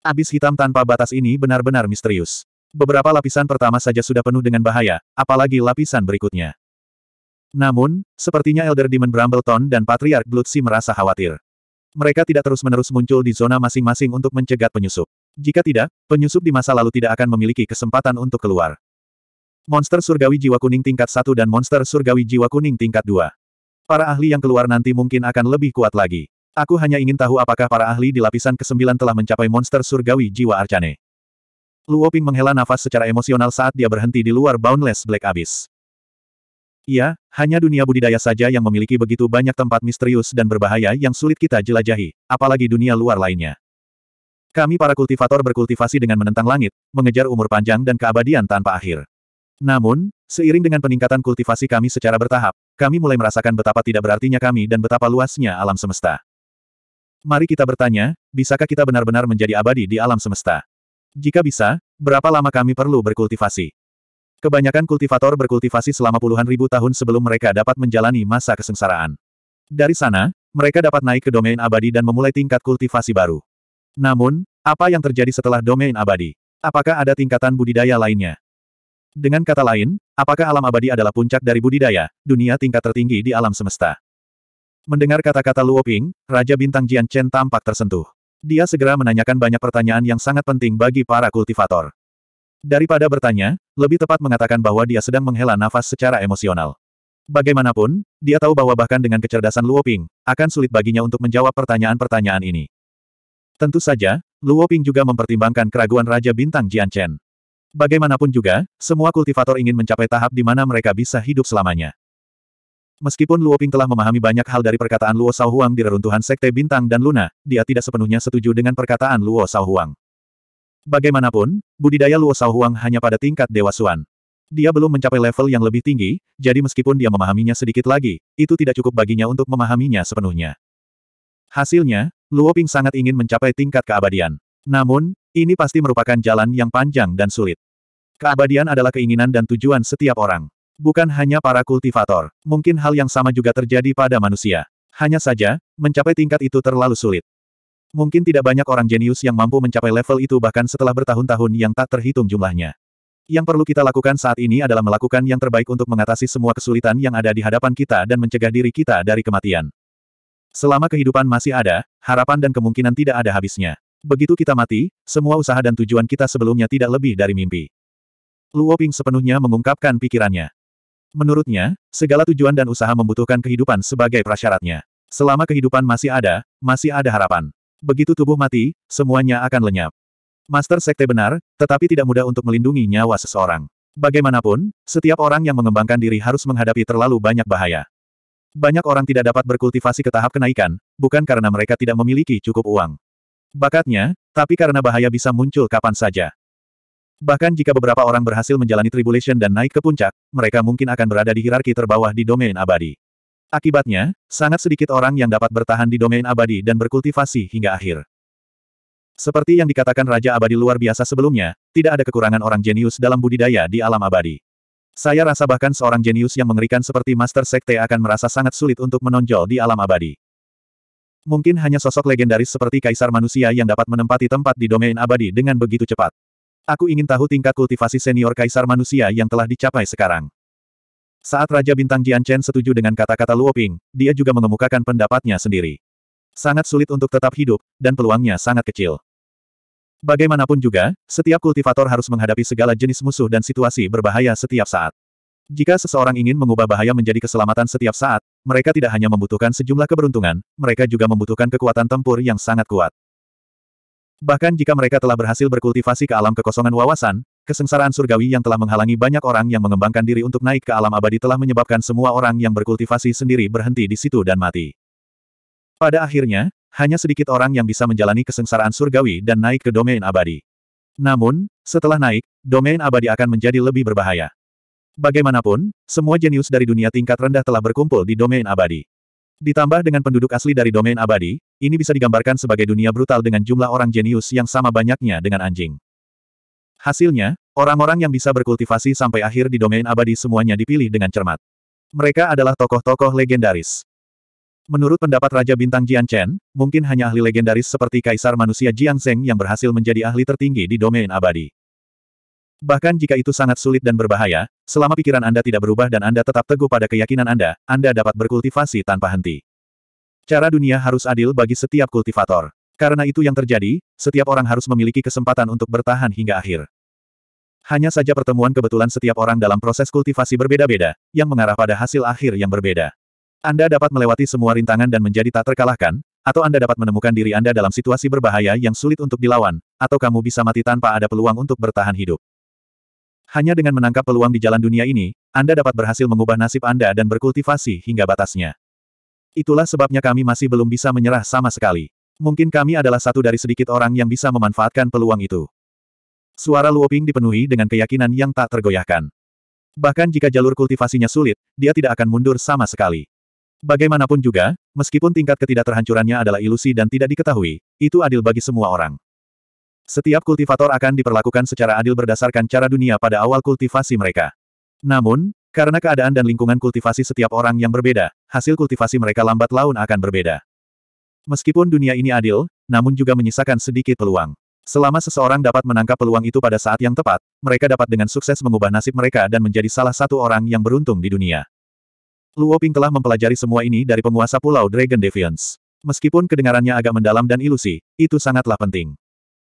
Abis hitam tanpa batas ini benar-benar misterius. Beberapa lapisan pertama saja sudah penuh dengan bahaya, apalagi lapisan berikutnya. Namun, sepertinya Elder Demon Brambleton dan Patriark Bloodsea merasa khawatir. Mereka tidak terus-menerus muncul di zona masing-masing untuk mencegat penyusup. Jika tidak, penyusup di masa lalu tidak akan memiliki kesempatan untuk keluar. Monster Surgawi Jiwa Kuning tingkat 1 dan Monster Surgawi Jiwa Kuning tingkat 2. Para ahli yang keluar nanti mungkin akan lebih kuat lagi. Aku hanya ingin tahu apakah para ahli di lapisan ke-9 telah mencapai Monster Surgawi Jiwa Arcane. Luo Ping menghela nafas secara emosional saat dia berhenti di luar Boundless Black Abyss. Iya, hanya dunia budidaya saja yang memiliki begitu banyak tempat misterius dan berbahaya yang sulit kita jelajahi, apalagi dunia luar lainnya. Kami para kultivator berkultivasi dengan menentang langit, mengejar umur panjang dan keabadian tanpa akhir. Namun, seiring dengan peningkatan kultivasi kami secara bertahap, kami mulai merasakan betapa tidak berartinya kami dan betapa luasnya alam semesta. Mari kita bertanya, bisakah kita benar-benar menjadi abadi di alam semesta? Jika bisa, berapa lama kami perlu berkultivasi? Kebanyakan kultivator berkultivasi selama puluhan ribu tahun sebelum mereka dapat menjalani masa kesengsaraan. Dari sana, mereka dapat naik ke domain abadi dan memulai tingkat kultivasi baru. Namun, apa yang terjadi setelah domain abadi? Apakah ada tingkatan budidaya lainnya? Dengan kata lain, apakah alam abadi adalah puncak dari budidaya, dunia tingkat tertinggi di alam semesta? Mendengar kata-kata Luo Ping, Raja Bintang Jian Chen tampak tersentuh. Dia segera menanyakan banyak pertanyaan yang sangat penting bagi para kultivator. Daripada bertanya, lebih tepat mengatakan bahwa dia sedang menghela nafas secara emosional. Bagaimanapun, dia tahu bahwa bahkan dengan kecerdasan Luo Ping, akan sulit baginya untuk menjawab pertanyaan-pertanyaan ini. Tentu saja, Luo Ping juga mempertimbangkan keraguan Raja Bintang Jian Chen. Bagaimanapun juga, semua kultivator ingin mencapai tahap di mana mereka bisa hidup selamanya. Meskipun Luo Ping telah memahami banyak hal dari perkataan Luo Sao di reruntuhan Sekte Bintang dan Luna, dia tidak sepenuhnya setuju dengan perkataan Luo Sao Bagaimanapun, budidaya Luo Sao hanya pada tingkat Dewa Suan. Dia belum mencapai level yang lebih tinggi, jadi meskipun dia memahaminya sedikit lagi, itu tidak cukup baginya untuk memahaminya sepenuhnya. Hasilnya, Luo Ping sangat ingin mencapai tingkat keabadian. Namun, ini pasti merupakan jalan yang panjang dan sulit. Keabadian adalah keinginan dan tujuan setiap orang. Bukan hanya para kultivator, mungkin hal yang sama juga terjadi pada manusia. Hanya saja, mencapai tingkat itu terlalu sulit. Mungkin tidak banyak orang jenius yang mampu mencapai level itu bahkan setelah bertahun-tahun yang tak terhitung jumlahnya. Yang perlu kita lakukan saat ini adalah melakukan yang terbaik untuk mengatasi semua kesulitan yang ada di hadapan kita dan mencegah diri kita dari kematian. Selama kehidupan masih ada, harapan dan kemungkinan tidak ada habisnya. Begitu kita mati, semua usaha dan tujuan kita sebelumnya tidak lebih dari mimpi. Luo Ping sepenuhnya mengungkapkan pikirannya. Menurutnya, segala tujuan dan usaha membutuhkan kehidupan sebagai prasyaratnya. Selama kehidupan masih ada, masih ada harapan. Begitu tubuh mati, semuanya akan lenyap. Master Sekte benar, tetapi tidak mudah untuk melindungi nyawa seseorang. Bagaimanapun, setiap orang yang mengembangkan diri harus menghadapi terlalu banyak bahaya. Banyak orang tidak dapat berkultivasi ke tahap kenaikan, bukan karena mereka tidak memiliki cukup uang. Bakatnya, tapi karena bahaya bisa muncul kapan saja. Bahkan jika beberapa orang berhasil menjalani tribulation dan naik ke puncak, mereka mungkin akan berada di hierarki terbawah di domain abadi. Akibatnya, sangat sedikit orang yang dapat bertahan di domain abadi dan berkultivasi hingga akhir. Seperti yang dikatakan Raja Abadi luar biasa sebelumnya, tidak ada kekurangan orang jenius dalam budidaya di alam abadi. Saya rasa bahkan seorang jenius yang mengerikan seperti Master Sekte akan merasa sangat sulit untuk menonjol di alam abadi. Mungkin hanya sosok legendaris seperti Kaisar Manusia yang dapat menempati tempat di domain abadi dengan begitu cepat. Aku ingin tahu tingkat kultivasi senior kaisar manusia yang telah dicapai sekarang. Saat Raja Bintang Jian Chen setuju dengan kata-kata Luoping, dia juga mengemukakan pendapatnya sendiri. Sangat sulit untuk tetap hidup, dan peluangnya sangat kecil. Bagaimanapun juga, setiap kultivator harus menghadapi segala jenis musuh dan situasi berbahaya setiap saat. Jika seseorang ingin mengubah bahaya menjadi keselamatan setiap saat, mereka tidak hanya membutuhkan sejumlah keberuntungan, mereka juga membutuhkan kekuatan tempur yang sangat kuat. Bahkan jika mereka telah berhasil berkultivasi ke alam kekosongan wawasan, kesengsaraan surgawi yang telah menghalangi banyak orang yang mengembangkan diri untuk naik ke alam abadi telah menyebabkan semua orang yang berkultivasi sendiri berhenti di situ dan mati. Pada akhirnya, hanya sedikit orang yang bisa menjalani kesengsaraan surgawi dan naik ke domain abadi. Namun, setelah naik, domain abadi akan menjadi lebih berbahaya. Bagaimanapun, semua jenius dari dunia tingkat rendah telah berkumpul di domain abadi. Ditambah dengan penduduk asli dari domain abadi, ini bisa digambarkan sebagai dunia brutal dengan jumlah orang jenius yang sama banyaknya dengan anjing. Hasilnya, orang-orang yang bisa berkultivasi sampai akhir di domain abadi semuanya dipilih dengan cermat. Mereka adalah tokoh-tokoh legendaris. Menurut pendapat Raja Bintang Jian Chen, mungkin hanya ahli legendaris seperti Kaisar Manusia Jiang Zheng yang berhasil menjadi ahli tertinggi di domain abadi. Bahkan jika itu sangat sulit dan berbahaya, selama pikiran Anda tidak berubah dan Anda tetap teguh pada keyakinan Anda, Anda dapat berkultivasi tanpa henti. Cara dunia harus adil bagi setiap kultivator. Karena itu yang terjadi, setiap orang harus memiliki kesempatan untuk bertahan hingga akhir. Hanya saja pertemuan kebetulan setiap orang dalam proses kultivasi berbeda-beda, yang mengarah pada hasil akhir yang berbeda. Anda dapat melewati semua rintangan dan menjadi tak terkalahkan, atau Anda dapat menemukan diri Anda dalam situasi berbahaya yang sulit untuk dilawan, atau kamu bisa mati tanpa ada peluang untuk bertahan hidup. Hanya dengan menangkap peluang di jalan dunia ini, Anda dapat berhasil mengubah nasib Anda dan berkultivasi hingga batasnya. Itulah sebabnya kami masih belum bisa menyerah sama sekali. Mungkin kami adalah satu dari sedikit orang yang bisa memanfaatkan peluang itu. Suara Luoping dipenuhi dengan keyakinan yang tak tergoyahkan. Bahkan jika jalur kultivasinya sulit, dia tidak akan mundur sama sekali. Bagaimanapun juga, meskipun tingkat ketidakterhancurannya adalah ilusi dan tidak diketahui, itu adil bagi semua orang. Setiap kultivator akan diperlakukan secara adil berdasarkan cara dunia pada awal kultivasi mereka. Namun, karena keadaan dan lingkungan kultivasi setiap orang yang berbeda, hasil kultivasi mereka lambat laun akan berbeda. Meskipun dunia ini adil, namun juga menyisakan sedikit peluang. Selama seseorang dapat menangkap peluang itu pada saat yang tepat, mereka dapat dengan sukses mengubah nasib mereka dan menjadi salah satu orang yang beruntung di dunia. Luo Ping telah mempelajari semua ini dari penguasa pulau Dragon Defiance. Meskipun kedengarannya agak mendalam dan ilusi, itu sangatlah penting.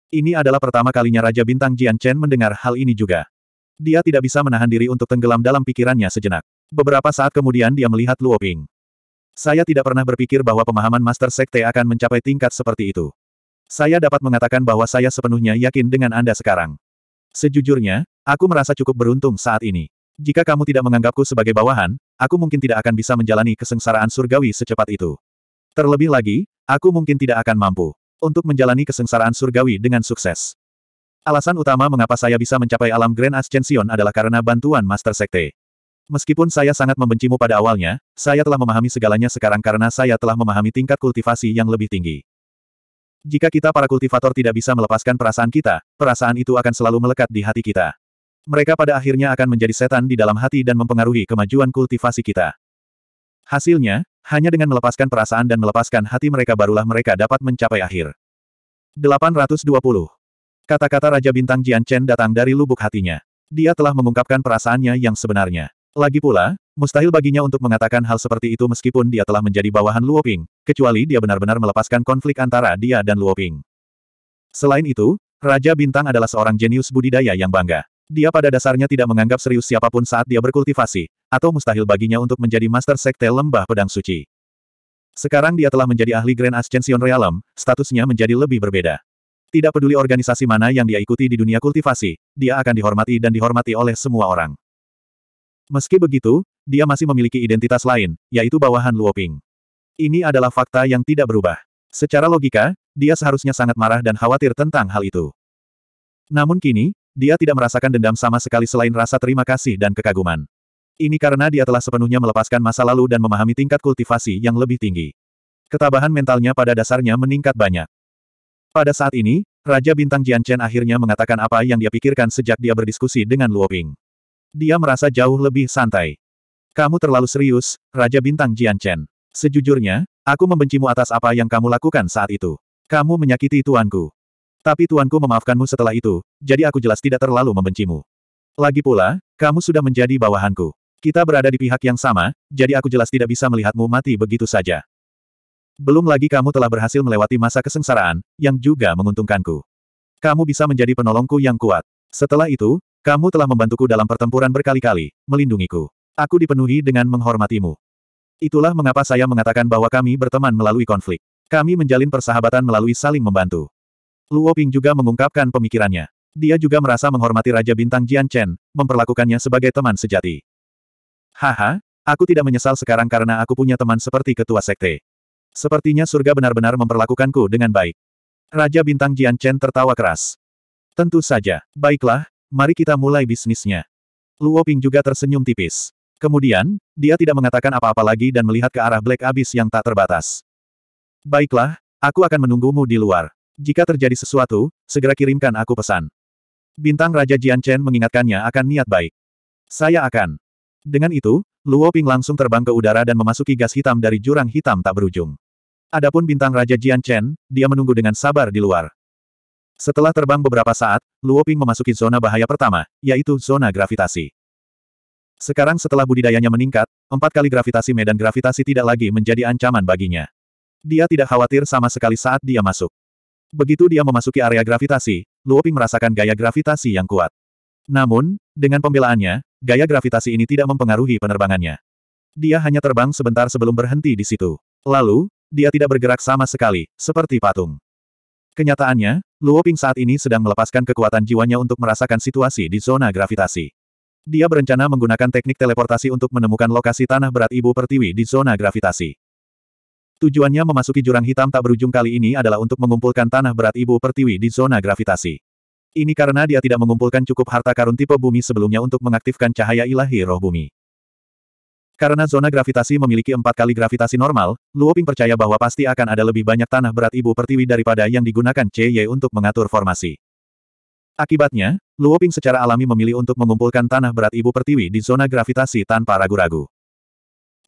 Ini adalah pertama kalinya Raja Bintang Jian Chen mendengar hal ini juga. Dia tidak bisa menahan diri untuk tenggelam dalam pikirannya sejenak. Beberapa saat kemudian dia melihat Luo Ping. Saya tidak pernah berpikir bahwa pemahaman Master Sekte akan mencapai tingkat seperti itu. Saya dapat mengatakan bahwa saya sepenuhnya yakin dengan Anda sekarang. Sejujurnya, aku merasa cukup beruntung saat ini. Jika kamu tidak menganggapku sebagai bawahan, aku mungkin tidak akan bisa menjalani kesengsaraan surgawi secepat itu. Terlebih lagi, aku mungkin tidak akan mampu untuk menjalani kesengsaraan surgawi dengan sukses. Alasan utama mengapa saya bisa mencapai alam Grand Ascension adalah karena bantuan Master Sekte. Meskipun saya sangat membencimu pada awalnya, saya telah memahami segalanya sekarang karena saya telah memahami tingkat kultivasi yang lebih tinggi. Jika kita para kultivator tidak bisa melepaskan perasaan kita, perasaan itu akan selalu melekat di hati kita. Mereka pada akhirnya akan menjadi setan di dalam hati dan mempengaruhi kemajuan kultivasi kita. Hasilnya, hanya dengan melepaskan perasaan dan melepaskan hati mereka barulah mereka dapat mencapai akhir. 820. Kata-kata Raja Bintang Jian Chen datang dari lubuk hatinya. Dia telah mengungkapkan perasaannya yang sebenarnya. Lagi pula, mustahil baginya untuk mengatakan hal seperti itu meskipun dia telah menjadi bawahan Luoping, kecuali dia benar-benar melepaskan konflik antara dia dan Luoping. Selain itu, Raja Bintang adalah seorang jenius budidaya yang bangga. Dia pada dasarnya tidak menganggap serius siapapun saat dia berkultivasi, atau mustahil baginya untuk menjadi Master Sekte Lembah Pedang Suci. Sekarang dia telah menjadi ahli Grand Ascension Realm, statusnya menjadi lebih berbeda. Tidak peduli organisasi mana yang dia ikuti di dunia kultivasi, dia akan dihormati dan dihormati oleh semua orang. Meski begitu, dia masih memiliki identitas lain, yaitu bawahan Luoping. Ini adalah fakta yang tidak berubah. Secara logika, dia seharusnya sangat marah dan khawatir tentang hal itu. Namun kini, dia tidak merasakan dendam sama sekali selain rasa terima kasih dan kekaguman. Ini karena dia telah sepenuhnya melepaskan masa lalu dan memahami tingkat kultivasi yang lebih tinggi. Ketabahan mentalnya pada dasarnya meningkat banyak. Pada saat ini, Raja Bintang Jianchen akhirnya mengatakan apa yang dia pikirkan sejak dia berdiskusi dengan Luo Ping. Dia merasa jauh lebih santai. Kamu terlalu serius, Raja Bintang Jianchen. Sejujurnya, aku membencimu atas apa yang kamu lakukan saat itu. Kamu menyakiti tuanku. Tapi tuanku memaafkanmu setelah itu, jadi aku jelas tidak terlalu membencimu. Lagi pula, kamu sudah menjadi bawahanku. Kita berada di pihak yang sama, jadi aku jelas tidak bisa melihatmu mati begitu saja. Belum lagi kamu telah berhasil melewati masa kesengsaraan, yang juga menguntungkanku. Kamu bisa menjadi penolongku yang kuat. Setelah itu, kamu telah membantuku dalam pertempuran berkali-kali, melindungiku. Aku dipenuhi dengan menghormatimu. Itulah mengapa saya mengatakan bahwa kami berteman melalui konflik. Kami menjalin persahabatan melalui saling membantu. Luo Ping juga mengungkapkan pemikirannya. Dia juga merasa menghormati Raja Bintang Jian Chen, memperlakukannya sebagai teman sejati. Haha, aku tidak menyesal sekarang karena aku punya teman seperti ketua sekte. Sepertinya surga benar-benar memperlakukanku dengan baik. Raja Bintang Jian Chen tertawa keras. Tentu saja. Baiklah, mari kita mulai bisnisnya. Luo Ping juga tersenyum tipis. Kemudian, dia tidak mengatakan apa-apa lagi dan melihat ke arah Black Abyss yang tak terbatas. Baiklah, aku akan menunggumu di luar. Jika terjadi sesuatu, segera kirimkan aku pesan. Bintang Raja Jian Chen mengingatkannya akan niat baik. Saya akan. Dengan itu, Luo Ping langsung terbang ke udara dan memasuki gas hitam dari jurang hitam tak berujung. Adapun bintang Raja Jian Chen, dia menunggu dengan sabar di luar. Setelah terbang beberapa saat, Luo Ping memasuki zona bahaya pertama, yaitu zona gravitasi. Sekarang setelah budidayanya meningkat, empat kali gravitasi medan gravitasi tidak lagi menjadi ancaman baginya. Dia tidak khawatir sama sekali saat dia masuk. Begitu dia memasuki area gravitasi, Luoping merasakan gaya gravitasi yang kuat. Namun, dengan pembelaannya, gaya gravitasi ini tidak mempengaruhi penerbangannya. Dia hanya terbang sebentar sebelum berhenti di situ. Lalu, dia tidak bergerak sama sekali, seperti patung. Kenyataannya, Luoping saat ini sedang melepaskan kekuatan jiwanya untuk merasakan situasi di zona gravitasi. Dia berencana menggunakan teknik teleportasi untuk menemukan lokasi tanah berat ibu pertiwi di zona gravitasi. Tujuannya memasuki jurang hitam tak berujung kali ini adalah untuk mengumpulkan tanah berat ibu pertiwi di zona gravitasi. Ini karena dia tidak mengumpulkan cukup harta karun tipe bumi sebelumnya untuk mengaktifkan cahaya ilahi roh bumi. Karena zona gravitasi memiliki empat kali gravitasi normal, Luo Ping percaya bahwa pasti akan ada lebih banyak tanah berat ibu pertiwi daripada yang digunakan CY untuk mengatur formasi. Akibatnya, Luo Ping secara alami memilih untuk mengumpulkan tanah berat ibu pertiwi di zona gravitasi tanpa ragu-ragu.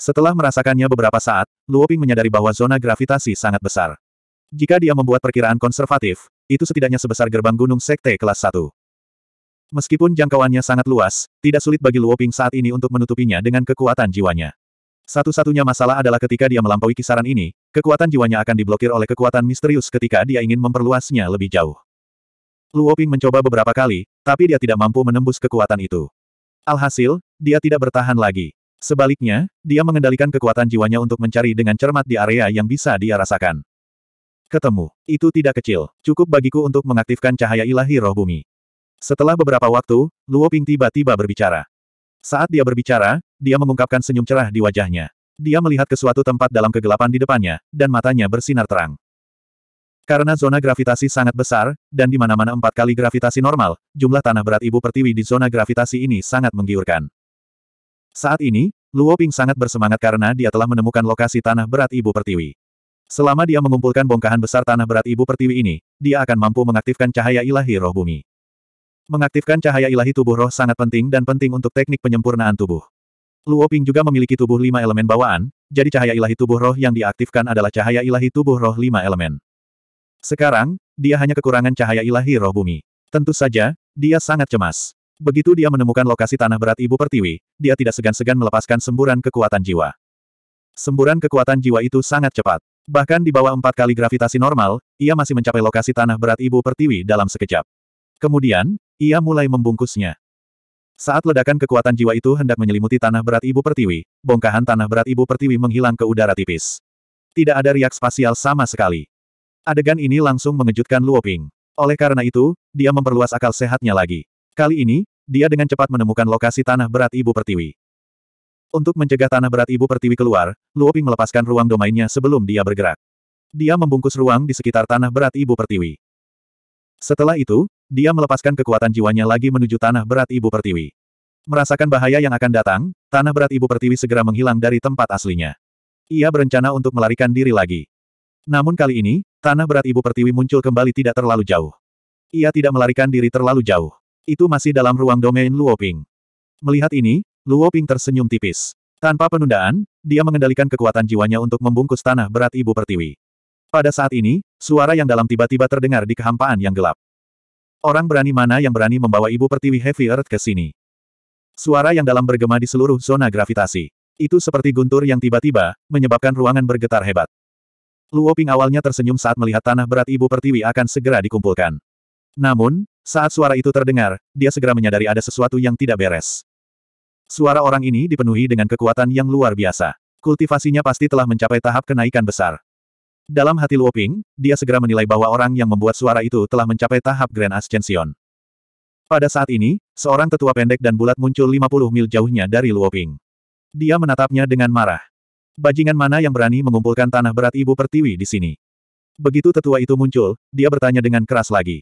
Setelah merasakannya beberapa saat, Luoping menyadari bahwa zona gravitasi sangat besar. Jika dia membuat perkiraan konservatif, itu setidaknya sebesar gerbang gunung sekte kelas 1. Meskipun jangkauannya sangat luas, tidak sulit bagi Luoping saat ini untuk menutupinya dengan kekuatan jiwanya. Satu-satunya masalah adalah ketika dia melampaui kisaran ini, kekuatan jiwanya akan diblokir oleh kekuatan misterius ketika dia ingin memperluasnya lebih jauh. Luoping mencoba beberapa kali, tapi dia tidak mampu menembus kekuatan itu. Alhasil, dia tidak bertahan lagi. Sebaliknya, dia mengendalikan kekuatan jiwanya untuk mencari dengan cermat di area yang bisa dia rasakan. Ketemu. Itu tidak kecil. Cukup bagiku untuk mengaktifkan cahaya ilahi roh bumi. Setelah beberapa waktu, Luo Ping tiba-tiba berbicara. Saat dia berbicara, dia mengungkapkan senyum cerah di wajahnya. Dia melihat ke suatu tempat dalam kegelapan di depannya, dan matanya bersinar terang. Karena zona gravitasi sangat besar, dan di mana-mana empat kali gravitasi normal, jumlah tanah berat ibu pertiwi di zona gravitasi ini sangat menggiurkan. Saat ini, Luo Ping sangat bersemangat karena dia telah menemukan lokasi tanah berat Ibu Pertiwi. Selama dia mengumpulkan bongkahan besar tanah berat Ibu Pertiwi ini, dia akan mampu mengaktifkan cahaya ilahi roh bumi. Mengaktifkan cahaya ilahi tubuh roh sangat penting dan penting untuk teknik penyempurnaan tubuh. Luo Ping juga memiliki tubuh lima elemen bawaan, jadi cahaya ilahi tubuh roh yang diaktifkan adalah cahaya ilahi tubuh roh lima elemen. Sekarang, dia hanya kekurangan cahaya ilahi roh bumi. Tentu saja, dia sangat cemas. Begitu dia menemukan lokasi tanah berat Ibu Pertiwi, dia tidak segan-segan melepaskan semburan kekuatan jiwa. Semburan kekuatan jiwa itu sangat cepat. Bahkan di bawah empat kali gravitasi normal, ia masih mencapai lokasi tanah berat Ibu Pertiwi dalam sekejap. Kemudian, ia mulai membungkusnya. Saat ledakan kekuatan jiwa itu hendak menyelimuti tanah berat Ibu Pertiwi, bongkahan tanah berat Ibu Pertiwi menghilang ke udara tipis. Tidak ada riak spasial sama sekali. Adegan ini langsung mengejutkan Luoping. Oleh karena itu, dia memperluas akal sehatnya lagi. Kali ini, dia dengan cepat menemukan lokasi tanah berat Ibu Pertiwi. Untuk mencegah tanah berat Ibu Pertiwi keluar, Luoping melepaskan ruang domainnya sebelum dia bergerak. Dia membungkus ruang di sekitar tanah berat Ibu Pertiwi. Setelah itu, dia melepaskan kekuatan jiwanya lagi menuju tanah berat Ibu Pertiwi. Merasakan bahaya yang akan datang, tanah berat Ibu Pertiwi segera menghilang dari tempat aslinya. Ia berencana untuk melarikan diri lagi. Namun kali ini, tanah berat Ibu Pertiwi muncul kembali tidak terlalu jauh. Ia tidak melarikan diri terlalu jauh. Itu masih dalam ruang domain Luoping. Melihat ini, Luoping tersenyum tipis. Tanpa penundaan, dia mengendalikan kekuatan jiwanya untuk membungkus tanah berat Ibu Pertiwi. Pada saat ini, suara yang dalam tiba-tiba terdengar di kehampaan yang gelap. Orang berani mana yang berani membawa Ibu Pertiwi Heavy Earth ke sini? Suara yang dalam bergema di seluruh zona gravitasi. Itu seperti guntur yang tiba-tiba, menyebabkan ruangan bergetar hebat. Luoping awalnya tersenyum saat melihat tanah berat Ibu Pertiwi akan segera dikumpulkan. Namun, saat suara itu terdengar, dia segera menyadari ada sesuatu yang tidak beres. Suara orang ini dipenuhi dengan kekuatan yang luar biasa. Kultivasinya pasti telah mencapai tahap kenaikan besar. Dalam hati Luoping, dia segera menilai bahwa orang yang membuat suara itu telah mencapai tahap Grand Ascension. Pada saat ini, seorang tetua pendek dan bulat muncul 50 mil jauhnya dari Luoping. Dia menatapnya dengan marah. Bajingan mana yang berani mengumpulkan tanah berat ibu pertiwi di sini? Begitu tetua itu muncul, dia bertanya dengan keras lagi.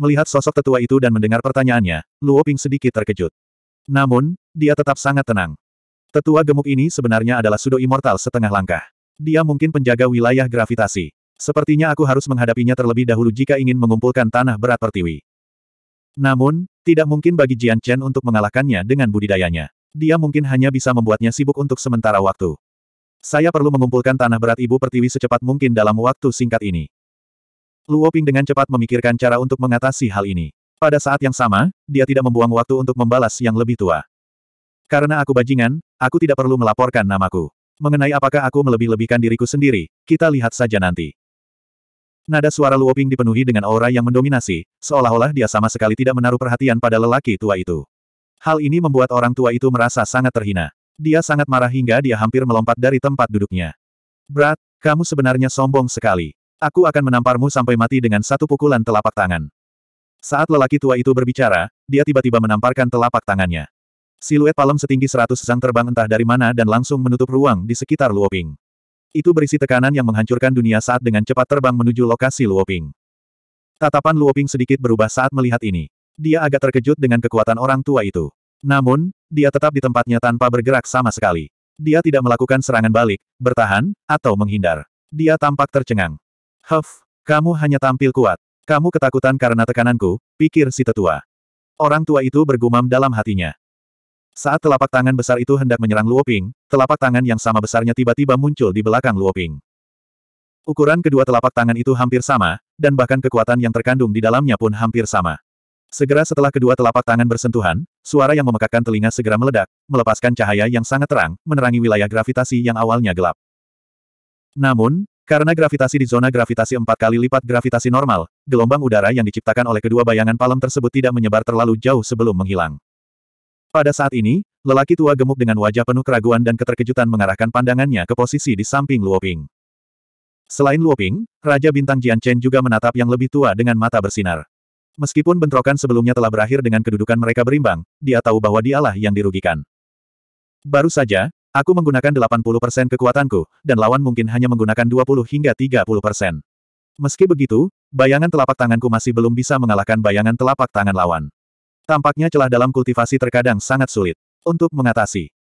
Melihat sosok tetua itu dan mendengar pertanyaannya, Luo Ping sedikit terkejut. Namun, dia tetap sangat tenang. Tetua gemuk ini sebenarnya adalah sudo immortal setengah langkah. Dia mungkin penjaga wilayah gravitasi. Sepertinya aku harus menghadapinya terlebih dahulu jika ingin mengumpulkan tanah berat pertiwi. Namun, tidak mungkin bagi Jian Chen untuk mengalahkannya dengan budidayanya. Dia mungkin hanya bisa membuatnya sibuk untuk sementara waktu. Saya perlu mengumpulkan tanah berat ibu pertiwi secepat mungkin dalam waktu singkat ini. Luo Ping dengan cepat memikirkan cara untuk mengatasi hal ini. Pada saat yang sama, dia tidak membuang waktu untuk membalas yang lebih tua. Karena aku bajingan, aku tidak perlu melaporkan namaku. Mengenai apakah aku melebih-lebihkan diriku sendiri, kita lihat saja nanti. Nada suara Luo Ping dipenuhi dengan aura yang mendominasi, seolah-olah dia sama sekali tidak menaruh perhatian pada lelaki tua itu. Hal ini membuat orang tua itu merasa sangat terhina. Dia sangat marah hingga dia hampir melompat dari tempat duduknya. Brat, kamu sebenarnya sombong sekali. Aku akan menamparmu sampai mati dengan satu pukulan telapak tangan. Saat lelaki tua itu berbicara, dia tiba-tiba menamparkan telapak tangannya. Siluet palem setinggi seratus sang terbang entah dari mana dan langsung menutup ruang di sekitar Luoping. Itu berisi tekanan yang menghancurkan dunia saat dengan cepat terbang menuju lokasi Luoping. Tatapan Luoping sedikit berubah saat melihat ini. Dia agak terkejut dengan kekuatan orang tua itu. Namun, dia tetap di tempatnya tanpa bergerak sama sekali. Dia tidak melakukan serangan balik, bertahan, atau menghindar. Dia tampak tercengang. Huff, kamu hanya tampil kuat. Kamu ketakutan karena tekananku, pikir si tetua. Orang tua itu bergumam dalam hatinya. Saat telapak tangan besar itu hendak menyerang Luoping, telapak tangan yang sama besarnya tiba-tiba muncul di belakang Luoping. Ukuran kedua telapak tangan itu hampir sama, dan bahkan kekuatan yang terkandung di dalamnya pun hampir sama. Segera setelah kedua telapak tangan bersentuhan, suara yang memekakkan telinga segera meledak, melepaskan cahaya yang sangat terang, menerangi wilayah gravitasi yang awalnya gelap. Namun, karena gravitasi di zona gravitasi empat kali lipat gravitasi normal, gelombang udara yang diciptakan oleh kedua bayangan palem tersebut tidak menyebar terlalu jauh sebelum menghilang. Pada saat ini, lelaki tua gemuk dengan wajah penuh keraguan dan keterkejutan mengarahkan pandangannya ke posisi di samping Luoping. Selain Luoping, Raja Bintang Jian Chen juga menatap yang lebih tua dengan mata bersinar. Meskipun bentrokan sebelumnya telah berakhir dengan kedudukan mereka berimbang, dia tahu bahwa dialah yang dirugikan. Baru saja, Aku menggunakan 80% kekuatanku, dan lawan mungkin hanya menggunakan 20 hingga 30%. Meski begitu, bayangan telapak tanganku masih belum bisa mengalahkan bayangan telapak tangan lawan. Tampaknya celah dalam kultivasi terkadang sangat sulit untuk mengatasi.